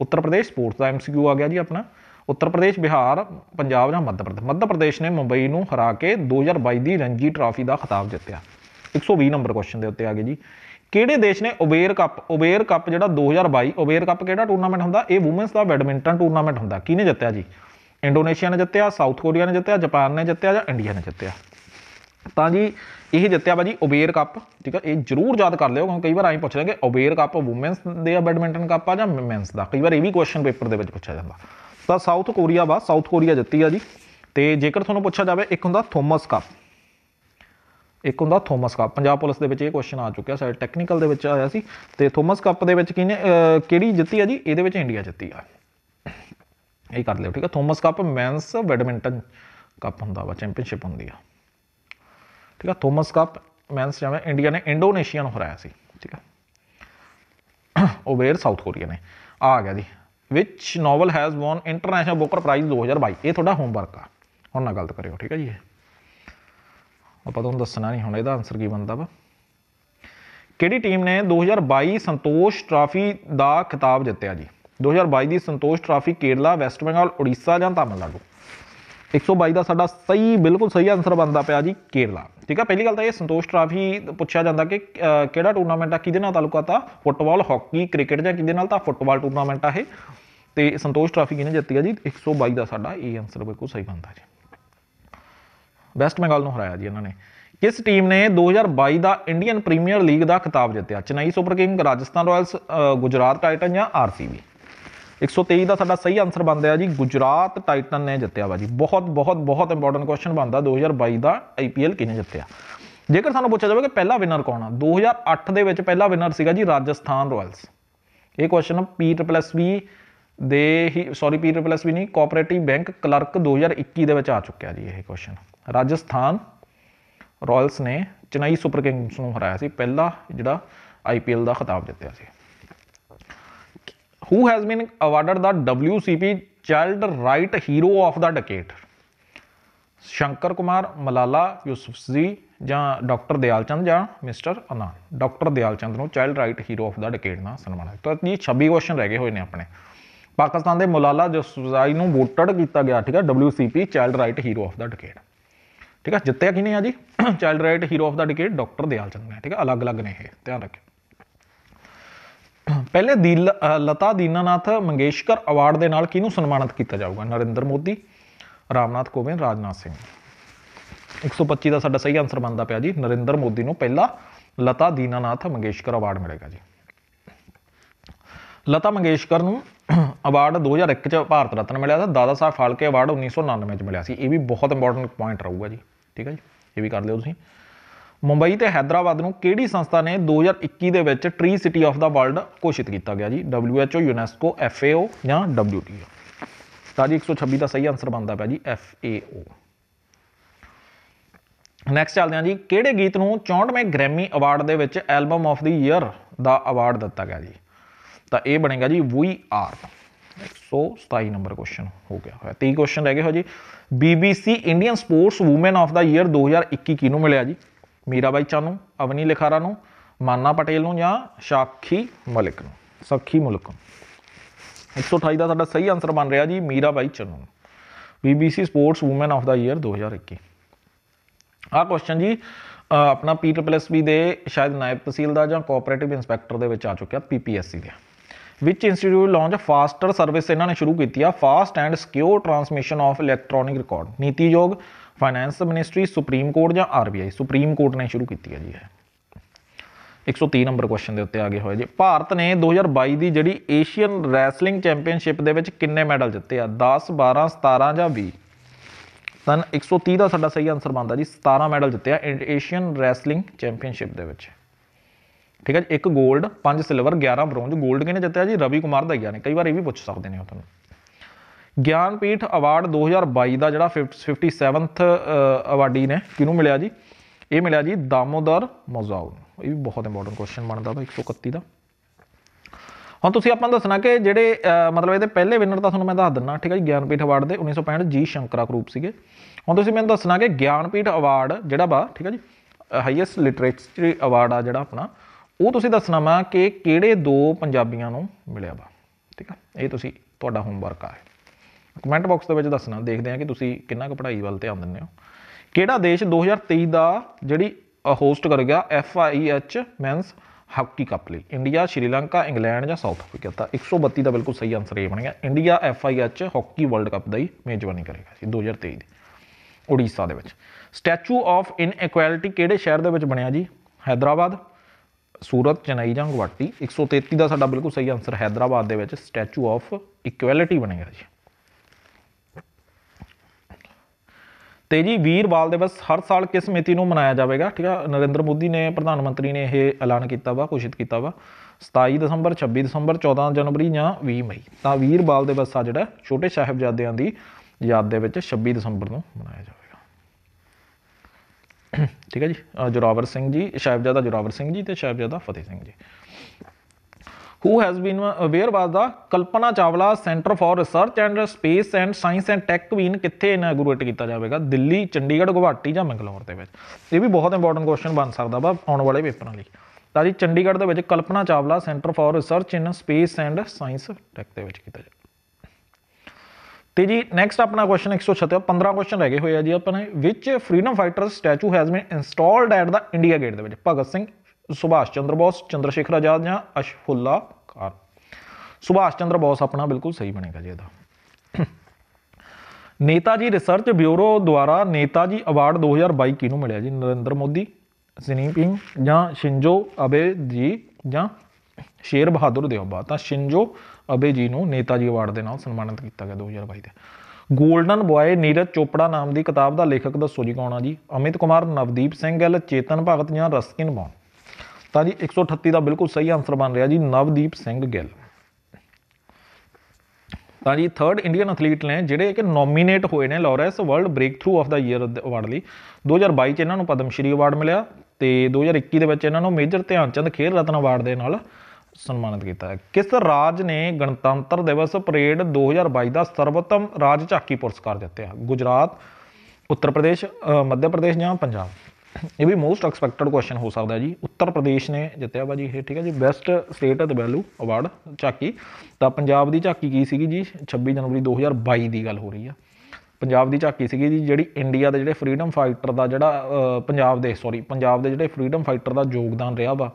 ਉੱਤਰ ਪ੍ਰਦੇਸ਼ ਸਪੋਰਟਸ ਦਾ ਐਮਸੀਕਿਊ ਆ ਗਿਆ ਜੀ ਆਪਣਾ ਉੱਤਰ ਪ੍ਰਦੇਸ਼ ਬਿਹਾਰ ਪੰਜਾਬ ਜਾਂ ਮੱਧ ਪ੍ਰਦੇਸ਼ ਮੱਧ ਪ੍ਰਦੇਸ਼ ਨੇ ਮੁੰਬਈ ਨੂੰ ਹਰਾ ਕੇ 2022 ਦੀ ਰਣਜੀ ਟਰਾਫੀ ਦਾ ਖਿਤਾਬ ਜਿੱਤਿਆ 120 ਨੰਬਰ ਕੁਐਸਚਨ ਦੇ ਉੱਤੇ ਆ ਗਏ ਜੀ ਕਿਹੜੇ ਦੇਸ਼ ਨੇ ਓਵੇਰ ਕੱਪ ਓਵੇਰ ਕੱਪ ਜਿਹੜਾ 2022 ਓਵੇਰ ਕੱਪ ਕਿਹੜਾ ਟੂਰਨਾਮੈਂਟ ਹੁੰਦਾ ਇਹ ਔਮਨਸ ਦਾ ਬੈਡਮਿੰਟਨ ਟੂਰਨਾਮੈਂਟ ਹੁੰਦਾ ਕਿਹਨੇ ਜਿੱਤਿਆ ਜੀ ਇੰਡੋਨੇਸ਼ੀਆ ਨੇ ਜਿੱਤਿਆ ਸਾਊਥ ਕੋਰੀਆ ਨੇ ਜਿੱਤਿਆ ਜਾਪਾਨ ਨੇ ਜਿੱਤਿਆ ਜਾਂ ਇੰਡੀਆ ਨੇ ਜਿੱਤਿਆ ਤਾਂ ਜੀ ਇਹ ਜਿੱਤਿਆ ਬਾਜੀ ਓਵੇਰ ਕੱਪ ਠੀਕ ਹੈ ਇਹ ਜਰੂਰ ਯਾਦ ਕਰ ਲਿਓ ਕਿਉਂਕਿ ਕਈ ਵਾਰ ਐਂ ਪੁੱਛ ਲੈਂਗੇ ਓਵੇਰ ਕੱਪ ਔਮਨਸ ਦੇ ਆ ਬੈਡਮਿੰਟਨ ਕੱਪ ਆ ਜਾਂ ਮੈਨਸ ਦਾ ਕਈ ਵਾਰ ਇਹ ਵੀ ਕੁਐਸਚਨ ਪੇਪਰ ਦੇ ਵਿੱਚ ਪੁੱਛਿਆ ਜਾਂਦਾ ਤਾਂ ਸਾਊਥ ਕੋਰੀਆ ਵਾ ਸਾਊਥ ਕੋਰੀਆ ਜਿੱਤੀ ਆ ਜੀ ਤੇ ਜੇਕਰ ਤੁਹਾਨੂੰ ਪੁੱਛਿਆ ਜਾਵੇ ਇੱਕ ਹੁੰਦਾ ਥੋਮਸ ਕੱਪ ਇੱਕ ਹੁੰਦਾ ਥੋਮਸ ਕੱਪ ਪੰਜਾਬ ਪੁਲਿਸ ਦੇ ਵਿੱਚ ਇਹ ਕੁਐਸਚਨ ਆ ਚੁੱਕਿਆ ਸਾਡੇ ਟੈਕਨੀਕਲ ਦੇ ਵਿੱਚ ਆਇਆ ਸੀ ਤੇ ਥੋਮਸ ਕੱਪ ਦੇ ਵਿੱਚ ਕਿਹਨੇ ਕਿਹੜੀ ਜਿੱਤੀ ਆ ਜੀ ਇਹਦੇ ਵਿੱਚ ਇੰਡੀਆ ਜਿੱਤੀ ਆ ਇਹ ਕਰ ਲਿਓ ਠੀਕ ਆ Thomas cup men's badminton cup ਹੁੰਦਾ ਵਾ ਚੈਂਪੀਅਨਸ਼ਿਪ ਹੁੰਦੀ ਆ ਠੀਕ ਆ ਥੋਮਸ ਕੱਪ ਮੈਨਸ ਜਿਵੇਂ ਇੰਡੀਆ ਨੇ ਇੰਡੋਨੇਸ਼ੀਆ ਨੂੰ ਹਰਾਇਆ ਸੀ ਠੀਕ ਆ ਉਹ ਵੇਰ ਸਾਊਥ ਕੋਰੀਆ ਨੇ ਆ ਗਿਆ ਜੀ which novel has won international Booker prize 2022 ਇਹ ਤੁਹਾਡਾ ਹੋਮਵਰਕ ਆ ਹੁਣ ਨਾ ਗਲਤ ਕਰਿਓ ਠੀਕ ਹੈ ਜੀ ਇਹ ਆਪਾਂ ਤੁਹਾਨੂੰ ਦੱਸਣਾ ਨਹੀਂ ਹੁਣ ਇਹਦਾ ਆਨਸਰ ਕੀ ਬਣਦਾ ਵਾ ਕਿਹੜੀ ਟੀਮ ਨੇ 2022 ਸੰਤੋਸ਼ ਟਰਾਫੀ ਦਾ ਖਿਤਾਬ ਜਿੱਤਿਆ ਜੀ 2022 ਦੀ ਸੰਤੋਸ਼ ਟਰਾਫੀ ਕੇਰਲਾ ਵੈਸਟ ਬੰਗਾਲ ਉੜੀਸਾ ਜਾਂ ਤਾਮਿਲਨਾਡੂ 122 ਦਾ ਸਾਡਾ ਸਹੀ ਬਿਲਕੁਲ ਸਹੀ ਆਨਸਰ ਬਣਦਾ ਪਿਆ ਜੀ ਕੇਰਲਾ ਠੀਕ ਆ ਪਹਿਲੀ ਗੱਲ ਤਾਂ ਇਹ ਸੰਤੋਸ਼ ਟਰਾਫੀ ਪੁੱਛਿਆ ਜਾਂਦਾ ਕਿ ਕਿਹੜਾ ਟੂਰਨਾਮੈਂਟ ਆ ਕਿਹਦੇ ਨਾਲ ਤਾਲੁਕਾ ਆ ਫੁੱਟਬਾਲ ਹਾਕੀ ਕ੍ਰਿਕਟ ਜਾਂ ਕਿਹਦੇ ਨਾਲ ਤਾਂ ਫੁੱਟਬਾਲ ਟੂਰਨਾਮੈਂਟ ਆ ਇਹ ਤੇ ਸੰਤੋਸ਼ ਟਰਾਫੀ ਕਿਹਨੇ ਜਿੱਤੀ ਆ ਜੀ 122 ਦਾ ਸਾਡਾ ਇਹ ਆਨਸਰ ਬਿਲਕੁਲ ਸਹੀ ਬਣਦਾ ਜੀ ਵੈਸਟ ਬੰਗਾਲ ਨੂੰ ਹਰਾਇਆ ਜੀ ਇਹਨਾਂ ਨੇ ਕਿਸ ਟੀਮ ਨੇ 2022 ਦਾ ਇੰਡੀਅਨ ਪ੍ਰੀਮੀਅਰ ਲੀਗ ਦਾ ਖਿਤਾਬ ਜਿੱਤਿਆ Chennai super king Rajasthan royals Gujarat titan ਜਾਂ ਆਰਸੀਬੀ 123 ਦਾ ਸਾਡਾ ਸਹੀ ਆਨਸਰ ਬਣਦਾ ਹੈ ਜੀ ਗੁਜਰਾਤ ਟਾਈਟਨ ਨੇ ਜਿੱਤਿਆ ਵਾ ਜੀ ਬਹੁਤ ਬਹੁਤ ਬਹੁਤ ਇੰਪੋਰਟੈਂਟ ਕੁਐਸਚਨ ਬਣਦਾ 2022 ਦਾ ਆਈਪੀਐਲ ਕਿਹਨੇ ਜਿੱਤਿਆ ਜੇਕਰ ਸਾਨੂੰ ਪੁੱਛਿਆ ਜਾਵੇ ਕਿ ਪਹਿਲਾ ਵਿਨਰ ਕੌਣ ਆ 2008 ਦੇ ਵਿੱਚ ਪਹਿਲਾ ਵਿਨਰ ਸੀਗਾ ਜੀ ਰਾਜਸਥਾਨ ਰਾਇਲਸ ਇਹ ਕੁਐਸਚਨ ਪੀ ਟ੍ਰਿਪਲ ਐਸ ਦੇ ਹੀ ਸੌਰੀ ਪੀ ਟ੍ਰਿਪਲ ਐਸ ਨਹੀਂ ਕੋਆਪਰੇਟਿਵ ਬੈਂਕ ਕਲਰਕ 2021 ਦੇ ਵਿੱਚ ਆ ਚੁੱਕਿਆ ਜੀ ਇਹ ਕੁਐਸਚਨ ਰਾਜਸਥਾਨ ਰਾਇਲਸ ਨੇ ਚੇਨਈ ਸੁਪਰ ਕਿੰਗਸ ਨੂੰ ਹਰਾਇਆ ਸੀ ਪਹਿਲਾ ਜਿਹੜਾ ਆਈਪੀਐਲ ਦਾ ਖਿਤਾਬ ਜਿੱਤਿਆ ਸੀ who has been awarded the WCP Child Right Hero of the Decade Shankar Kumar Malala ਯੂਸਫਜ਼ੀ ਜਾਂ ਡਾਕਟਰ ਦਿਆਲਚੰਦ ਜਾਂ ਮਿਸਟਰ ਅਨਾਨ ਡਾਕਟਰ ਦਿਆਲਚੰਦ ਨੂੰ child right hero of the decade ਨਾਲ ਸਨਮਾਨਿਤ ਤਾਂ ਜੀ 26 ਕੁਐਸਚਨ ਰਹਿ ਗਏ ਹੋਏ ਨੇ ਆਪਣੇ ਪਾਕਿਸਤਾਨ ਦੇ ਮਲਾਲਾ ਯੂਸਫਜ਼ਾਈ ਨੂੰ ਵੋਟਡ ਕੀਤਾ ਗਿਆ ਠੀਕ ਹੈ WCP child right hero of the decade ਠੀਕ ਹੈ ਜਿੱਤਿਆ ਕਿਨੇ ਆ ਜੀ child right hero of the decade doctor Dayalchand ਨੇ ਠੀਕ ਹੈ ਅਲੱਗ-ਅਲੱਗ ਨੇ ਇਹ ਧਿਆਨ ਰੱਖਿਓ ਪਹਿਲੇ ਦੀ ਲਤਾ ਦੀਨਾਨਾਥ ਮੰਗੇਸ਼ਕਰ ਅਵਾਰਡ ਦੇ ਨਾਲ ਕਿਹਨੂੰ ਸਨਮਾਨਿਤ ਕੀਤਾ ਜਾਊਗਾ ਨਰਿੰਦਰ ਮੋਦੀ ਰਾਮਨਾਥ ਕੋਵਿੰਦ ਰਾਜਨਾਥ ਸਿੰਘ 125 ਦਾ ਸਾਡਾ ਸਹੀ ਆਨਸਰ ਬਣਦਾ ਪਿਆ ਜੀ ਨਰਿੰਦਰ ਮੋਦੀ ਨੂੰ ਪਹਿਲਾ ਲਤਾ ਦੀਨਾਨਾਥ ਮੰਗੇਸ਼ਕਰ ਅਵਾਰਡ ਮਿਲੇਗਾ ਜੀ ਲਤਾ ਮੰਗੇਸ਼ਕਰ ਨੂੰ ਅਵਾਰਡ 2001 ਚ ਭਾਰਤ ਰਤਨ ਮਿਲਿਆ ਸੀ ਦਾਦਾ ਸਾਹਿਬ ਫਾਲਕੇ ਅਵਾਰਡ 1999 ਚ ਮਿਲਿਆ ਸੀ ਇਹ ਵੀ ਬਹੁਤ ਇੰਪੋਰਟੈਂਟ ਪੁਆਇੰਟ ਰਹੂਗਾ ਜੀ ਠੀਕ ਹੈ ਜੀ ਇਹ ਵੀ ਕਰ ਲਿਓ ਤੁਸੀਂ ਮੁੰਬਈ ਤੇ ਹైదరాబాద్ ਨੂੰ ਕਿਹੜੀ ਸੰਸਥਾ ਨੇ 2021 ਦੇ ਵਿੱਚ tree city of the world ਘੋਸ਼ਿਤ ਕੀਤਾ ਗਿਆ ਜੀ WHO UNESCO FAO ਜਾਂ WTO ਤਾਂ ਜੀ 126 ਦਾ ਸਹੀ ਆਨਸਰ ਬਣਦਾ ਪਿਆ ਜੀ FAO ਨੈਕਸਟ ਚੱਲਦੇ ਹਾਂ ਜੀ ਕਿਹੜੇ ਗੀਤ ਨੂੰ 64ਵੇਂ ਗ੍ਰੈਮੀ ਅਵਾਰਡ ਦੇ ਵਿੱਚ ਐਲਬਮ ਆਫ ਦੀ ਈਅਰ ਦਾ ਅਵਾਰਡ ਦਿੱਤਾ ਗਿਆ ਜੀ ਤਾਂ ਇਹ ਬਣੇਗਾ ਜੀ ਵੀ ਆਰ 127 ਨੰਬਰ ਕੁਐਸਚਨ ਹੋ ਗਿਆ ਹੈ 30 ਕੁਐਸਚਨ ਰਹਿ ਗਏ ਹੋ ਜੀ BBC Indian sports woman of the year 2021 ਕਿਹਨੂੰ ਮਿਲਿਆ ਜੀ ਮੀਰਾਬਾਈ ਚਾਨੂ ਅਵਨੀ ਲਿਖਾਰਾ ਨੂੰ ਮਾਨਾ ਪਟੇਲ ਨੂੰ ਜਾਂ ਸ਼ਾਖੀ ਮਲਿਕ ਨੂੰ ਸਖੀ ਮਲਿਕ 128 ਦਾ ਸਾਡਾ ਸਹੀ ਆਨਸਰ ਬਣ ਰਿਹਾ ਜੀ Mirabai Chanu BBC sports woman of the year 2021 ਆ ਕੁਐਸਚਨ ਜੀ ਆਪਣਾ ਪੀਟਰ ਪਲੱਸ ਵੀ ਦੇ ਸ਼ਾਇਦ ਨਾਇਬ ਤਹਿਸੀਲਦਾਰ ਜਾਂ ਕੋਆਪਰੇਟਿਵ ਇਨਸਪੈਕਟਰ ਦੇ ਵਿੱਚ ਆ ਚੁੱਕਿਆ ਪੀਪੀਐਸਸੀ ਦੇ ਵਿੱਚ ਇੰਸਟੀਚਿਊਟ ਲਾਂਚ ਫਾਸਟਰ ਸਰਵਿਸ ਇਹਨਾਂ ਨੇ ਸ਼ੁਰੂ ਕੀਤੀ ਆ fast and secure transmission of electronic record NITI Aayog finance ministry supreme court ਜਾਂ ਆਰਬੀਆਈ ਸੁਪਰੀਮ ਕੋਰਟ ਨੇ ਸ਼ੁਰੂ ਕੀਤੀ ਹੈ ਜੀ ਇਹ 130 ਨੰਬਰ ਕੁਐਸਚਨ ਦੇ ਉੱਤੇ ਆਗੇ ਹੋਏ ਜੀ ਭਾਰਤ ਨੇ 2022 ਦੀ ਜਿਹੜੀ ਏਸ਼ੀਅਨ ਰੈਸਲਿੰਗ ਚੈਂਪੀਅਨਸ਼ਿਪ ਦੇ ਵਿੱਚ ਕਿੰਨੇ ਮੈਡਲ ਜਿੱਤੇ ਆ 10 12 17 ਜਾਂ 20 ਤਾਂ 130 ਦਾ ਸਾਡਾ ਸਹੀ ਆਨਸਰ ਬਣਦਾ ਜੀ 17 ਮੈਡਲ ਜਿੱਤੇ ਆ ਏਸ਼ੀਅਨ ਰੈਸਲਿੰਗ ਚੈਂਪੀਅਨਸ਼ਿਪ ਦੇ ਵਿੱਚ ਠੀਕ ਹੈ ਜੀ ਇੱਕ 골ਡ 5 ਸਿਲਵਰ 11 ਬ੍ਰੌਂਜ 골ਡ ਕਿਹਨੇ ਜਿੱਤਿਆ ਜੀ ਰਵੀ ਕੁਮਾਰ ਦਈਆ ਨੇ ਕਈ ਵਾਰ ਇਹ ਵੀ ਪੁੱਛ ਸਕਦੇ ਨੇ ਉਹ ਤੁਹਾਨੂੰ ਗਿਆਨਪੀਠ ਅਵਾਰਡ 2022 ਦਾ ਜਿਹੜਾ 57th ਅਵਾਰਡੀ ਨੇ ਕਿਹਨੂੰ ਮਿਲਿਆ ਜੀ ਇਹ ਮਿਲਿਆ ਜੀ ਦਾਮੋਦਰ ਮੌਜ਼ਾਉ ਇਹ ਵੀ ਬਹੁਤ ਇੰਪੋਰਟੈਂਟ ਕੁਐਸਚਨ ਬਣਦਾ ਵਾ 131 ਦਾ ਹੁਣ ਤੁਸੀਂ ਆਪਾਂ ਦੱਸਣਾ ਕਿ ਜਿਹੜੇ ਮਤਲਬ ਇਹਦੇ ਪਹਿਲੇ ਵਿਨਰ ਤਾਂ ਤੁਹਾਨੂੰ ਮੈਂ ਦੱਸ ਦਿੰਨਾ ਠੀਕ ਹੈ ਜੀ ਗਿਆਨਪੀਠ ਅਵਾਰਡ ਦੇ 1965 ਜੀ ਸ਼ੰਕਰਾ ਗਰੁੱਪ ਸੀਗੇ ਹੁਣ ਤੁਸੀਂ ਮੈਨੂੰ ਦੱਸਣਾ ਕਿ ਗਿਆਨਪੀਠ ਅਵਾਰਡ ਜਿਹੜਾ ਵਾ ਠੀਕ ਹੈ ਜੀ ਹਾਈਐਸਟ ਲਿਟਰੇਚਰੀ ਅਵਾਰਡ ਆ ਜਿਹੜਾ ਆਪਣਾ ਉਹ ਤੁਸੀਂ ਦੱਸਣਾ ਵਾ ਕਿ ਕਿਹੜੇ ਦੋ ਪੰਜਾਬੀਆਂ ਨੂੰ ਮਿਲਿਆ ਵਾ ਠੀਕ ਹੈ ਇਹ ਤੁਸੀਂ ਤੁਹਾਡਾ ਹੋਮਵਰਕ ਆ ਕਮੈਂਟ ਬਾਕਸ ਦੇ ਵਿੱਚ ਦੱਸਣਾ ਦੇਖਦੇ ਆ ਕਿ ਤੁਸੀਂ ਕਿੰਨਾ ਕੁ ਪੜ੍ਹਾਈ ਵੱਲ ਧਿਆਨ ਦਿੰਦੇ ਹੋ ਕਿਹੜਾ ਦੇਸ਼ 2023 ਦਾ ਜਿਹੜੀ ਹੋਸਟ ਕਰ ਗਿਆ F I H men's hockey cup ਲਈ ਇੰਡੀਆ ਸ਼੍ਰੀਲੰਕਾ ਇੰਗਲੈਂਡ ਜਾਂ ਸਾਊਥ ਅਫਰੀਕਾ ਤਾਂ 132 ਦਾ ਬਿਲਕੁਲ ਸਹੀ ਆਨਸਰ ਇਹ ਬਣ ਗਿਆ India F I H hockey world cup ਦਾ ਹੀ ਮੇਜ਼ਬਾਨੀ ਕਰੇਗਾ ਸੀ 2023 ਦੀ ਉੜੀਸਾ ਦੇ ਵਿੱਚ ਸਟੈਚੂ ਆਫ ਇਨਇਕੁਐਲਿਟੀ ਕਿਹੜੇ ਸ਼ਹਿਰ ਦੇ ਵਿੱਚ ਬਣਿਆ ਜੀ ਹైదరాబాద్ ਸੂਰਤ ਚੇਨਈ ਜਾਂ ਗੁਵਾਟੀ 133 ਦਾ ਸਾਡਾ ਬਿਲਕੁਲ ਸਹੀ ਆਨਸਰ ਹైదరాబాద్ ਦੇ ਵਿੱਚ ਸਟੈਚੂ ਆਫ ਇਕੁਐਲਿਟੀ ਬਣੇਗਾ ਜੀ ਤੇ ਜੀ ਬਾਲ ਦਿਵਸ ਹਰ ਸਾਲ ਕਿਸ ਮਿਤੀ ਨੂੰ ਮਨਾਇਆ ਜਾਵੇਗਾ ਠੀਕ ਆ ਨਰਿੰਦਰ ਮੋਦੀ ਨੇ ਪ੍ਰਧਾਨ ਮੰਤਰੀ ਨੇ ਇਹ ਐਲਾਨ ਕੀਤਾ ਵਾ ਘੋਸ਼ਿਤ ਕੀਤਾ ਵਾ 27 ਦਸੰਬਰ 26 ਦਸੰਬਰ 14 ਜਨਵਰੀ ਜਾਂ 20 ਮਈ ਤਾਂ ਬਾਲ ਦਿਵਸ ਆ ਜਿਹੜਾ ਛੋਟੇ ਸਾਹਿਬਜ਼ਾਦਿਆਂ ਦੀ ਯਾਦ ਦੇ ਵਿੱਚ 26 ਦਸੰਬਰ ਨੂੰ ਮਨਾਇਆ ਜਾਵੇਗਾ ਠੀਕ ਹੈ ਜੀ ਜੋਰਾਵਰ ਸਿੰਘ ਜੀ ਸਾਹਿਬਜ਼ਾਦਾ ਜੋਰਾਵਰ ਸਿੰਘ ਜੀ ਤੇ ਸਾਹਿਬਜ਼ਾਦਾ ਫਤਿਹ ਸਿੰਘ ਜੀ who has been uh, where was the kalpana chawla center for research and space and science and tech queen ਕਿੱਥੇ ਇਨਗੂਰੇਟ ਕੀਤਾ ਜਾਵੇਗਾ ਦਿੱਲੀ ਚੰਡੀਗੜ੍ਹ ਗੁਵਾਹਾਟੀ ਜਾਂ ਮੰਗਲੌਰ ਦੇ ਵਿੱਚ ਇਹ ਵੀ ਬਹੁਤ ਇੰਪੋਰਟੈਂਟ ਕੁਐਸਚਨ ਬਣ ਸਕਦਾ ਵਾ ਆਉਣ ਵਾਲੇ ਪੇਪਰਾਂ ਲਈ ਤਾਂ ਜੀ ਚੰਡੀਗੜ੍ਹ ਦੇ ਵਿੱਚ Kalpana Chawla centre for research in space and science tech ਦੇ ਵਿੱਚ ਕੀਤਾ ਜਾਵੇ ਤੇ ਜੀ ਨੈਕਸਟ ਆਪਣਾ ਕੁਐਸਚਨ 176 15 ਕੁਐਸਚਨ ਰਹਿ ਗਏ ਹੋਏ ਆ ਜੀ ਆਪਣੇ which freedom fighter statue has been installed at the India gate ਦੇ ਵਿੱਚ ਭਗਤ ਸਿੰਘ ਸੁਭਾਸ਼ ਚੰਦਰ ਬੋਸ ਚੰਦਰ ਸ਼ੇਖਰ ਆਜ਼ਾਦ ਜਾਂ ਅਸ਼ਫੁੱਲਾ ਖਾਨ ਸੁਭਾਸ਼ ਚੰਦਰ ਬੋਸ ਆਪਣਾ ਬਿਲਕੁਲ ਸਹੀ ਬਣੇਗਾ ਜੀ ਇਹਦਾ ਨੇਤਾ ਜੀ ਰਿਸਰਚ ਬਿਊਰੋ ਦੁਆਰਾ ਨੇਤਾ ਜੀ ਅਵਾਰਡ 2022 ਕਿਹਨੂੰ ਮਿਲਿਆ ਜੀ ਨਰਿੰਦਰ ਮੋਦੀ ਜ਼ਿਨਪਿੰਗ ਜਾਂ ਸ਼ਿੰਜੋ ਅਬੇ ਜੀ ਜਾਂ ਸ਼ੇਰ ਬਹਾਦਰ ਦਿਓਬਾ ਤਾਂ ਸ਼ਿੰਜੋ ਅਬੇ ਜੀ ਨੂੰ ਨੇਤਾ ਜੀ ਅਵਾਰਡ ਦੇ ਨਾਲ ਸਨਮਾਨਿਤ ਕੀਤਾ ਗਿਆ 2022 ਦੇ ਗੋਲਡਨ ਬੁਆਏ ਨੀਰਜ ਚੋਪੜਾ ਨਾਮ ਦੀ ਕਿਤਾਬ ਦਾ ਲੇਖਕ ਦੱਸੋ ਜੀ ਕੌਣ ਆ ਜੀ ਅਮਿਤ ਕੁਮਾਰ ਨਵਦੀਪ ਸਿੰਘ ਗਿੱਲ ਚੇਤਨ ਭਗਤ ਜਾਂ ਰਸਕਿਨ ਬੌਨ ਤਾਂ ਜੀ 138 ਦਾ ਬਿਲਕੁਲ ਸਹੀ ਆਨਸਰ ਬਣ ਰਿਹਾ ਜੀ ਨਵਦੀਪ ਸਿੰਘ ਗਿੱਲ ਤਾਂ ਜੀ 3rd ਇੰਡੀਅਨ ਐਥਲੀਟ ਨੇ ਜਿਹੜੇ ਕਿ ਨੋਮੀਨੇਟ ਹੋਏ ਨੇ Laureus world breakthrough of the year award ਲਈ 2022 ਚ ਇਹਨਾਂ ਨੂੰ ਪਦਮ ਸ਼੍ਰੀ ਅਵਾਰਡ ਮਿਲਿਆ ਤੇ 2021 ਦੇ ਵਿੱਚ ਇਹਨਾਂ ਨੂੰ ਮੇਜਰ ਧਿਆਨ ਚੰਦ ਖੇਡ ਰਤਨ ਅਵਾਰਡ ਦੇ ਨਾਲ ਸਨਮਾਨਿਤ ਕੀਤਾ ਕਿਸ ਰਾਜ ਨੇ ਗਣਤੰਤਰ ਦਿਵਸ ਪਰੇਡ 2022 ਦਾ ਸਰਵੋਤਮ ਰਾਜ ਝਾਕੀ ਪੁਰਸਕਾਰ ਦਿੱਤਾ ਗੁਜਰਾਤ ਉੱਤਰ ਪ੍ਰਦੇਸ਼ ਮੱਧ ਪ੍ਰਦੇਸ਼ ਜਾਂ ਪੰਜਾਬ ਇਹ ਵੀ ਮੋਸਟ ਐਕਸਪੈਕਟਡ ਕੁਐਸਚਨ ਹੋ ਸਕਦਾ ਜੀ ਉੱਤਰ ਪ੍ਰਦੇਸ਼ ਨੇ ਜਿੱਤਿਆ ਬਾਜੀ ਇਹ ਠੀਕ ਹੈ ਜੀ best state the value award ਚਾਕੀ ਤਾਂ ਪੰਜਾਬ ਦੀ ਝਾਕੀ ਕੀ ਸੀਗੀ ਜੀ 26 ਜਨਵਰੀ 2022 ਦੀ ਗੱਲ ਹੋ ਰਹੀ ਆ ਪੰਜਾਬ ਦੀ ਝਾਕੀ ਸੀਗੀ ਜੀ ਜਿਹੜੀ ਇੰਡੀਆ ਦੇ ਜਿਹੜੇ ਫਰੀडम ਫਾਈਟਰ ਦਾ ਜਿਹੜਾ ਪੰਜਾਬ ਦੇ ਸੌਰੀ ਪੰਜਾਬ ਦੇ ਜਿਹੜੇ ਫਰੀडम ਫਾਈਟਰ ਦਾ ਯੋਗਦਾਨ ਰਿਹਾ ਵਾ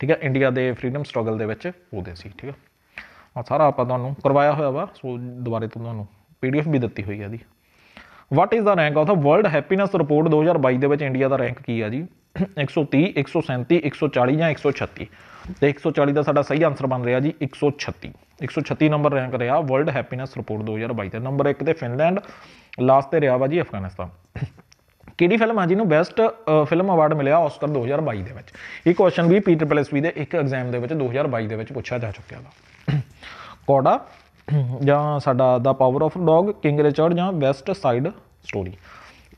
ਠੀਕ ਹੈ ਇੰਡੀਆ ਦੇ ਫਰੀडम ਸਟਰਗਲ ਦੇ ਵਿੱਚ ਉਹਦੇ ਸੀ ਠੀਕ ਹੈ ਆ ਸਾਰਾ ਆਪਾਂ ਤੁਹਾਨੂੰ ਕਰਵਾਇਆ ਹੋਇਆ ਵਾ ਸੋ ਦੁਬਾਰੇ ਤੁਹਾਨੂੰ ਪੀਡੀਐਫ ਵੀ ਦਿੱਤੀ ਹੋਈ ਹੈ ਦੀ what is the rank of the world happiness report 2022 ਦੇ ਵਿੱਚ ਇੰਡੀਆ ਦਾ ਰੈਂਕ ਕੀ ਆ ਜੀ 130 137 140 ਜਾਂ 136 ਤੇ 140 ਦਾ ਸਾਡਾ ਸਹੀ ਆਨਸਰ ਬਣ ਰਿਹਾ ਜੀ 136 136 ਨੰਬਰ ਰੈਂਕ ਰਿਹਾ ਵਰਲਡ ਹੈਪੀਨੈਸ ਰਿਪੋਰਟ 2022 ਤੇ ਨੰਬਰ 1 ਤੇ ਫਿਨਲੈਂਡ ਲਾਸਟ ਤੇ ਰਿਹਾ ਵਾ ਜੀ ਅਫਗਾਨਿਸਤਾਨ ਕਿਹੜੀ ਫਿਲਮ ਆ ਜੀ ਨੂੰ ਬੈਸਟ ਫਿਲਮ ਅਵਾਰਡ ਮਿਲਿਆ ਆਸਕਰ 2022 ਦੇ ਵਿੱਚ ਇਹ ਕੁਐਸਚਨ ਵੀ ਪੀਟਰ ਟ੍ਰਿਪਲ ਵੀ ਦੇ ਇੱਕ ਐਗਜ਼ਾਮ ਦੇ ਵਿੱਚ 2022 ਦੇ ਵਿੱਚ ਪੁੱਛਿਆ ਜਾ ਚੁੱਕਿਆ ਵਾ ਕੋਡਾ ਜਾਂ ਸਾਡਾ the power of dog king Richard ਜਾਂ ਵੈਸਟ ਸਾਈਡ ਸਟੋਰੀ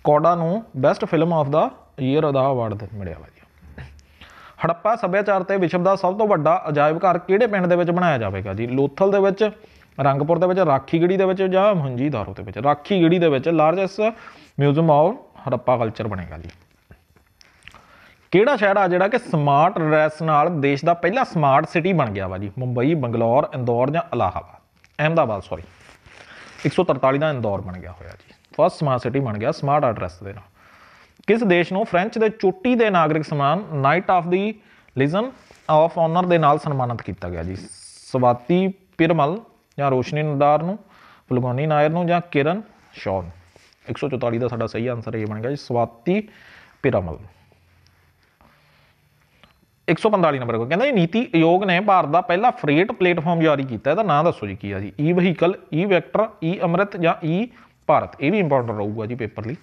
ਕੋਡਾ ਨੂੰ best film of the year ਦਾ ਅਵਾਰਡ ਮਿਲਿਆ ਵਾ ਜੀ ਹੜੱਪਾ ਸੱਭਿਆਚਾਰ ਤੇ ਵਿਸ਼ਵ ਦਾ ਸਭ ਤੋਂ ਵੱਡਾ ਅਜਾਇਬ ਘਰ ਕਿਹੜੇ ਪਿੰਡ ਦੇ ਵਿੱਚ ਬਣਾਇਆ ਜਾਵੇਗਾ ਜੀ ਲੋਥਲ ਦੇ ਵਿੱਚ ਰੰਗਪੁਰ ਦੇ ਵਿੱਚ ਰਾਖੀ ਗੜੀ ਦੇ ਵਿੱਚ ਜਾਂ ਮੁੰਜੀਦਾਰੋ ਦੇ ਵਿੱਚ ਰਾਖੀ ਗੜੀ ਦੇ ਵਿੱਚ largest museum of Harappa culture ਬਣੇਗਾ ਜੀ ਕਿਹੜਾ ਸ਼ਹਿਰ ਆ ਜਿਹੜਾ ਕਿ ਸਮਾਰਟ ਰੈਸ ਨਾਲ ਦੇਸ਼ ਦਾ ਪਹਿਲਾ ਸਮਾਰਟ ਸਿਟੀ ਬਣ ਗਿਆ ਵਾ ਜੀ ਮੁੰਬਈ ਬੰਗਲੌਰ ਇੰਦੌਰ ਜਾਂ ਅਲਾਹਾਬਾਦ ਅਹਿਮਦਾਬਾਦ ਸੌਰੀ 143 ਦਾ ਇੰਦੌਰ ਬਣ ਗਿਆ ਹੋਇਆ ਜੀ ਫਸਟ ਸਮਾਰਟ ਸਿਟੀ ਬਣ ਗਿਆ ਸਮਾਰਟ ਐਡਰੈਸ ਦੇ ਨਾਲ ਕਿਸ ਦੇਸ਼ ਨੂੰ ਫ੍ਰੈਂਚ ਦੇ ਚੋਟੀ ਦੇ ਨਾਗਰਿਕ ਸਨਮਾਨ knight of the legion of honour ਦੇ ਨਾਲ ਸਨਮਾਨਿਤ ਕੀਤਾ ਗਿਆ ਜੀ ਸਵਾਤੀ ਪਿਰਮਲ ਜਾਂ ਰੋਸ਼ਨੀ ਨਦਾਰ ਨੂੰ ਫਲਗੋਨੀ ਨਾਇਰ ਨੂੰ ਜਾਂ ਕਿਰਨ ਸ਼ੌਨ 144 ਦਾ ਸਾਡਾ ਸਹੀ ਆਨਸਰ ਇਹ ਬਣ ਗਿਆ ਜੀ ਸਵਾਤੀ ਪਿਰਮਲ 145 ਨੰਬਰ ਕੋ ਕਹਿੰਦਾ ਜੀ ਨੀਤੀ ਆਯੋਗ ਨੇ ਭਾਰਤ ਦਾ ਪਹਿਲਾ ਫ੍ਰੇਟ ਪਲੇਟਫਾਰਮ ਜਾਰੀ ਕੀਤਾ ਇਹਦਾ ਨਾਂ ਦੱਸੋ ਜੀ ਕੀ ਆ ਜੀ ਈ ਵਹੀਕਲ ਈ ਵੈਕਟਰ ਈ ਅਮਰਤ ਜਾਂ ਈ e ਭਾਰਤ ਇਹ ਵੀ ਇੰਪੋਰਟੈਂਟ ਰਹੂਗਾ ਜੀ ਪੇਪਰ ਲਈ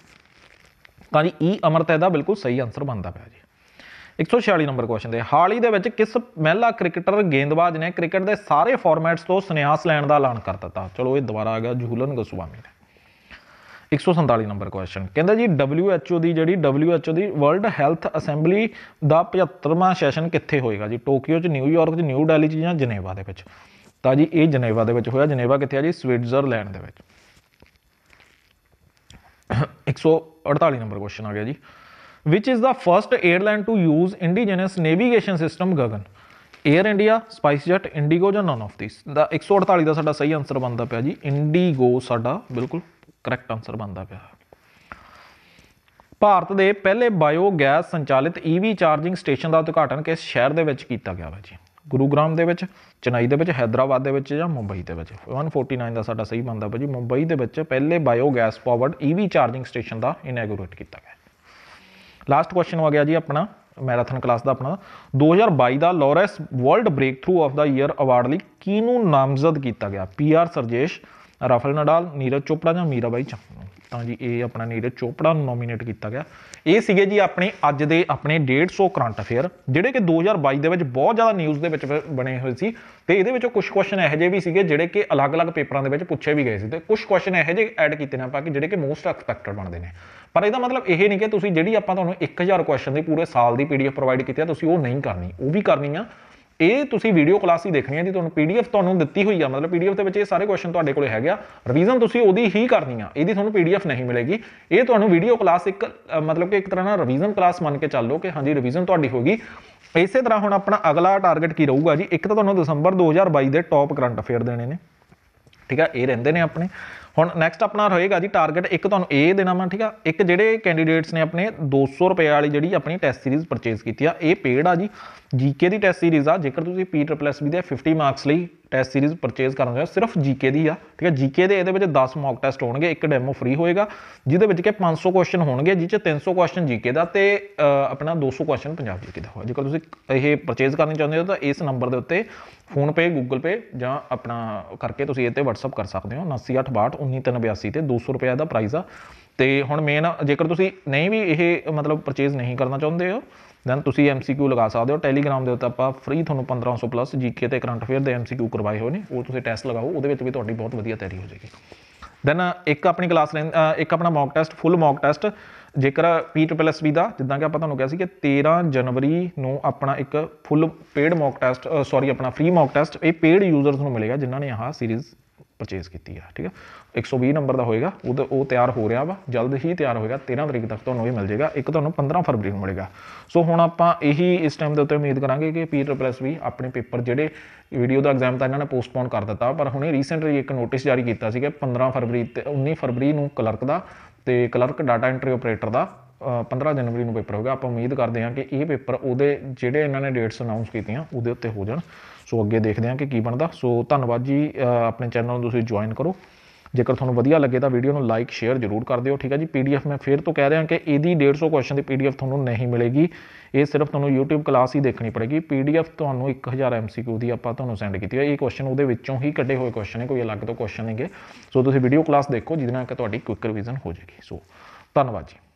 ਤਾਂ ਜੀ ਈ e ਅਮਰਤ ਇਹਦਾ ਬਿਲਕੁਲ ਸਹੀ ਆਨਸਰ ਬਣਦਾ ਪਿਆ ਜੀ 146 ਨੰਬਰ ਕੁਐਸਚਨ ਦੇ ਹਾਲ ਹੀ ਦੇ ਵਿੱਚ ਕਿਸ ਮਹਿਲਾ ਕ੍ਰਿਕਟਰ ਗੇਂਦਬਾਜ਼ ਨੇ ਕ੍ਰਿਕਟ ਦੇ ਸਾਰੇ ਫਾਰਮੈਟਸ ਤੋਂ ਸੰਨਿਆਸ ਲੈਣ ਦਾ ਐਲਾਨ ਕਰ ਦਿੱਤਾ ਚਲੋ ਇਹ ਦੁਬਾਰਾ ਆ ਗਿਆ ਜੂਲਨ ਗੋਸਵਾਮੀ ਨੇ 147 ਨੰਬਰ ਕੁਐਸਚਨ ਕਹਿੰਦਾ ਜੀ WHO ਦੀ ਜਿਹੜੀ WHO ਦੀ ਵਰਲਡ ਹੈਲਥ ਅਸੈਂਬਲੀ ਦਾ 75ਵਾਂ ਸੈਸ਼ਨ ਕਿੱਥੇ ਹੋਏਗਾ ਜੀ ਟੋਕੀਓ 'ਚ ਨਿਊਯਾਰਕ 'ਚ ਨਿਊ ਦਿੱਲੀ 'ਚ ਜਾਂ ਜਨੇਵਾ ਦੇ ਵਿੱਚ ਤਾਂ ਜੀ ਇਹ ਜਨੇਵਾ ਦੇ ਵਿੱਚ ਹੋਇਆ ਜਨੇਵਾ ਕਿੱਥੇ ਆ ਜੀ ਸਵਿਟਜ਼ਰਲੈਂਡ ਦੇ ਵਿੱਚ 148 ਨੰਬਰ ਕੁਐਸਚਨ ਆ ਗਿਆ ਜੀ is the first airline to use use navigation system Gagan air India spice spicejet Indigo ਜਾਂ ਨਨ ਆਫ ਥੀਸ ਦਾ 148 ਦਾ ਸਾਡਾ ਸਹੀ ਆਨਸਰ ਬਣਦਾ ਪਿਆ ਜੀ ਇੰਡੀਗੋ ਸਾਡਾ ਬਿਲਕੁਲ ਕਰੈਕਟ ਆਨਸਰ ਬਣਦਾ ਪਿਆ ਭਾਰਤ ਦੇ ਪਹਿਲੇ ਬਾਇਓ ਗੈਸ ਸੰਚਾਲਿਤ ਈਵੀ e ਚਾਰਜਿੰਗ ਸਟੇਸ਼ਨ ਦਾ ਉਦਘਾਟਨ ਕਿਸ ਸ਼ਹਿਰ ਦੇ ਵਿੱਚ ਕੀਤਾ ਗਿਆ ਵਾ ਜੀ ਗੁਰੂਗ੍ਰਾਮ ਦੇ ਵਿੱਚ ਚੇਨਈ ਦੇ ਵਿੱਚ ਹైదరాబాద్ ਦੇ ਵਿੱਚ ਜਾਂ ਮੁੰਬਈ ਦੇ ਵਿੱਚ 149 ਦਾ ਸਾਡਾ ਸਹੀ ਬੰਦਾ ਭਾਜੀ ਮੁੰਬਈ ਦੇ ਵਿੱਚ ਪਹਿਲੇ bio gas powered EV e charging station ਦਾ ਇਨੈਗੋਰੇਟ ਕੀਤਾ ਗਿਆ ਲਾਸਟ ਕੁਐਸਚਨ ਆ ਗਿਆ ਜੀ ਆਪਣਾ ਮੈਰਾਥਨ ਕਲਾਸ ਦਾ ਆਪਣਾ 2022 ਦਾ Laureus world breakthrough of the year award ਲਈ ਕਿਹਨੂੰ ਨਾਮਜ਼ਦ ਕੀਤਾ ਗਿਆ ਪੀਆਰ ਸਰਜੇਸ਼ ਰਾਫਲ ਨਡਾਲ ਨੀਰਜ ਚੋਪੜਾ ਜਾਂ ਮੀਰਾਬਾਈ ਚਾਨੂ ਤਾਂ ਜੀ ਇਹ ਆਪਣਾ ਨੀਰਜ ਚੋਪੜਾ ਨੂੰ ਨੋਮੀਨੇਟ ਕੀਤਾ ਗਿਆ ਇਹ ਸੀਗੇ ਜੀ ਆਪਣੇ ਅੱਜ ਦੇ ਆਪਣੇ 150 ਕਰੰਟ ਅਫੇਅਰ ਜਿਹੜੇ ਕਿ 2022 ਦੇ ਵਿੱਚ ਬਹੁਤ ਜ਼ਿਆਦਾ ਨਿਊਜ਼ ਦੇ ਵਿੱਚ ਬਣੇ ਹੋਏ ਸੀ ਤੇ ਇਹਦੇ ਵਿੱਚੋਂ ਕੁਝ ਕੁਐਸਚਨ ਇਹੋ ਜਿਹੇ ਵੀ ਸੀਗੇ ਜਿਹੜੇ ਕਿ ਅਲੱਗ-ਅਲੱਗ ਪੇਪਰਾਂ ਦੇ ਵਿੱਚ ਪੁੱਛੇ ਵੀ ਗਏ ਸੀ ਤੇ ਕੁਝ ਕੁਐਸਚਨ ਇਹੋ ਜਿਹੇ ਐਡ ਕੀਤੇ ਨੇ ਆਪਾਂ ਕਿ ਜਿਹੜੇ ਕਿ ਮੋਸਟ ਐਕਸਪੈਕਟਡ ਬਣਦੇ ਨੇ ਪਰ ਇਹਦਾ ਮਤਲਬ ਇਹ ਨਹੀਂ ਕਿ ਤੁਸੀਂ ਜਿਹੜੀ ਆਪਾਂ ਤੁਹਾਨੂੰ 1000 ਕੁਐਸਚਨ ਦੀ ਪੂਰੇ ਸਾਲ ਦੀ ਪੀਡੀਐਫ ਪ੍ਰੋਵਾਈਡ ਕੀਤੀ ਆ ਤੁਸੀਂ ਉਹ ਨਹੀਂ ਕਰਨੀ ਉਹ ਵੀ ਕਰਨੀ ਆ ਇਹ ਤੁਸੀਂ ਵੀਡੀਓ ਕਲਾਸ ਹੀ ਦੇਖਣੀ ਹੈ ਜੀ ਤੁਹਾਨੂੰ ਪੀਡੀਐਫ ਤੁਹਾਨੂੰ ਦਿੱਤੀ ਹੋਈ ਆ ਮਤਲਬ ਪੀਡੀਐਫ ਦੇ ਵਿੱਚ ਇਹ ਸਾਰੇ ਕੁਐਸਚਨ ਤੁਹਾਡੇ ਕੋਲੇ ਹੈਗੇ ਆ ਰਿਵੀਜ਼ਨ ਤੁਸੀਂ ਉਹਦੀ ਹੀ ਕਰਨੀ ਆ ਇਹਦੀ ਤੁਹਾਨੂੰ ਪੀਡੀਐਫ ਨਹੀਂ ਮਿਲੇਗੀ ਇਹ ਤੁਹਾਨੂੰ ਵੀਡੀਓ ਕਲਾਸ ਇੱਕ ਮਤਲਬ ਕਿ ਇੱਕ ਤਰ੍ਹਾਂ ਨਾਲ ਰਿਵੀਜ਼ਨ ਕਲਾਸ ਮੰਨ ਕੇ ਚੱਲੋ ਕਿ ਹਾਂਜੀ ਰਿਵੀਜ਼ਨ ਤੁਹਾਡੀ ਹੋਗੀ ਇਸੇ ਤਰ੍ਹਾਂ ਹੁਣ ਆਪਣਾ ਅਗਲਾ ਟਾਰਗੇਟ ਕੀ ਰਹੂਗਾ ਜੀ ਇੱਕ ਤਾਂ ਤੁਹਾਨੂੰ ਦਸੰਬਰ 2022 ਦੇ ਟੌਪ ਕਰੰਟ ਅਫੇਅਰ ਦੇਣੇ ਨੇ ਠੀਕ ਆ ਇਹ ਰਹਿੰਦੇ ਨੇ ਆਪਣੇ ਹੁਣ ਨੈਕਸਟ ਆਪਣਾ ਹੋਏਗਾ ਜੀ ਟਾਰਗੇਟ ਇੱਕ ਤੁਹਾਨੂੰ ਇਹ ਦੇਣਾ ਮੈਂ ਠੀਕ ਆ ਇੱਕ ਜਿਹੜੇ ਕੈਂਡੀਡੇਟਸ ਨੇ ਆਪਣੇ 200 ਰੁਪਏ ਵਾਲੀ ਜਿਹੜੀ ਆਪਣੀ ਟੈਸਟ ਸੀਰੀਜ਼ ਪਰਚੇਸ ਕੀਤੀ ਆ ਇਹ ਪੇਡ ਆ ਜੀ ਜੀਕੇ ਦੀ ਟੈਸਟ ਸੀਰੀਜ਼ ਆ ਜੇਕਰ ਤੁਸੀਂ ਪੀ ਟ੍ਰਿਪਲ ਐਸ ਬੀ ਦੇ 50 ਮਾਰਕਸ ਲਈ ਟੈਸਟ ਸੀਰੀਜ਼ ਪਰਚੇਸ ਕਰਨਾ ਚਾਹੁੰਦੇ ਹੋ ਸਿਰਫ ਜੀਕੇ ਦੀ ਆ ਠੀਕ ਹੈ ਜੀਕੇ ਦੇ ਇਹਦੇ ਵਿੱਚ 10 ਮੌਕ ਟੈਸਟ ਹੋਣਗੇ ਇੱਕ ਡੈਮੋ ਫ੍ਰੀ ਹੋਏਗਾ ਜਿਹਦੇ ਵਿੱਚ ਕਿ 500 ਕੁਐਸਚਨ ਹੋਣਗੇ ਜਿਸ ਵਿੱਚ 300 ਕੁਐਸਚਨ ਜੀਕੇ ਦਾ ਤੇ ਆਪਣਾ 200 ਕੁਐਸਚਨ ਪੰਜਾਬ ਜੀਕੇ ਦਾ ਹੋਇਆ ਜੇਕਰ ਤੁਸੀਂ ਇਹ ਪਰਚੇਸ ਕਰਨੀ ਚਾਹੁੰਦੇ ਹੋ ਤਾਂ ਇਸ ਨੰਬਰ ਦੇ ਉੱਤੇ ਫੋਨ ਪੇ ਗੂਗਲ ਪੇ ਜਾਂ ਆਪਣਾ ਕਰਕੇ ਤੁਸੀਂ ਇਹ ਤੇ WhatsApp ਕਰ ਸਕਦੇ ਹੋ 7968199382 ਤੇ 200 ਰੁਪਏ ਦਾ ਪ੍ਰਾਈਸ ਆ ਤੇ ਹੁਣ ਮੇਨ ਜੇਕਰ ਤੁਸੀਂ ਨਹੀਂ ਵੀ ਇਹ ਮਤਲਬ ਪਰਚੇਸ ਨਹੀਂ ਕਰਨਾ ਚਾਹੁੰਦੇ ਹੋ ਦੈਨ ਤੁਸੀਂ ਐਮਸੀਕਿਊ ਲਗਾ ਸਕਦੇ ਹੋ ਟੈਲੀਗ੍ਰਾਮ ਦੇ ਉੱਤੇ ਆਪਾਂ ਫ੍ਰੀ ਤੁਹਾਨੂੰ 1500 ਪਲੱਸ ਜੀਕੇ ਤੇ ਕਰੰਟ ਅਫੇਅਰ ਦੇ ਐਮਸੀਕਿਊ ਕਰਵਾਏ ਹੋਏ ਨੇ ਉਹ ਤੁਸੀਂ ਟੈਸਟ ਲਗਾਓ ਉਹਦੇ ਵਿੱਚ ਵੀ ਤੁਹਾਡੀ ਬਹੁਤ ਵਧੀਆ ਤਿਆਰੀ ਹੋ ਜਾਏਗੀ ਦੈਨ ਇੱਕ ਆਪਣੀ ਕਲਾਸ ਇੱਕ ਆਪਣਾ mock test full mock test ਜੇਕਰ P2SB ਦਾ ਜਿੱਦਾਂ ਕਿ ਆਪਾਂ ਤੁਹਾਨੂੰ ਕਿਹਾ ਸੀ ਕਿ 13 ਜਨਵਰੀ ਨੂੰ ਆਪਣਾ ਇੱਕ full paid mock test sorry ਆਪਣਾ ਫ੍ਰੀ ਮੌਕ ਟੈਸਟ ਇਹ ਪੇਡ ਯੂਜ਼ਰਸ ਨੂੰ ਮਿਲੇਗਾ ਜਿਨ੍ਹਾਂ ਨੇ ਆਹ ਸੀਰੀਜ਼ ਪਰਚੇਸ ਕੀਤੀ ਆ ਠੀਕ ਹੈ 120 ਨੰਬਰ ਦਾ ਹੋਏਗਾ ਉਹ ਉਹ ਤਿਆਰ ਹੋ ਰਿਹਾ ਵਾ ਜਲਦ ਹੀ ਤਿਆਰ ਹੋਏਗਾ 13 ਤਰੀਕ ਤੱਕ ਤੁਹਾਨੂੰ ਇਹ ਮਿਲ ਜਾਏਗਾ ਇੱਕ ਤੁਹਾਨੂੰ 15 ਫਰਵਰੀ ਨੂੰ ਮਿਲੇਗਾ ਸੋ ਹੁਣ ਆਪਾਂ ਇਹੀ ਇਸ ਟਾਈਮ ਦੇ ਉੱਤੇ ਉਮੀਦ ਕਰਾਂਗੇ ਕਿ ਪੀਰ ਪ੍ਰੈਸ ਵੀ ਆਪਣੇ ਪੇਪਰ ਜਿਹੜੇ ਵੀਡੀਓ ਦਾ ਐਗਜ਼ਾਮ ਤਾਂ ਇਹਨਾਂ ਨੇ ਪੋਸਟਪੋਨ ਕਰ ਦਿੱਤਾ ਪਰ ਹੁਣੇ ਰੀਸੈਂਟਲੀ ਇੱਕ ਨੋਟਿਸ ਜਾਰੀ ਕੀਤਾ ਸੀਗਾ 15 ਫਰਵਰੀ ਤੇ 19 ਫਰਵਰੀ ਨੂੰ ਕਲਰਕ ਦਾ ਤੇ ਕਲਰਕ ਡਾਟਾ ਐਂਟਰੀ ਆਪਰੇਟਰ ਦਾ 15 ਜਨਵਰੀ ਨੂੰ ਪੇਪਰ ਹੋਗਾ ਆਪਾਂ ਉਮੀਦ ਕਰਦੇ ਹਾਂ ਕਿ ਇਹ ਪੇਪਰ ਉਹਦੇ ਜਿਹੜੇ ਇਹਨਾਂ ਨੇ ਡੇਟਸ ਅਨਾਉਂਸ ਕੀਤੀਆਂ ਉਹਦੇ ਉੱਤੇ ਹੋ ਜਾਣ ਸੋ ਅੱਗੇ ਦੇਖਦੇ ਹਾਂ ਕਿ ਕੀ ਬਣਦਾ ਸੋ ਧੰਨਵਾਦ ਜੀ ਆਪਣੇ ਚੈਨਲ ਨੂੰ ਤੁਸੀਂ ਜੁਆਇਨ ਕਰੋ ਜੇਕਰ ਤੁਹਾਨੂੰ ਵਧੀਆ ਲੱਗੇ ਤਾਂ ਵੀਡੀਓ ਨੂੰ ਲਾਈਕ ਸ਼ੇਅਰ ਜ਼ਰੂਰ ਕਰ ਦਿਓ ਠੀਕ ਹੈ ਜੀ ਪੀਡੀਐਫ ਮੈਂ ਫੇਰ ਤੋਂ ਕਹਿ ਰਿਹਾ ਕਿ ਇਹਦੀ 150 ਕੁਐਸਚਨ ਦੀ ਪੀਡੀਐਫ ਤੁਹਾਨੂੰ ਨਹੀਂ ਮਿਲੇਗੀ ਇਹ ਸਿਰਫ ਤੁਹਾਨੂੰ YouTube ਕਲਾਸ ਹੀ ਦੇਖਣੀ ਪੜੇਗੀ ਪੀਡੀਐਫ ਤੁਹਾਨੂੰ 1000 MCQ ਦੀ ਆਪਾਂ ਤੁਹਾਨੂੰ ਸੈਂਡ ਕੀਤੀ ਹੈ ਇਹ ਕੁਐਸਚਨ ਉਹਦੇ ਵਿੱਚੋਂ ਹੀ ਕੱਢੇ ਹੋਏ ਕੁਐਸਚਨ ਨੇ ਕੋਈ ਅਲੱਗ ਤੋਂ ਕੁਐਸਚਨ ਨਹੀਂਗੇ ਸੋ ਤੁਸੀਂ ਵੀਡੀਓ ਕਲਾਸ ਦੇਖੋ ਜਿਹਦੇ ਨਾਲ ਕਿ ਤੁਹਾਡੀ ਕੁਇਕ ਰਿਵੀਜ਼ਨ ਹੋ ਜਾਏਗੀ ਸੋ ਧੰਨਵਾਦ ਜੀ